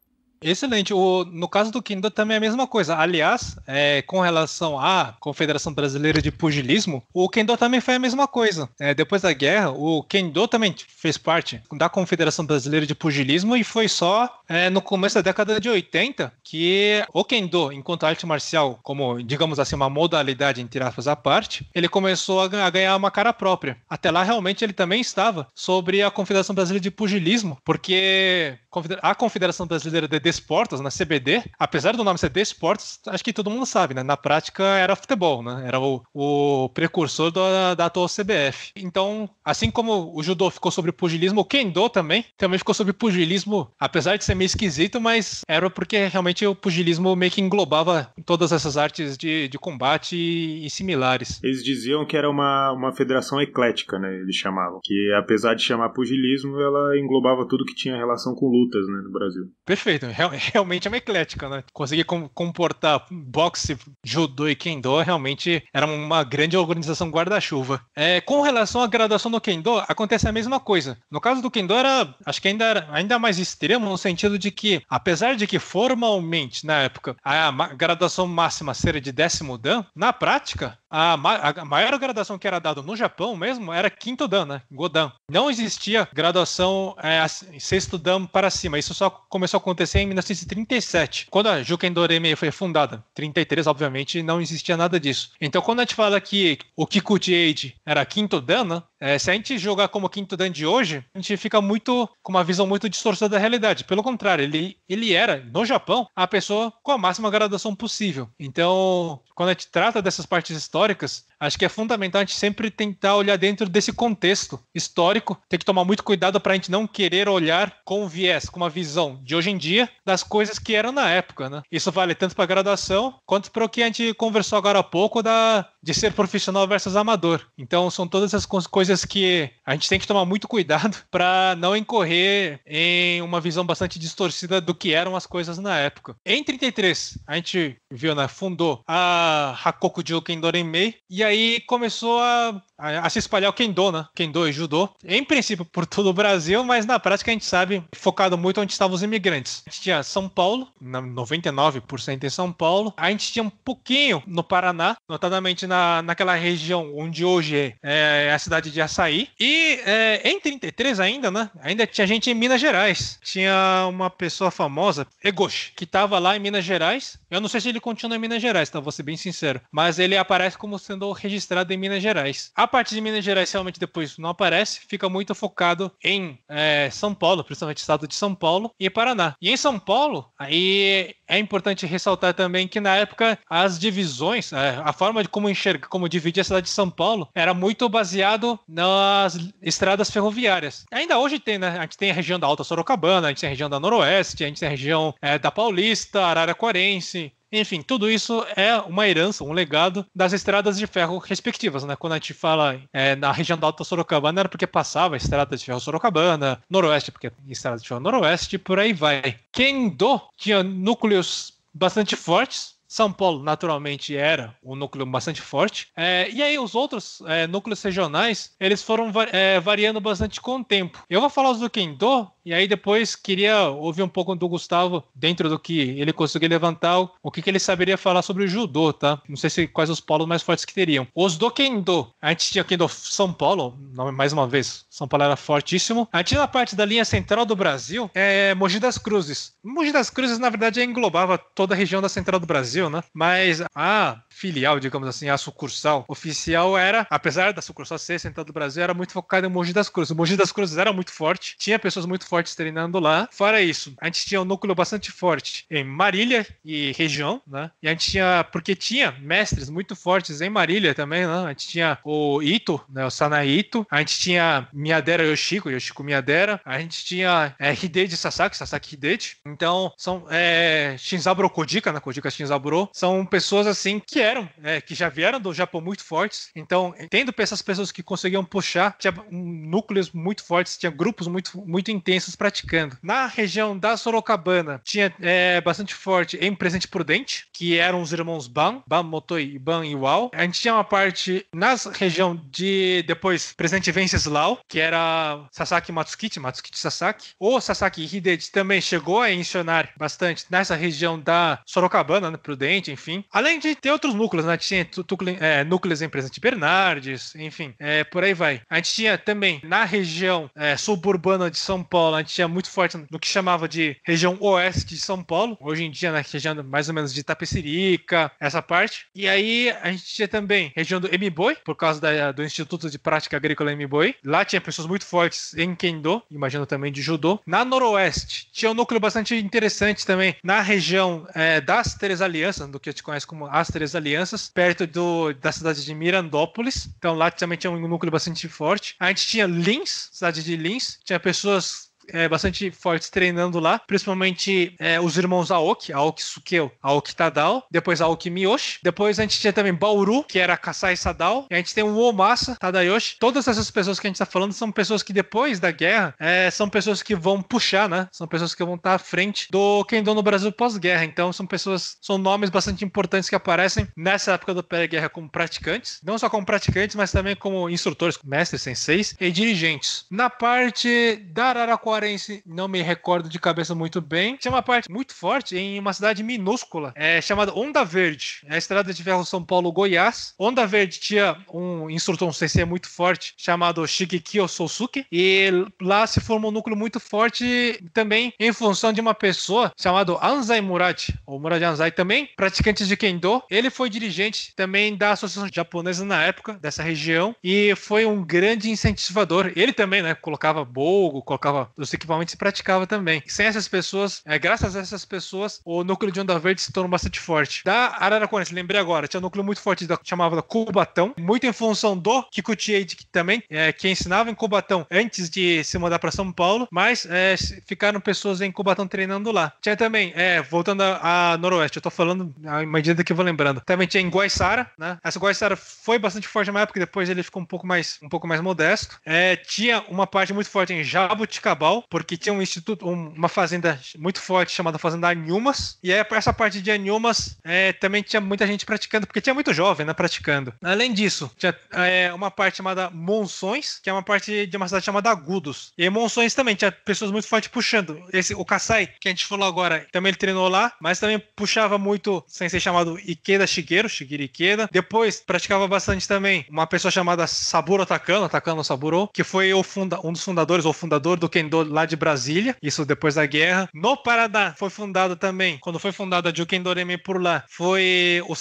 Excelente. O, no caso do Kindle também é a mesma coisa. Aliás, é, com relação à Confederação Brasileira de Pugilismo, o Kendo também foi a mesma coisa. É, depois da guerra, o Kendo também fez parte da Confederação Brasileira de Pugilismo e foi só é, no começo da década de 80 que o Kendo, enquanto arte marcial, como digamos assim, uma modalidade entre aspas à parte, ele começou a, a ganhar uma cara própria. Até lá, realmente, ele também estava sobre a Confederação Brasileira de Pugilismo, porque a Confederação Brasileira de Desportos, na CBD, apesar do nome ser Desportos, acho que todo mundo sabe, né? Na prática era futebol, né? Era o, o precursor da, da atual CBF. Então, assim como o judô ficou sobre pugilismo, o kendo também, também ficou sobre pugilismo, apesar de ser meio esquisito, mas era porque realmente o pugilismo meio que englobava todas essas artes de, de combate e, e similares. Eles diziam que era uma, uma federação eclética, né? Eles chamavam. Que apesar de chamar pugilismo, ela englobava tudo que tinha relação com luta lutas né, no Brasil. Perfeito, Real, realmente é uma eclética, né? Conseguir com, comportar boxe, judô e kendo realmente era uma grande organização guarda-chuva. É, com relação à graduação do kendo, acontece a mesma coisa. No caso do kendo era, acho que ainda era ainda mais extremo no sentido de que, apesar de que formalmente na época a graduação máxima seria de décimo dan, na prática a, ma a maior graduação que era dada no Japão mesmo era quinto dan, né? Godan. Não existia graduação é, assim, sexto dan para cima. Isso só começou a acontecer em 1937, quando a Jukendoreme foi fundada. 33, obviamente, não existia nada disso. Então, quando a gente fala que o Kikuchi Age era quinto dan, né? É, se a gente jogar como quinto dan de hoje, a gente fica muito com uma visão muito distorcida da realidade. Pelo contrário, ele, ele era, no Japão, a pessoa com a máxima graduação possível. Então, quando a gente trata dessas partes históricas, acho que é fundamental a gente sempre tentar olhar dentro desse contexto histórico. Tem que tomar muito cuidado para a gente não querer olhar com viés, com uma visão de hoje em dia das coisas que eram na época. Né? Isso vale tanto para a graduação quanto para o que a gente conversou agora há pouco da, de ser profissional versus amador. Então, são todas essas coisas coisas que a gente tem que tomar muito cuidado para não incorrer em uma visão bastante distorcida do que eram as coisas na época. Em 33, a gente viu, né? Fundou a Hakokujo Kendorenmei e aí começou a, a, a, se espalhar o Kendo, né? Kendo e Judô, em princípio por todo o Brasil, mas na prática a gente sabe focado muito onde estavam os imigrantes. A gente tinha São Paulo, 99% em São Paulo, a gente tinha um pouquinho no Paraná, notadamente na, naquela região onde hoje é, é a cidade de Açaí, e é, em 33 ainda, né? Ainda tinha gente em Minas Gerais. Tinha uma pessoa famosa, Egoshi, que estava lá em Minas Gerais. Eu não sei se ele ele continua em Minas Gerais, tá? Vou ser bem sincero. Mas ele aparece como sendo registrado em Minas Gerais. A parte de Minas Gerais realmente depois não aparece, fica muito focado em é, São Paulo, principalmente estado de São Paulo e Paraná. E em São Paulo, aí é importante ressaltar também que na época as divisões, é, a forma de como enxerga, como dividir a cidade de São Paulo era muito baseado nas estradas ferroviárias. Ainda hoje tem, né? A gente tem a região da Alta Sorocabana, a gente tem a região da Noroeste, a gente tem a região é, da Paulista, Araraquarense, enfim, tudo isso é uma herança, um legado das estradas de ferro respectivas, né? Quando a gente fala é, na região da Alta Sorocabana, era porque passava a estrada de ferro Sorocabana, Noroeste, porque estrada de ferro Noroeste, por aí vai. Kendo tinha núcleos bastante fortes, são Paulo, naturalmente, era um núcleo bastante forte. É, e aí, os outros é, núcleos regionais, eles foram é, variando bastante com o tempo. Eu vou falar os do Kendo e aí depois queria ouvir um pouco do Gustavo, dentro do que ele conseguiu levantar, o que, que ele saberia falar sobre o judô, tá? Não sei se quais os polos mais fortes que teriam. Os do Kendo. A gente tinha Kendo São Paulo, nome mais uma vez, São Paulo era fortíssimo. A na parte da linha central do Brasil é Mogi das Cruzes. Mogi das Cruzes, na verdade, englobava toda a região da central do Brasil, né? Mas a ah, filial, digamos assim, a sucursal oficial era, apesar da sucursal ser central do Brasil, era muito focada em Mogi das Cruzes. O Mogi das Cruzes era muito forte, tinha pessoas muito fortes treinando lá. Fora isso, a gente tinha um núcleo bastante forte em Marília e região, né? E a gente tinha, porque tinha mestres muito fortes em Marília também, né? A gente tinha o Ito, né? O Sanaí a gente tinha Miyadera Yoshiko, Yoshiko Miyadera, a gente tinha é, Hideji Sasaki, Sasaki Hideji. Então, são é, Shinzaburo Kodika, na né? Kodika Shinzaburo, são pessoas assim que vieram, é, que já vieram do Japão muito fortes. Então, tendo essas pessoas que conseguiam puxar, tinha núcleos muito fortes, tinha grupos muito, muito intensos praticando. Na região da Sorocabana, tinha é, bastante forte em Presente Prudente, que eram os irmãos Ban, Ban Motoi, Ban Iwao. A gente tinha uma parte na região de depois Presente Venceslau, que era Sasaki Matsukichi, Matsukichi Sasaki. O Sasaki Hideji também chegou a mencionar bastante nessa região da Sorocabana, né, Prudente, enfim. Além de ter outros núcleos, né? A gente tinha é, núcleos em empresa de Bernardes, enfim, é, por aí vai. A gente tinha também na região é, suburbana de São Paulo, a gente tinha muito forte no que chamava de região oeste de São Paulo, hoje em dia na região mais ou menos de Tapecirica, essa parte. E aí a gente tinha também região do Mboi, por causa da, do Instituto de Prática Agrícola Mboi. Lá tinha pessoas muito fortes em Kendo, imagino também de Judô. Na Noroeste tinha um núcleo bastante interessante também na região é, das Três Alianças, do que a gente conhece como as Três Alianças alianças, perto do, da cidade de Mirandópolis. Então lá também tinha um núcleo bastante forte. A gente tinha Lins, cidade de Lins, tinha pessoas é, bastante fortes treinando lá, principalmente é, os irmãos Aoki, Aoki Sukeo, Aoki Tadao, depois Aoki Miyoshi, depois a gente tinha também Bauru, que era Kasai Sadao, e a gente tem o Omasa Tadayoshi. Todas essas pessoas que a gente está falando são pessoas que depois da guerra é, são pessoas que vão puxar, né? São pessoas que vão estar tá à frente do Kendo no Brasil pós-guerra. Então são pessoas, são nomes bastante importantes que aparecem nessa época da pré-guerra como praticantes, não só como praticantes, mas também como instrutores, mestres, senseis e dirigentes. Na parte da Araraquara não me recordo de cabeça muito bem. Tinha uma parte muito forte em uma cidade minúscula, é, chamada Onda Verde. É a estrada de ferro São Paulo-Goiás. Onda Verde tinha um instrutor, um CC muito forte, chamado Shigeki Ososuke. E lá se formou um núcleo muito forte também em função de uma pessoa chamada Anzai Murati, ou Murati Anzai também, praticante de Kendo. Ele foi dirigente também da Associação Japonesa na época, dessa região, e foi um grande incentivador. Ele também, né, colocava bolgo, colocava dos equipamentos se praticava também. Sem essas pessoas, é, graças a essas pessoas, o núcleo de Onda Verde se tornou bastante forte. Da Araraquara, lembrei agora, tinha um núcleo muito forte da, chamava da Cubatão, muito em função do Kikuchi Eide, que também, é, que ensinava em Cubatão antes de se mudar para São Paulo, mas é, ficaram pessoas em Cubatão treinando lá. Tinha também, é, voltando a, Noroeste, eu tô falando à medida que eu vou lembrando. Também tinha em Guaiçara, né? Essa Guaiçara foi bastante forte na época, depois ele ficou um pouco mais, um pouco mais modesto. É, tinha uma parte muito forte em Jabuticabal, porque tinha um instituto, uma fazenda muito forte chamada Fazenda Anhumas, e aí essa parte de Anhumas é, também tinha muita gente praticando, porque tinha muito jovem, né, praticando. Além disso, tinha é, uma parte chamada Monções, que é uma parte de uma cidade chamada Agudos. E Monções também tinha pessoas muito fortes puxando. Esse, o Kasai, que a gente falou agora, também ele treinou lá, mas também puxava muito, sem ser chamado Ikeda Shigeru, Shigeru Ikeda. Depois, praticava bastante também uma pessoa chamada Saburo Takano, Takano Saburo, que foi o funda, um dos fundadores, ou fundador do Kendo lá de Brasília, isso depois da guerra. No Paraná foi fundada também, quando foi fundada a Juken Doremi por lá, foi o,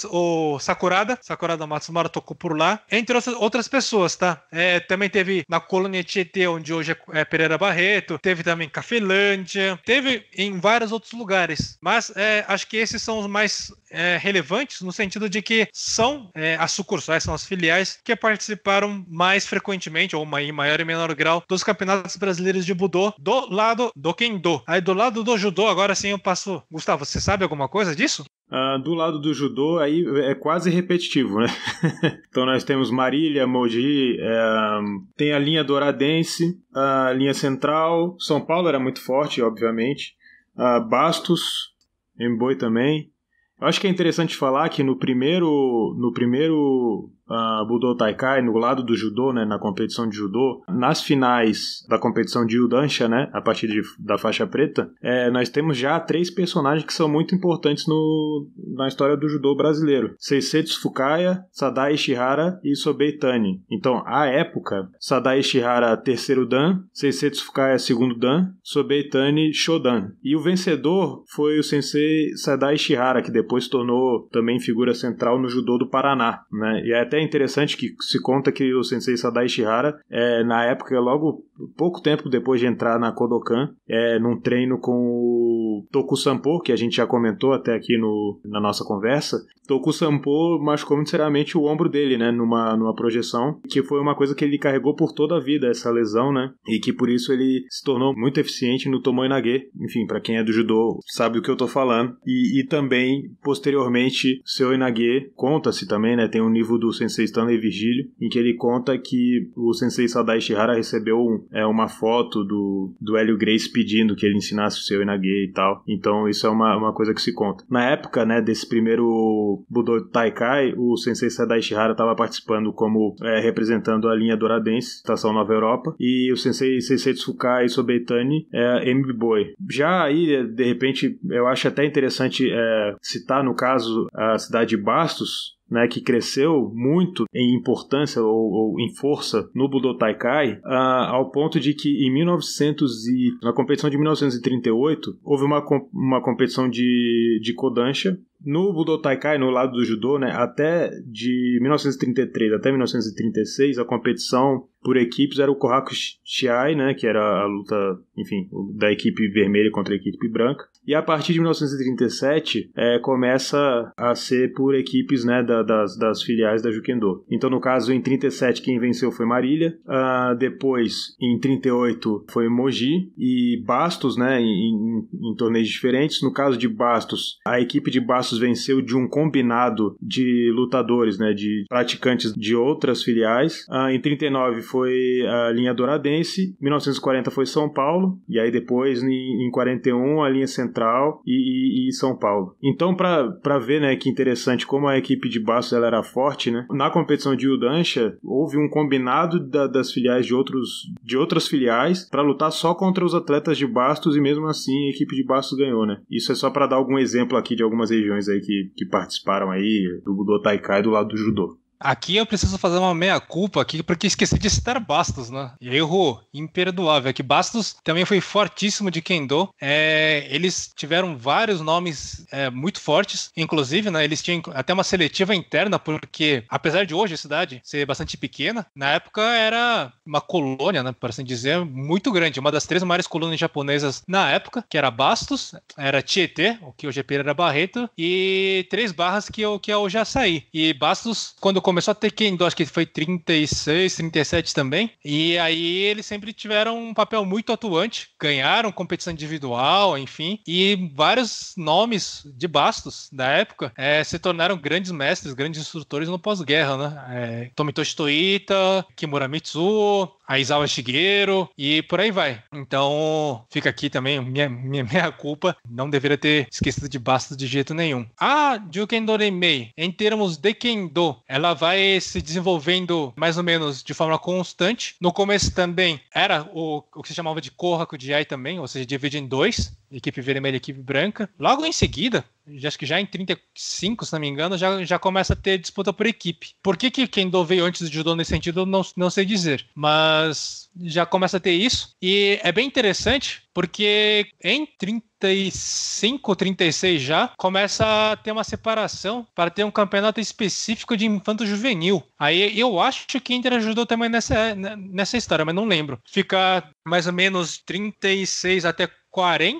o Sakurada, Sakurada Matsumara tocou por lá, entre outras, outras pessoas, tá? É, também teve na colônia Tietê, onde hoje é, é Pereira Barreto, teve também Cafelândia, teve em vários outros lugares, mas é, acho que esses são os mais é, relevantes no sentido de que são é, as sucursais, são as filiais que participaram mais frequentemente, ou em maior e menor grau, dos campeonatos brasileiros de Budô do lado do Kendo. Aí do lado do judô, agora sim eu passo. Gustavo, você sabe alguma coisa disso? Uh, do lado do judô, aí é quase repetitivo, né? então nós temos Marília, Moji, é, tem a linha douradense, a linha central, São Paulo era muito forte, obviamente, uh, Bastos, Emboi também. Eu acho que é interessante falar que no primeiro, no primeiro uh, ah, Budo Taikai, no lado do judô, né, na competição de judô, nas finais da competição de Udansha, né, a partir de, da faixa preta, é, nós temos já três personagens que são muito importantes no, na história do judô brasileiro. Seisetsu Fukaya, Sadai Ishihara e Sobei Tani. Então, à época, Sadai Ishihara terceiro dan, Seisetsu Fukaya segundo dan, Sobei Tani shodan. E o vencedor foi o sensei Sadai Ishihara, que depois se tornou também figura central no judô do Paraná, né, e é até até interessante que se conta que o sensei Sadai Ishihara, é, na época, logo pouco tempo depois de entrar na Kodokan, é, num treino com o Toku Sampo, que a gente já comentou até aqui no, na nossa conversa, Toku Sampo machucou necessariamente o ombro dele, né, numa, numa projeção, que foi uma coisa que ele carregou por toda a vida, essa lesão, né, e que por isso ele se tornou muito eficiente no Tomoe Nage, enfim, para quem é do judô sabe o que eu tô falando, e, e também, posteriormente, seu Inage, conta-se também, né, tem o um nível do sensei sensei Stanley Virgílio, em que ele conta que o sensei Sadai Shihara recebeu um, é, uma foto do, do Hélio Grace pedindo que ele ensinasse o seu Inage e tal. Então isso é uma, uma coisa que se conta. Na época, né, desse primeiro Budo Taikai, o sensei Sadai Shihara estava participando como é, representando a linha Douradense, Estação Nova Europa, e o sensei Sensei Tsukai Sobetani é MB boy Já aí, de repente, eu acho até interessante é, citar, no caso, a cidade de Bastos, né, que cresceu muito em importância ou, ou em força no Budotaikai, Taikai, ah, ao ponto de que em 1900 e, na competição de 1938 houve uma, uma competição de, de Kodansha no Budotaikai, no lado do judô, né, até de 1933 até 1936, a competição por equipes era o Kohaku Shiai, né, que era a luta, enfim, da equipe vermelha contra a equipe branca. E a partir de 1937 é, começa a ser por equipes né, da, das, das, filiais da Juquendô. Então, no caso, em 37 quem venceu foi Marília, uh, depois em 38 foi Mogi e Bastos, né, em, em, em torneios diferentes. No caso de Bastos, a equipe de Bastos venceu de um combinado de lutadores, né, de praticantes de outras filiais. Ah, em 39 foi a linha Douradense, 1940 foi São Paulo, e aí depois em, em 41 a linha Central Central e, e, e São Paulo. Então, para ver, né, que interessante como a equipe de Bastos ela era forte, né? Na competição de Udancha, houve um combinado da, das filiais de outros de outras filiais para lutar só contra os atletas de Bastos e mesmo assim a equipe de Bastos ganhou, né? Isso é só para dar algum exemplo aqui de algumas regiões aí que, que participaram aí do, do Taikai do lado do judô. Aqui eu preciso fazer uma meia-culpa aqui, porque esqueci de citar Bastos, né? Erro imperdoável. Que Bastos também foi fortíssimo de Kendo. É, eles tiveram vários nomes é, muito fortes, inclusive, né? Eles tinham até uma seletiva interna, porque apesar de hoje a cidade ser bastante pequena, na época era uma colônia, né? Para assim dizer, muito grande. Uma das três maiores colônias japonesas na época, que era Bastos, era Tietê, o que hoje é Pereira Barreto, e Três Barras, que, que é o Jaçaí. E Bastos, quando começou a ter Kendo, acho que foi 36, 37 também. E aí eles sempre tiveram um papel muito atuante, ganharam competição individual, enfim. E vários nomes de bastos da época é, se tornaram grandes mestres, grandes instrutores no pós-guerra, né? É, eh, Tomitoshi Toita, Kimura Mitsuo, Aizawa Shigeru e por aí vai. Então fica aqui também minha, minha, minha culpa, não deveria ter esquecido de bastos de jeito nenhum. A Jukendo Doremei, em termos de Kendo, ela vai se desenvolvendo mais ou menos de forma constante. No começo também era o, o que se chamava de Kohaku de AI também, ou seja, divide em dois, equipe vermelha e equipe branca. Logo em seguida, acho que já em 35, se não me engano, já, já começa a ter disputa por equipe. Por que, que Kendo veio antes de judô nesse sentido, não, não sei dizer. Mas já começa a ter isso. E é bem interessante, porque em 30 35, 36 já, começa a ter uma separação para ter um campeonato específico de infanto juvenil. Aí eu acho que Inter ajudou também nessa, nessa história, mas não lembro. Fica mais ou menos 36 até 40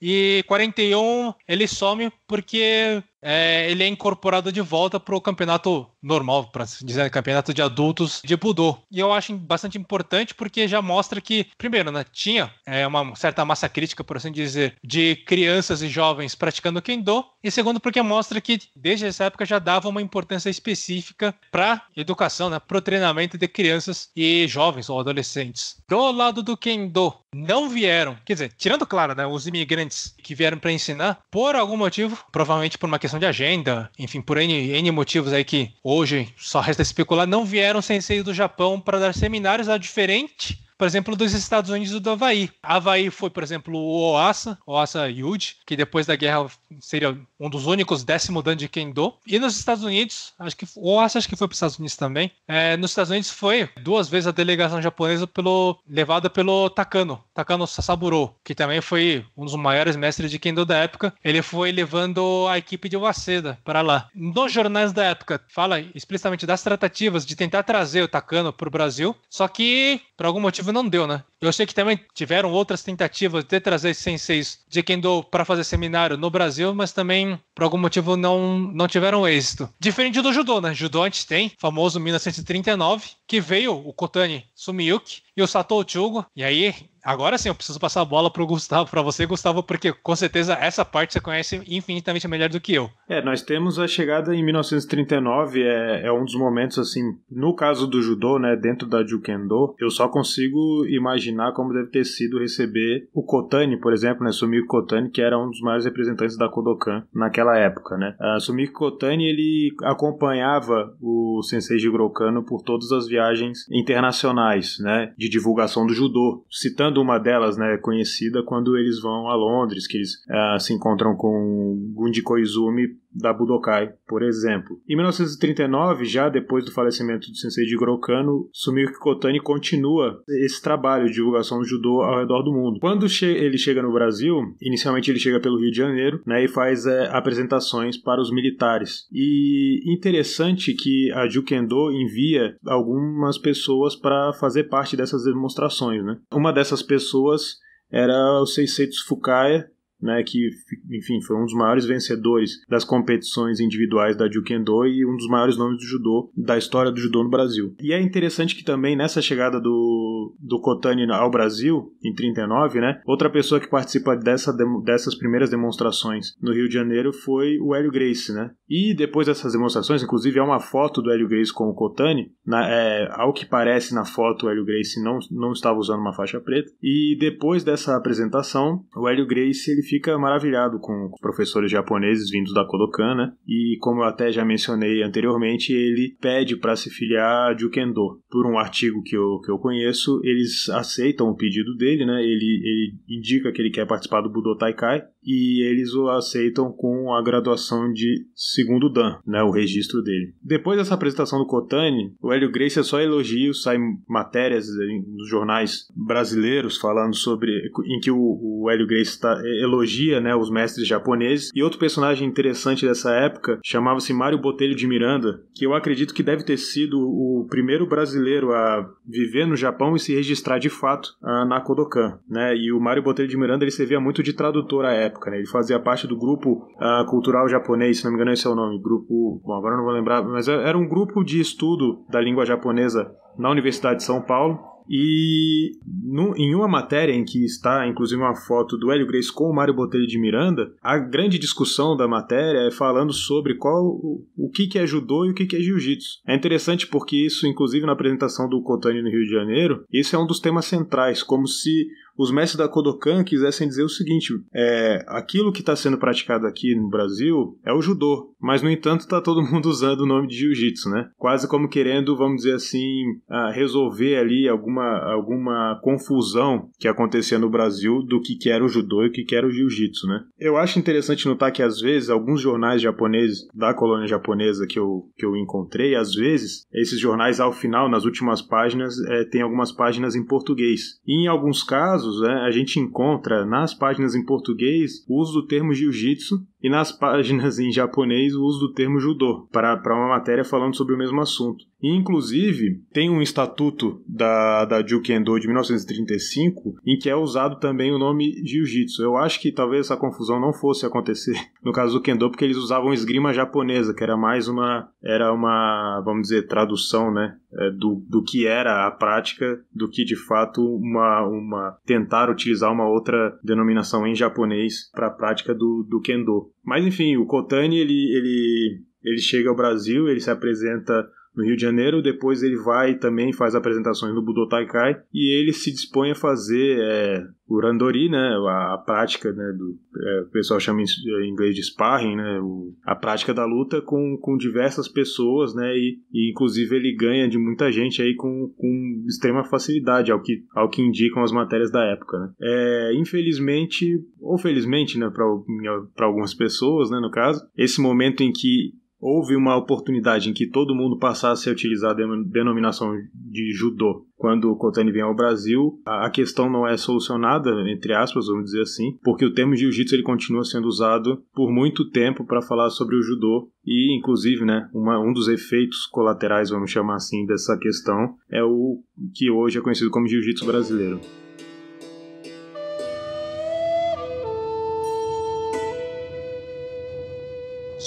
e 41 ele some porque é, ele é incorporado de volta para o campeonato normal, para dizer campeonato de adultos de Budô. E eu acho bastante importante porque já mostra que, primeiro, né, tinha é, uma certa massa crítica, por assim dizer, de crianças e jovens praticando Kendo, e segundo, porque mostra que desde essa época já dava uma importância específica para educação, né, para o treinamento de crianças e jovens ou adolescentes. Do lado do Kendo, não vieram, quer dizer, tirando, claro, né, os imigrantes que vieram para ensinar, por algum motivo, provavelmente por uma questão questão de agenda, enfim, por N, N motivos aí que hoje só resta especular, não vieram senseios do Japão para dar seminários a diferente por exemplo, dos Estados Unidos e do Havaí. Havaí foi, por exemplo, o Oasa, Oasa Yuji, que depois da guerra seria um dos únicos décimo dan de Kendo. E nos Estados Unidos, acho que o Oasa acho que foi para os Estados Unidos também. É, nos Estados Unidos foi duas vezes a delegação japonesa pelo, levada pelo Takano, Takano Sasaburo, que também foi um dos maiores mestres de Kendo da época. Ele foi levando a equipe de Waseda para lá. Nos jornais da época, fala explicitamente das tratativas de tentar trazer o Takano para o Brasil, só que, por algum motivo, não deu, né? Eu achei que também tiveram outras tentativas de trazer senseis de Kendo para fazer seminário no Brasil, mas também, por algum motivo, não, não tiveram êxito. Diferente do judô, né? Judô a gente tem, famoso 1939, que veio o Kotani Sumiyuki e o Sato Chugo. E aí, agora sim, eu preciso passar a bola para Gustavo, para você, Gustavo, porque com certeza essa parte você conhece infinitamente melhor do que eu. É, nós temos a chegada em 1939, é, é um dos momentos, assim, no caso do judô, né, dentro da Jukendo, eu só consigo imaginar como deve ter sido receber o Kotani, por exemplo, né, Sumiyuki Kotani, que era um dos maiores representantes da Kodokan naquela época, né. Ah, Sumiyuki Kotani, ele acompanhava o sensei Jigoro Kano por todas as viagens viagens internacionais, né, de divulgação do judô, citando uma delas, né, conhecida quando eles vão a Londres, que eles uh, se encontram com Gundi Koizumi da Budokai, por exemplo. Em 1939, já depois do falecimento do sensei de Grokano, Sumiko Kotani continua esse trabalho de divulgação do judô ao redor do mundo. Quando che ele chega no Brasil, inicialmente ele chega pelo Rio de Janeiro, né, e faz é, apresentações para os militares. E interessante que a Jukendo envia algumas pessoas para fazer parte dessas demonstrações, né? Uma dessas pessoas era o Seisei Tsufukaya, né, que enfim foi um dos maiores vencedores das competições individuais da Jukendo e um dos maiores nomes do judô da história do judô no Brasil. E é interessante que também nessa chegada do, do Kotani ao Brasil em 39, né, outra pessoa que participa dessa, dessas primeiras demonstrações no Rio de Janeiro foi o Hélio Grace, né? E depois dessas demonstrações, inclusive há uma foto do Hélio Grace com o Kotani, na, é, ao que parece na foto o Hélio Grace não não estava usando uma faixa preta. E depois dessa apresentação, o Hélio Grace ele fica maravilhado com professores japoneses vindos da Kodokan, né? E como eu até já mencionei anteriormente, ele pede para se filiar a Jukendo. Por um artigo que eu, que eu conheço, eles aceitam o pedido dele, né? Ele, ele indica que ele quer participar do Budotaikai e eles o aceitam com a graduação de segundo dan, né? O registro dele. Depois dessa apresentação do Kotani, o Hélio Gracie é só elogios, saem matérias nos jornais brasileiros falando sobre em que o, o Hélio Gracie está elogiando é, né, os mestres japoneses. E outro personagem interessante dessa época chamava-se Mário Botelho de Miranda, que eu acredito que deve ter sido o primeiro brasileiro a viver no Japão e se registrar de fato ah, na Kodokan. Né? E o Mário Botelho de Miranda ele servia muito de tradutor à época. Né? Ele fazia parte do grupo uh, cultural japonês, se não me engano esse é o nome, grupo... Bom, agora não vou lembrar, mas é, era um grupo de estudo da língua japonesa na Universidade de São Paulo e no, em uma matéria em que está, inclusive, uma foto do Hélio Grace com o Mário Botelho de Miranda, a grande discussão da matéria é falando sobre qual o, o que, que é judô e o que, que é jiu-jitsu. É interessante porque isso, inclusive, na apresentação do Cotani no Rio de Janeiro, isso é um dos temas centrais, como se os mestres da Kodokan quisessem dizer o seguinte: é, aquilo que está sendo praticado aqui no Brasil é o judô, mas no entanto está todo mundo usando o nome de jiu-jitsu, né? Quase como querendo, vamos dizer assim, ah, resolver ali alguma, alguma confusão que acontecia no Brasil do que, que era o judô e o que, que era o jiu-jitsu, né? Eu acho interessante notar que às vezes alguns jornais japoneses da colônia japonesa que eu, que eu encontrei, às vezes esses jornais ao final, nas últimas páginas, é, tem algumas páginas em português. E em alguns casos casos, né, a gente encontra nas páginas em português o uso do termo jiu-jitsu e nas páginas em japonês o uso do termo judô para uma matéria falando sobre o mesmo assunto. E, inclusive, tem um estatuto da, da Jukendo de 1935 em que é usado também o nome jiu-jitsu. Eu acho que talvez essa confusão não fosse acontecer no caso do Kendo, porque eles usavam esgrima japonesa, que era mais uma, era uma vamos dizer, tradução né, é, do, do que era a prática, do que de fato uma, uma tentar utilizar uma outra denominação em japonês para a prática do, do Kendo. Mas enfim, o Cotani ele, ele, ele chega ao Brasil, ele se apresenta no Rio de Janeiro. Depois ele vai também faz apresentações no Kai e ele se dispõe a fazer é, o randori, né, a, a prática né, do é, o pessoal chama em inglês de sparring, né, o, a prática da luta com, com diversas pessoas, né, e, e inclusive ele ganha de muita gente aí com, com extrema facilidade, ao que, ao que indicam as matérias da época. Né. É, infelizmente, ou felizmente, né, para algumas pessoas, né, no caso, esse momento em que houve uma oportunidade em que todo mundo passasse a utilizar a denominação de judô. Quando o Kotani vem ao Brasil, a questão não é solucionada, entre aspas, vamos dizer assim, porque o termo jiu-jitsu ele continua sendo usado por muito tempo para falar sobre o judô e, inclusive, né, uma, um dos efeitos colaterais, vamos chamar assim, dessa questão é o que hoje é conhecido como jiu-jitsu brasileiro.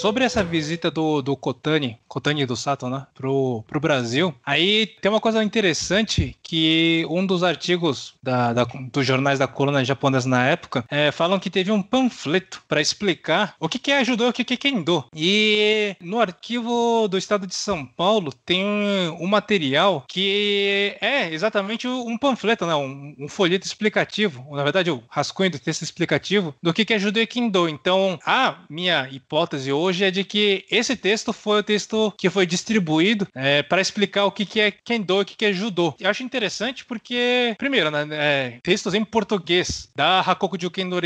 Sobre essa visita do, do Kotani, Kotani do Sato, né, pro, pro Brasil, aí tem uma coisa interessante que um dos artigos da, da, dos jornais da coluna japonesa na época é, falam que teve um panfleto para explicar o que, que é judô e o que, que é kendo. E no arquivo do estado de São Paulo tem um material que é exatamente um panfleto, né, um, um folheto explicativo, na verdade o rascunho do texto explicativo do que, que é judô e kendo. Então, a minha hipótese hoje hoje é de que esse texto foi o texto que foi distribuído é, para explicar o que, que é Kendo e o que, que é Judô. Eu acho interessante porque, primeiro, né, é, textos em português da Hakokujo Kendo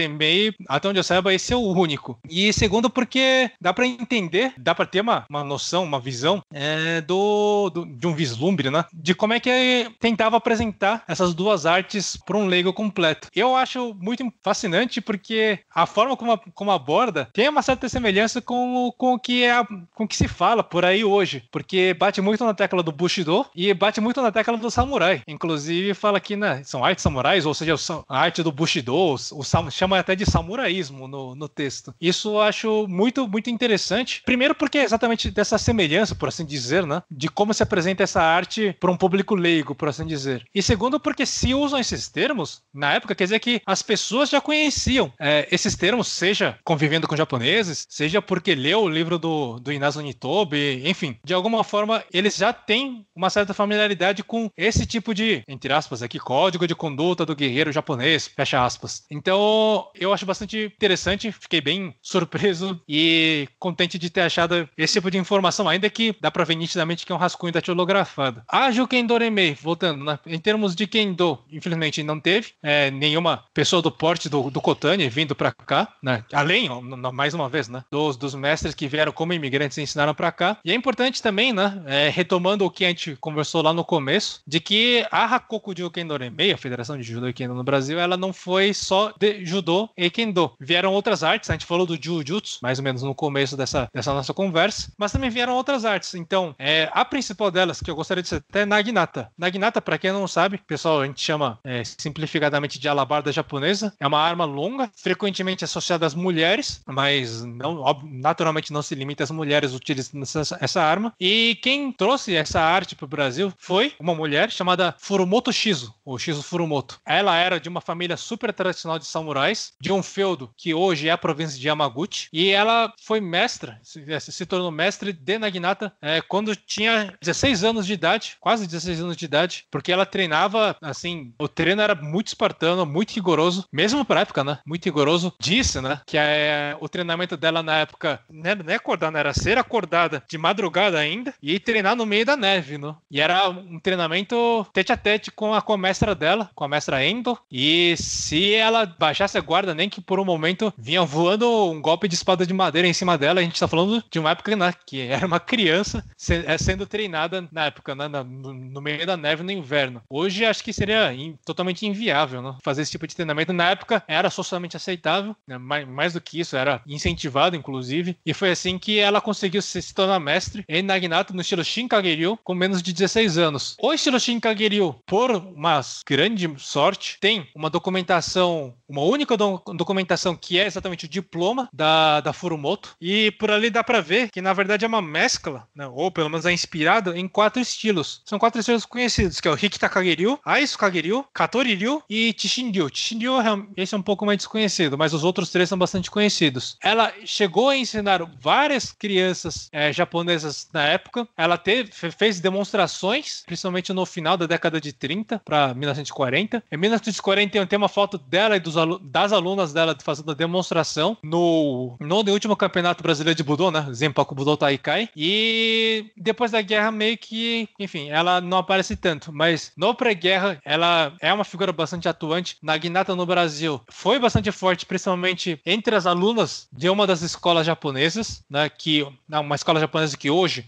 até onde eu saiba, esse é o único. E segundo, porque dá para entender, dá para ter uma, uma noção, uma visão é, do, do, de um vislumbre, né? De como é que tentava apresentar essas duas artes para um leigo completo. Eu acho muito fascinante porque a forma como, a, como aborda tem uma certa semelhança com com, o que é com que se fala por aí hoje, porque bate muito na tecla do Bushido e bate muito na tecla do samurai. Inclusive fala que né, são artes samurais, ou seja, a arte do Bushido, o, chama até de samuraísmo no, no texto. Isso eu acho muito, muito interessante. Primeiro porque é exatamente dessa semelhança, por assim dizer, né, de como se apresenta essa arte para um público leigo, por assim dizer. E segundo porque se usam esses termos, na época quer dizer que as pessoas já conheciam é, esses termos, seja convivendo com japoneses, seja porque leu o livro do, do Inácio Nitobe, enfim, de alguma forma eles já têm uma certa familiaridade com esse tipo de, entre aspas aqui, código de conduta do guerreiro japonês, fecha aspas. Então, eu acho bastante interessante, fiquei bem surpreso e contente de ter achado esse tipo de informação, ainda que dá pra ver nitidamente que é um rascunho datilografado. Ajo ah, Jukendo Remei, voltando, né? em termos de Kendo, infelizmente não teve é, nenhuma pessoa do porte do, do Kotani vindo pra cá, né? Além, mais uma vez, né? Dos, dos mestres mestres que vieram como imigrantes e ensinaram para cá. E é importante também, né, é, retomando o que a gente conversou lá no começo, de que a Hakoku Jiu Renmei, a Federação de Judo e Kendo no Brasil, ela não foi só de judô e kendo. Vieram outras artes, a gente falou do jiu-jitsu, mais ou menos no começo dessa, dessa nossa conversa, mas também vieram outras artes. Então, é, a principal delas, que eu gostaria de citar, é Naginata. Naginata, para quem não sabe, pessoal, a gente chama é, simplificadamente de alabarda japonesa. É uma arma longa, frequentemente associada às mulheres, mas não, naturalmente naturalmente não se limita às mulheres utilizando essa, essa arma. E quem trouxe essa arte para o Brasil foi uma mulher chamada Furumoto Shizu, ou Shizu Furumoto. Ela era de uma família super tradicional de samurais, de um feudo que hoje é a província de Yamaguchi, e ela foi mestra, se, é, se tornou mestre de Naginata é, quando tinha 16 anos de idade, quase 16 anos de idade, porque ela treinava, assim, o treino era muito espartano, muito rigoroso, mesmo para época, né? Muito rigoroso. Disse, né, que é o treinamento dela na época né, não é acordar, não né? era ser acordada de madrugada ainda e treinar no meio da neve, né? E era um treinamento tete a tete com a comestra dela, com a mestra Endo. E se ela baixasse a guarda, nem que por um momento vinha voando um golpe de espada de madeira em cima dela, a gente tá falando de uma época né, que era uma criança é, sendo treinada na época, né, no meio da neve no inverno. Hoje acho que seria totalmente inviável né, fazer esse tipo de treinamento. Na época era socialmente aceitável, né, mais, mais do que isso, era incentivado, inclusive e foi assim que ela conseguiu se tornar mestre em Naginata no estilo Shinkageryu com menos de 16 anos. O estilo Shinkageryu, por uma grande sorte, tem uma documentação, uma única do documentação que é exatamente o diploma da, da Furumoto, e por ali dá para ver que na verdade é uma mescla, né? ou pelo menos é inspirada em quatro estilos. São quatro estilos conhecidos, que é o Hikita Kageryu, Aisu Kageryu, Katori Ryu e Tishin Ryu. Ryu é esse é um pouco mais desconhecido, mas os outros três são bastante conhecidos. Ela chegou a ensinar várias crianças é, japonesas na época. Ela teve, fez demonstrações, principalmente no final da década de 30 para 1940. Em 1941 tem uma foto dela e dos das alunas dela fazendo a demonstração no, no último campeonato brasileiro de Budô, né? Zenpaku Budô Taikai. E depois da guerra, meio que, enfim, ela não aparece tanto. Mas no pré-guerra, ela é uma figura bastante atuante. na Gnata no Brasil foi bastante forte, principalmente entre as alunas de uma das escolas japonesas japonesas, né, que é uma escola japonesa que hoje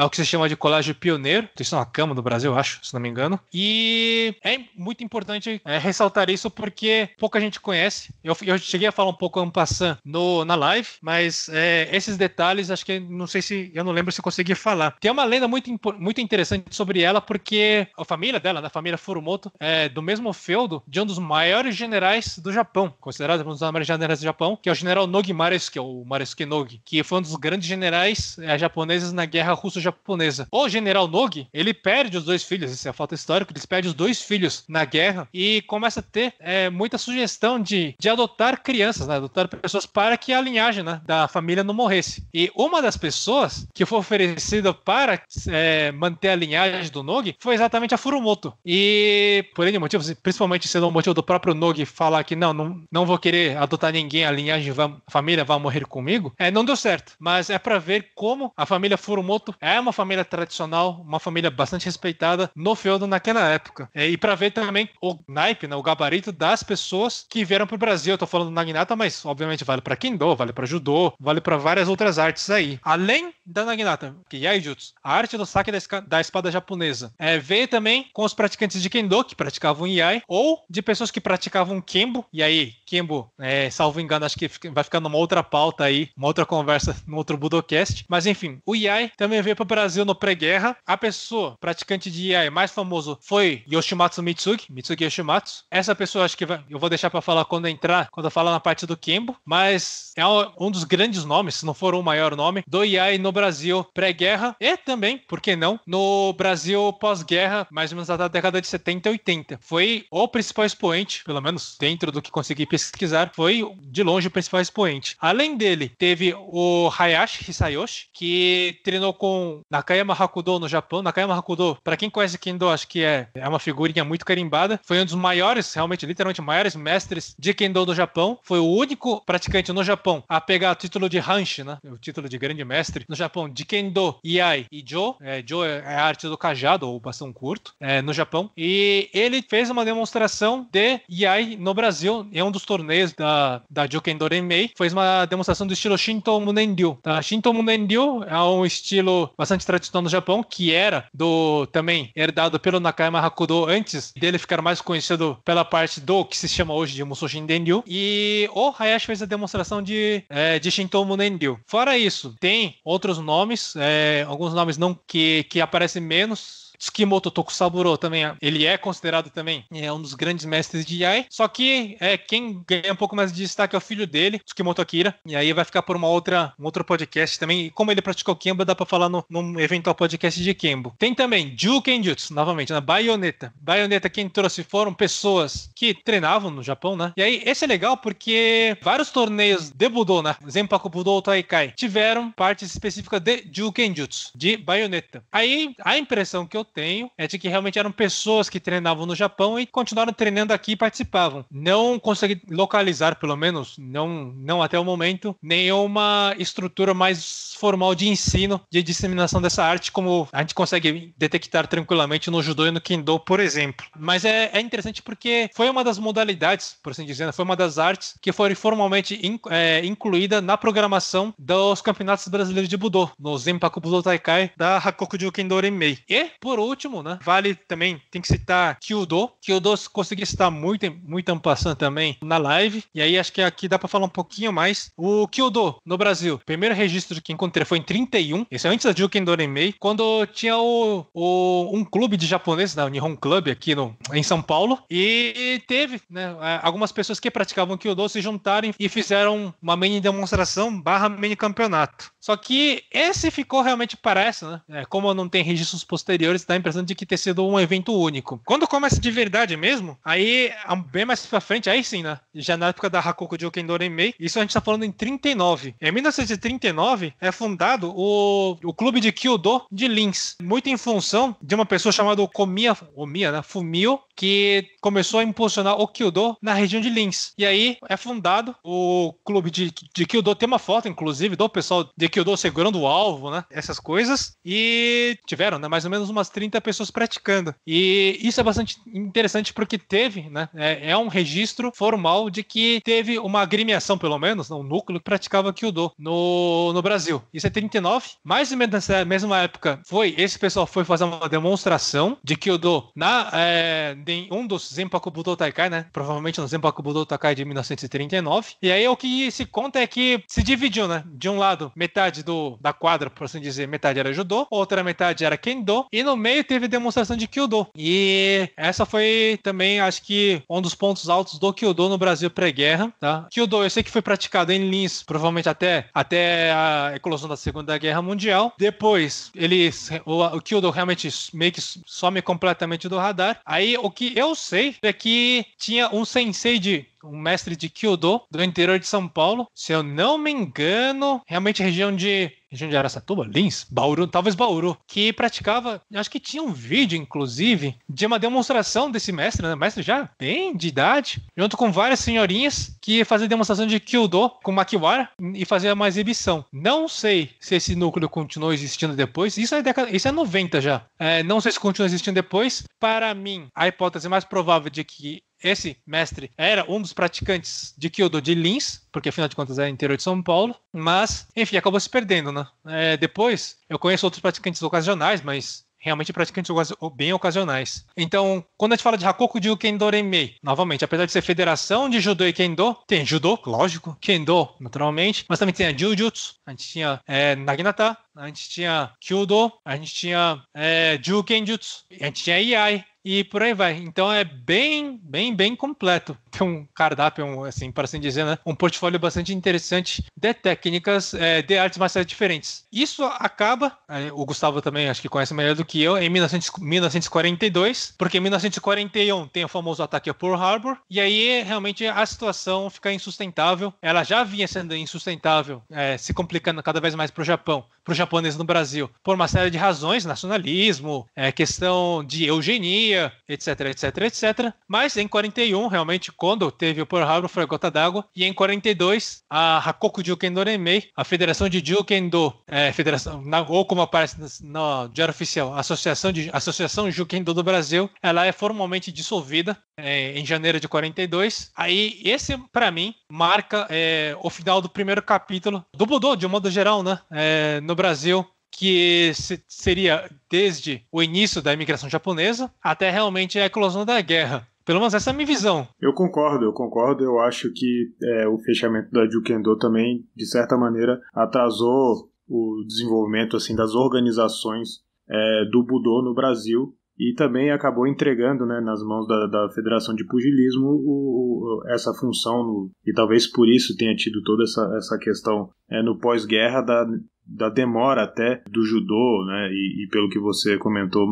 é o que se chama de colégio pioneiro, isso é uma cama do Brasil, acho, se não me engano. E é muito importante é, ressaltar isso porque pouca gente conhece. Eu, eu cheguei a falar um pouco ano passado no, na live, mas é, esses detalhes, acho que não sei se eu não lembro se consegui falar. Tem uma lenda muito, muito interessante sobre ela porque a família dela, da né, família Furumoto, é do mesmo feudo de um dos maiores generais do Japão, considerado um dos maiores generais do Japão, que é o general Nogi Maresuke, ou Maresuke Nogi, que foi um dos grandes generais é, japoneses na guerra russo-japonesa japonesa. O general Nogi, ele perde os dois filhos, isso é fato histórico, eles perde os dois filhos na guerra e começa a ter é, muita sugestão de, de adotar crianças, né? adotar pessoas para que a linhagem né, da família não morresse. E uma das pessoas que foi oferecida para é, manter a linhagem do Nogi foi exatamente a Furumoto. E por ele motivo, principalmente sendo o um motivo do próprio Nogi falar que não, não, não vou querer adotar ninguém, a linhagem, vai, a família vai morrer comigo, é, não deu certo. Mas é para ver como a família Furumoto é é uma família tradicional, uma família bastante respeitada no feudo naquela época. É, e para ver também o naipe, né, o gabarito das pessoas que vieram para o Brasil. Eu tô falando naginata, mas obviamente vale para kendo, vale para judô, vale para várias outras artes aí. Além da naginata, que é jutsu, a arte do saque da, espada japonesa. É, veio também com os praticantes de kendo que praticavam iai ou de pessoas que praticavam kembo. E aí, kembo, é, salvo engano, acho que vai ficar numa outra pauta aí, uma outra conversa, num outro budocast. Mas enfim, o iai também veio para o Brasil no pré-guerra. A pessoa praticante de AI mais famoso foi Yoshimatsu Mitsugi, Mitsugi Yoshimatsu. Essa pessoa acho que vai, eu vou deixar para falar quando entrar, quando eu falar na parte do Kembo, mas é um dos grandes nomes, se não for o maior nome, do AI no Brasil pré-guerra e também, por que não, no Brasil pós-guerra, mais ou menos da década de 70 e 80. Foi o principal expoente, pelo menos dentro do que consegui pesquisar, foi de longe o principal expoente. Além dele, teve o Hayashi Hisayoshi, que treinou com Nakayama Hakudo no Japão. Nakayama Hakudo, para quem conhece Kendo, acho que é, é uma figurinha muito carimbada. Foi um dos maiores, realmente, literalmente, maiores mestres de Kendo do Japão. Foi o único praticante no Japão a pegar o título de Hanshi, né? O título de grande mestre no Japão de Kendo, Iai e Jo. É, jo é, é a arte do cajado ou bastão curto é, no Japão. E ele fez uma demonstração de Iai no Brasil, em um dos torneios da, da Jokendo Renmei. Fez uma demonstração do estilo Shinto Munenryu. Tá? Shinto é um estilo bastante tradicional no Japão, que era do também herdado pelo Nakayama Hakudo antes dele ficar mais conhecido pela parte do que se chama hoje de Musoshin Denryu. E o Hayashi fez a demonstração de, é, de Shintomu Nenryu. Fora isso, tem outros nomes, é, alguns nomes não que, que aparecem menos Tsukimoto Tokusaburo também, ele é considerado também é um dos grandes mestres de Yai, só que é quem ganha um pouco mais de destaque é o filho dele, Tsukimoto Akira, e aí vai ficar por uma outra, um outro podcast também, e como ele praticou Kembo, dá pra falar no, num eventual podcast de Kembo. Tem também Ju Kenjutsu, novamente, na baioneta. Baioneta, quem trouxe foram pessoas que treinavam no Japão, né? E aí, esse é legal porque vários torneios de Budô, né? Zenpaku Budô Taikai, tiveram partes específicas de Ju Kenjutsu, de baioneta. Aí, a impressão que eu tenho é de que realmente eram pessoas que treinavam no Japão e continuaram treinando aqui e participavam. Não consegui localizar, pelo menos, não, não até o momento, nenhuma estrutura mais formal de ensino, de disseminação dessa arte, como a gente consegue detectar tranquilamente no judô e no kendo, por exemplo. Mas é, é interessante porque foi uma das modalidades, por assim dizer, né, foi uma das artes que foi formalmente in, é, incluída na programação dos campeonatos brasileiros de Budô, no Zenpaku Budô Taikai da Hakokujo Kendo Renmei. E, por por último, né? Vale também, tem que citar Kyudo. Kyudo conseguiu citar muito, muito passado também na live. E aí acho que aqui dá para falar um pouquinho mais. O Kyudo no Brasil, primeiro registro que encontrei foi em 31. Isso é antes da Juken Dorimei, quando tinha o, o, um clube de japoneses, né? o Nihon Club aqui no, em São Paulo. E teve, né? Algumas pessoas que praticavam Kyudo se juntarem e fizeram uma mini demonstração barra mini campeonato. Só que esse ficou realmente para essa, né? É, como não tem registros posteriores, dá a impressão de que ter sido um evento único. Quando começa de verdade mesmo, aí bem mais pra frente, aí sim, né? Já na época da Hakoku Joken Doremei, isso a gente tá falando em 39. Em 1939 é fundado o, o clube de Kyudo de Linz, muito em função de uma pessoa chamada Komiya, Omiya, né? Fumio, que começou a impulsionar o Kyudo na região de Linz. E aí é fundado o clube de, de Kyudo, tem uma foto, inclusive, do pessoal de Kyudo segurando o alvo, né? Essas coisas. E tiveram, né? Mais ou menos umas 30 pessoas praticando. E isso é bastante interessante porque teve, né? É, é um registro formal de que teve uma agremiação, pelo menos, né, um núcleo que praticava Kyudo no, no Brasil. Isso é 39. Mais ou menos nessa mesma época, foi esse pessoal foi fazer uma demonstração de Kyudo na, é, em um dos Zenpaku Budo Taikai, né? Provavelmente no Zenpaku Budo Taikai de 1939. E aí o que se conta é que se dividiu, né? De um lado, metade do, da quadra, por assim dizer, metade era judô, outra metade era kendo, e no meio torneio teve demonstração de Kyudo. E essa foi também, acho que, um dos pontos altos do Kyudo no Brasil pré-guerra. Tá? Kyudo, eu sei que foi praticado em Linz, provavelmente até, até a eclosão da Segunda Guerra Mundial. Depois, ele, o, o Kyudo realmente meio que some completamente do radar. Aí, o que eu sei é que tinha um sensei de um mestre de Kyudo do interior de São Paulo. Se eu não me engano, realmente região de região de Aracatuba, Lins, Bauru, talvez Bauru, que praticava, acho que tinha um vídeo, inclusive, de uma demonstração desse mestre, né? Mestre já bem de idade, junto com várias senhorinhas que faziam demonstração de Kyudo com Makiwara e fazia uma exibição. Não sei se esse núcleo continuou existindo depois, isso é, década, isso é 90 já. É, não sei se continua existindo depois. Para mim, a hipótese mais provável de que esse mestre era um dos praticantes de Kyodo de Lins, porque afinal de contas é interior de São Paulo, mas, enfim, acabou se perdendo, né? É, depois, eu conheço outros praticantes ocasionais, mas realmente praticantes bem ocasionais. Então, quando a gente fala de Hakoku de Kendo Renmei, novamente, apesar de ser federação de Judo e kendo, tem Judo, lógico, kendo, naturalmente, mas também tem a jujutsu, a gente tinha é, naginata, a gente tinha Kyudo, a gente tinha é, Jukenjutsu, a gente tinha AI e por aí vai. Então é bem, bem, bem completo. Tem um cardápio, um, assim, para assim dizer, né? Um portfólio bastante interessante de técnicas é, de artes marciais diferentes. Isso acaba, é, o Gustavo também acho que conhece melhor do que eu, em 1900, 1942, porque em 1941 tem o famoso ataque a Pearl Harbor, e aí realmente a situação fica insustentável. Ela já vinha sendo insustentável, é, se complicando cada vez mais para o Japão para o japonês no Brasil? Por uma série de razões, nacionalismo, é, questão de eugenia, etc, etc, etc. Mas em 41, realmente, quando teve o Pearl Harbor, foi a gota d'água. E em 42, a Hakoku Jukendo Renmei, a Federação de Jukendo, é, federação, na, ou como aparece no diário oficial, Associação, de, Associação Jukendo do Brasil, ela é formalmente dissolvida é, em janeiro de 42. Aí, esse, para mim, marca é, o final do primeiro capítulo do Budô, de um modo geral, né? É, no Brasil, que seria desde o início da imigração japonesa até realmente a eclosão da guerra. Pelo menos essa é a minha visão. Eu concordo, eu concordo. Eu acho que é, o fechamento da Jukendo também, de certa maneira, atrasou o desenvolvimento assim das organizações é, do Budô no Brasil e também acabou entregando né, nas mãos da, da Federação de Pugilismo o, o, essa função, no, e talvez por isso tenha tido toda essa, essa questão é, no pós-guerra da da demora até do judô, né? E, e pelo que você comentou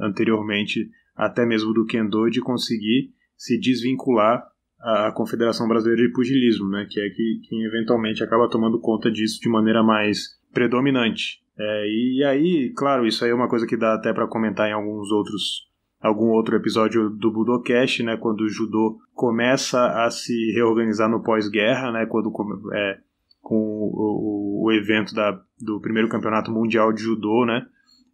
anteriormente, até mesmo do kendo, de conseguir se desvincular à Confederação Brasileira de Pugilismo, né? Que é que, quem eventualmente acaba tomando conta disso de maneira mais predominante. É, e aí, claro, isso aí é uma coisa que dá até para comentar em alguns outros algum outro episódio do Budocast, né, quando o judô começa a se reorganizar no pós-guerra, né, quando é, com o, o evento da, do primeiro campeonato mundial de judô, né?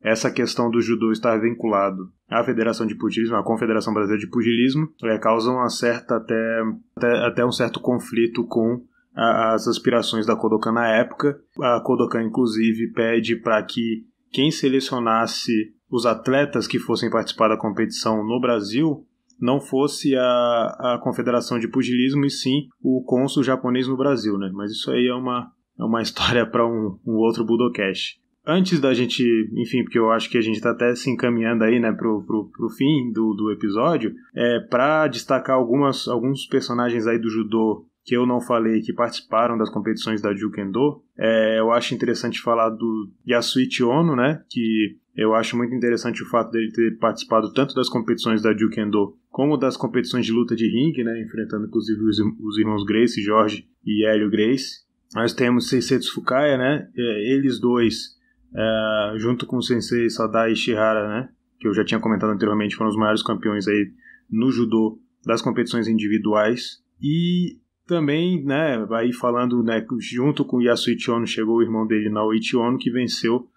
Essa questão do judô estar vinculado à Federação de Pugilismo, à Confederação Brasileira de Pugilismo, é, causa uma certa até, até, até um certo conflito com a, as aspirações da Kodokan na época. A Kodokan, inclusive, pede para que quem selecionasse os atletas que fossem participar da competição no Brasil não fosse a, a Confederação de Pugilismo e sim o cônsul japonês no Brasil, né? Mas isso aí é uma, é uma história para um, um, outro Budokash. Antes da gente, enfim, porque eu acho que a gente está até se encaminhando aí, né, pro, pro, pro fim do, do episódio, é para destacar algumas, alguns personagens aí do judô que eu não falei que participaram das competições da Jukendo, é, eu acho interessante falar do Yasuichi Ono, né, que eu acho muito interessante o fato dele ter participado tanto das competições da Jukendo como das competições de luta de ringue, né, enfrentando inclusive os, irmãos Grace, Jorge e Hélio Grace. Nós temos Sensei Fukaya, né, é, eles dois, uh, junto com o Sensei Sadai Ishihara, né, que eu já tinha comentado anteriormente, foram os maiores campeões aí no judô das competições individuais. E também, né, aí falando, né, junto com Yasui Ono chegou o irmão dele, Naoichi Ono, que venceu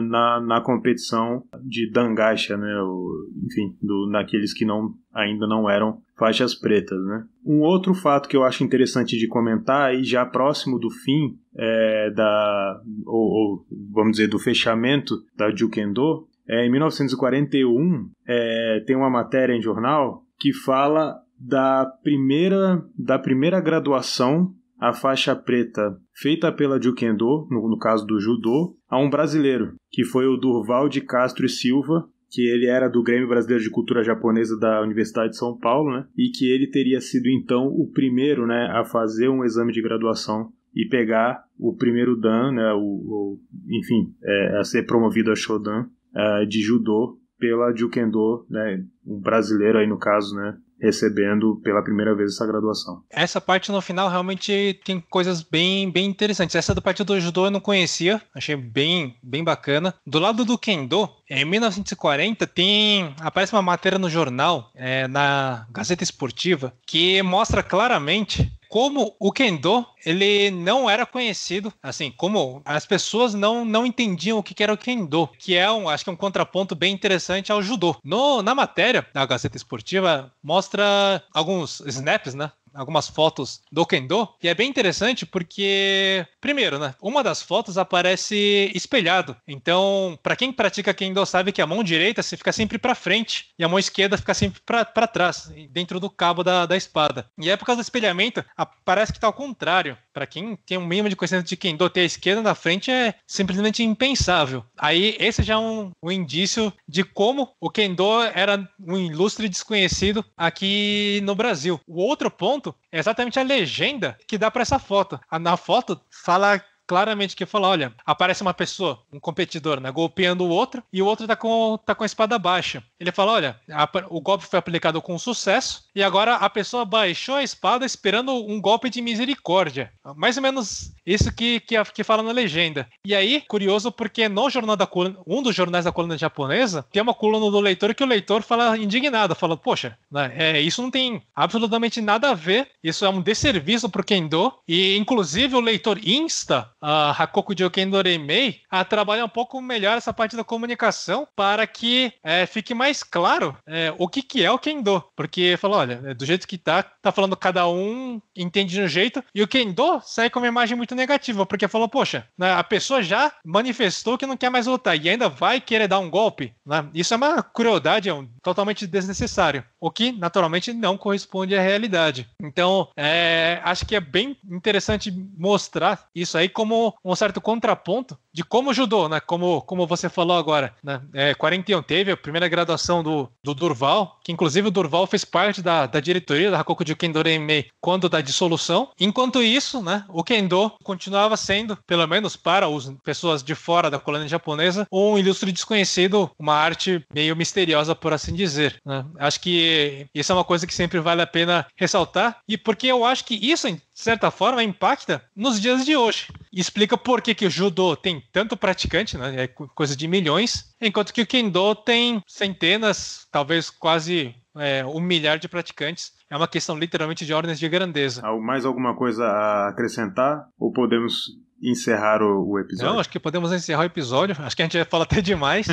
na, na competição de Dangacha, né? O, enfim, do, naqueles que não, ainda não eram faixas pretas, né? Um outro fato que eu acho interessante de comentar, e já próximo do fim, é, da, ou, ou vamos dizer, do fechamento da Jukendo, é, em 1941 é, tem uma matéria em jornal que fala da primeira, da primeira graduação a faixa preta feita pela Jukendo, no, no caso do judô, a um brasileiro, que foi o Durval de Castro e Silva, que ele era do Grêmio Brasileiro de Cultura Japonesa da Universidade de São Paulo, né? E que ele teria sido então o primeiro, né, a fazer um exame de graduação e pegar o primeiro dan, né, o, o enfim, é, a ser promovido a shodan uh, de judô pela jukendo, né, um brasileiro aí no caso, né, recebendo pela primeira vez essa graduação. Essa parte no final realmente tem coisas bem, bem interessantes. Essa da parte do judô eu não conhecia, achei bem, bem bacana. Do lado do kendo, em 1940 tem aparece uma matéria no jornal, é, na Gazeta Esportiva, que mostra claramente como o Kendo ele não era conhecido, assim, como as pessoas não, não entendiam o que era o Kendo, que é um, acho que é um contraponto bem interessante ao judô. No, na matéria da Gazeta Esportiva, mostra alguns snaps, né, algumas fotos do Kendo. E é bem interessante porque, primeiro, né? Uma das fotos aparece espelhado. Então, para quem pratica Kendo sabe que a mão direita se fica sempre para frente e a mão esquerda fica sempre para trás, dentro do cabo da, da espada. E é por causa do espelhamento, a, parece que tá ao contrário para quem tem um mínimo de conhecimento de quem ter a esquerda na frente é simplesmente impensável. Aí esse já é um, um indício de como o Kendo era um ilustre desconhecido aqui no Brasil. O outro ponto é exatamente a legenda que dá para essa foto. Na foto fala claramente que fala: olha, aparece uma pessoa, um competidor, né, golpeando o outro, e o outro tá com, tá com a espada baixa. Ele fala: olha, a, o golpe foi aplicado com sucesso, e agora a pessoa baixou a espada esperando um golpe de misericórdia. Mais ou menos isso que, que, que fala na legenda. E aí, curioso, porque no jornal da coluna, um dos jornais da coluna japonesa, tem uma coluna do leitor que o leitor fala indignado, fala: poxa, né, é, isso não tem absolutamente nada a ver, isso é um desserviço pro Kendo, e inclusive o leitor insta a Hakoku Jokendorei Mei a trabalhar um pouco melhor essa parte da comunicação para que é, fique mais claro é, o que, que é o Kendo. Porque falou, olha, é, do jeito que tá, tá falando cada um, entende de um jeito, e o Kendo sai com uma imagem muito negativa, porque falou, poxa, né, a pessoa já manifestou que não quer mais lutar e ainda vai querer dar um golpe. Né? Isso é uma crueldade, é um, totalmente desnecessário o que naturalmente não corresponde à realidade. Então, é, acho que é bem interessante mostrar isso aí como um certo contraponto de como judô, né? Como, como você falou agora, né? É, 41 teve a primeira graduação do, do Durval, que inclusive o Durval fez parte da, da diretoria da Hakokuji Kendo Renmei quando da dissolução. Enquanto isso, né? O Kendo continuava sendo, pelo menos para as pessoas de fora da colônia japonesa, um ilustre desconhecido, uma arte meio misteriosa, por assim dizer. Né? Acho que isso é uma coisa que sempre vale a pena ressaltar e porque eu acho que isso de certa forma impacta nos dias de hoje, e explica por que, que o judô tem tanto praticante, né? É coisa de milhões, enquanto que o kendo tem centenas, talvez quase é, um milhar de praticantes. É uma questão literalmente de ordens de grandeza. Mais alguma coisa a acrescentar? Ou podemos encerrar o, o, episódio. Não, acho que podemos encerrar o episódio. Acho que a gente já fala até demais.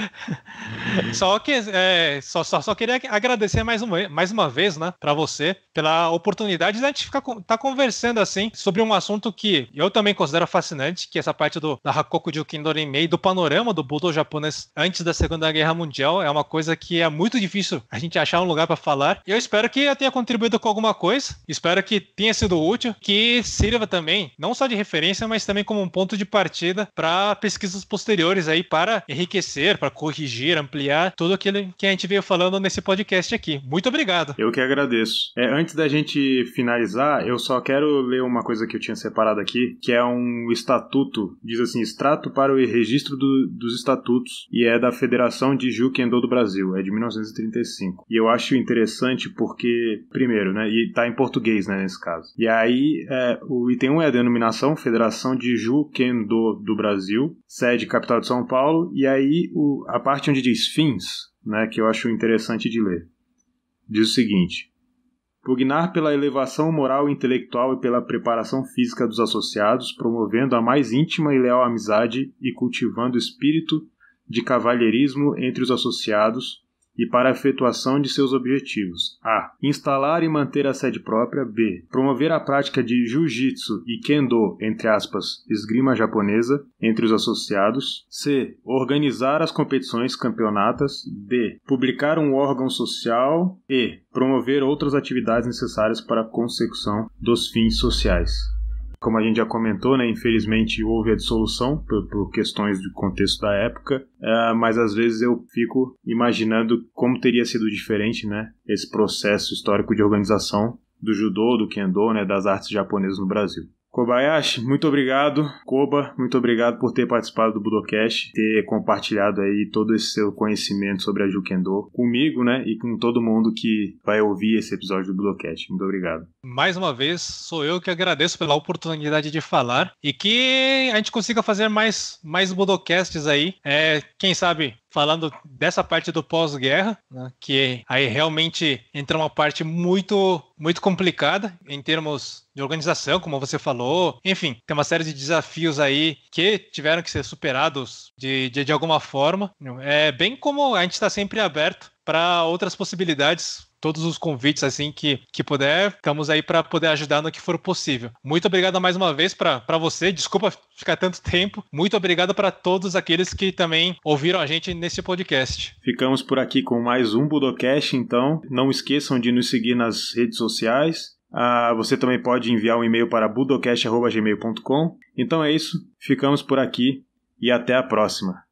só que é, só, só, só, queria agradecer mais uma, mais uma vez, né, para você pela oportunidade de a gente ficar tá conversando assim sobre um assunto que eu também considero fascinante, que é essa parte do da Hakoku Jukindorimei, do panorama do Budo japonês antes da Segunda Guerra Mundial, é uma coisa que é muito difícil a gente achar um lugar para falar. E eu espero que eu tenha contribuído com alguma coisa. Espero que tenha sido útil, que sirva também não só de referência, mas também como um ponto de partida para pesquisas posteriores aí para enriquecer, para corrigir, ampliar tudo aquilo que a gente veio falando nesse podcast aqui. Muito obrigado. Eu que agradeço. É, antes da gente finalizar, eu só quero ler uma coisa que eu tinha separado aqui, que é um estatuto, diz assim, extrato para o registro do, dos estatutos e é da Federação de Jukendo do Brasil, é de 1935. E eu acho interessante porque, primeiro, né, e tá em português, né, nesse caso. E aí, é, o item 1 é a denominação Federação, Federação de Juquendo do Brasil, sede capital de São Paulo, e aí o, a parte onde diz fins, né, que eu acho interessante de ler, diz o seguinte: pugnar pela elevação moral e intelectual e pela preparação física dos associados, promovendo a mais íntima e leal amizade e cultivando o espírito de cavalheirismo entre os associados, e para a efetuação de seus objetivos: a. instalar e manter a sede própria, b. promover a prática de jiu-jitsu e kendo, entre aspas, esgrima japonesa, entre os associados, c. organizar as competições, campeonatas, d. publicar um órgão social e promover outras atividades necessárias para a consecução dos fins sociais. Como a gente já comentou, né, infelizmente houve a dissolução por, por questões do contexto da época, uh, mas às vezes eu fico imaginando como teria sido diferente né, esse processo histórico de organização do judô, do kendo, né, das artes japonesas no Brasil. Kobayashi, muito obrigado. Koba, muito obrigado por ter participado do Budocast, ter compartilhado aí todo esse seu conhecimento sobre a Jukendo comigo, né, e com todo mundo que vai ouvir esse episódio do Budocast. Muito obrigado mais uma vez, sou eu que agradeço pela oportunidade de falar e que a gente consiga fazer mais, mais Budocasts aí. É, quem sabe falando dessa parte do pós-guerra, né, que aí realmente entra uma parte muito, muito complicada em termos de organização, como você falou. Enfim, tem uma série de desafios aí que tiveram que ser superados de, de, de alguma forma. É bem como a gente está sempre aberto para outras possibilidades todos os convites assim que, que puder. Estamos aí para poder ajudar no que for possível. Muito obrigado mais uma vez para você. Desculpa ficar tanto tempo. Muito obrigado para todos aqueles que também ouviram a gente nesse podcast. Ficamos por aqui com mais um Budocast, então. Não esqueçam de nos seguir nas redes sociais. Ah, você também pode enviar um e-mail para budocast.gmail.com. Então é isso. Ficamos por aqui e até a próxima.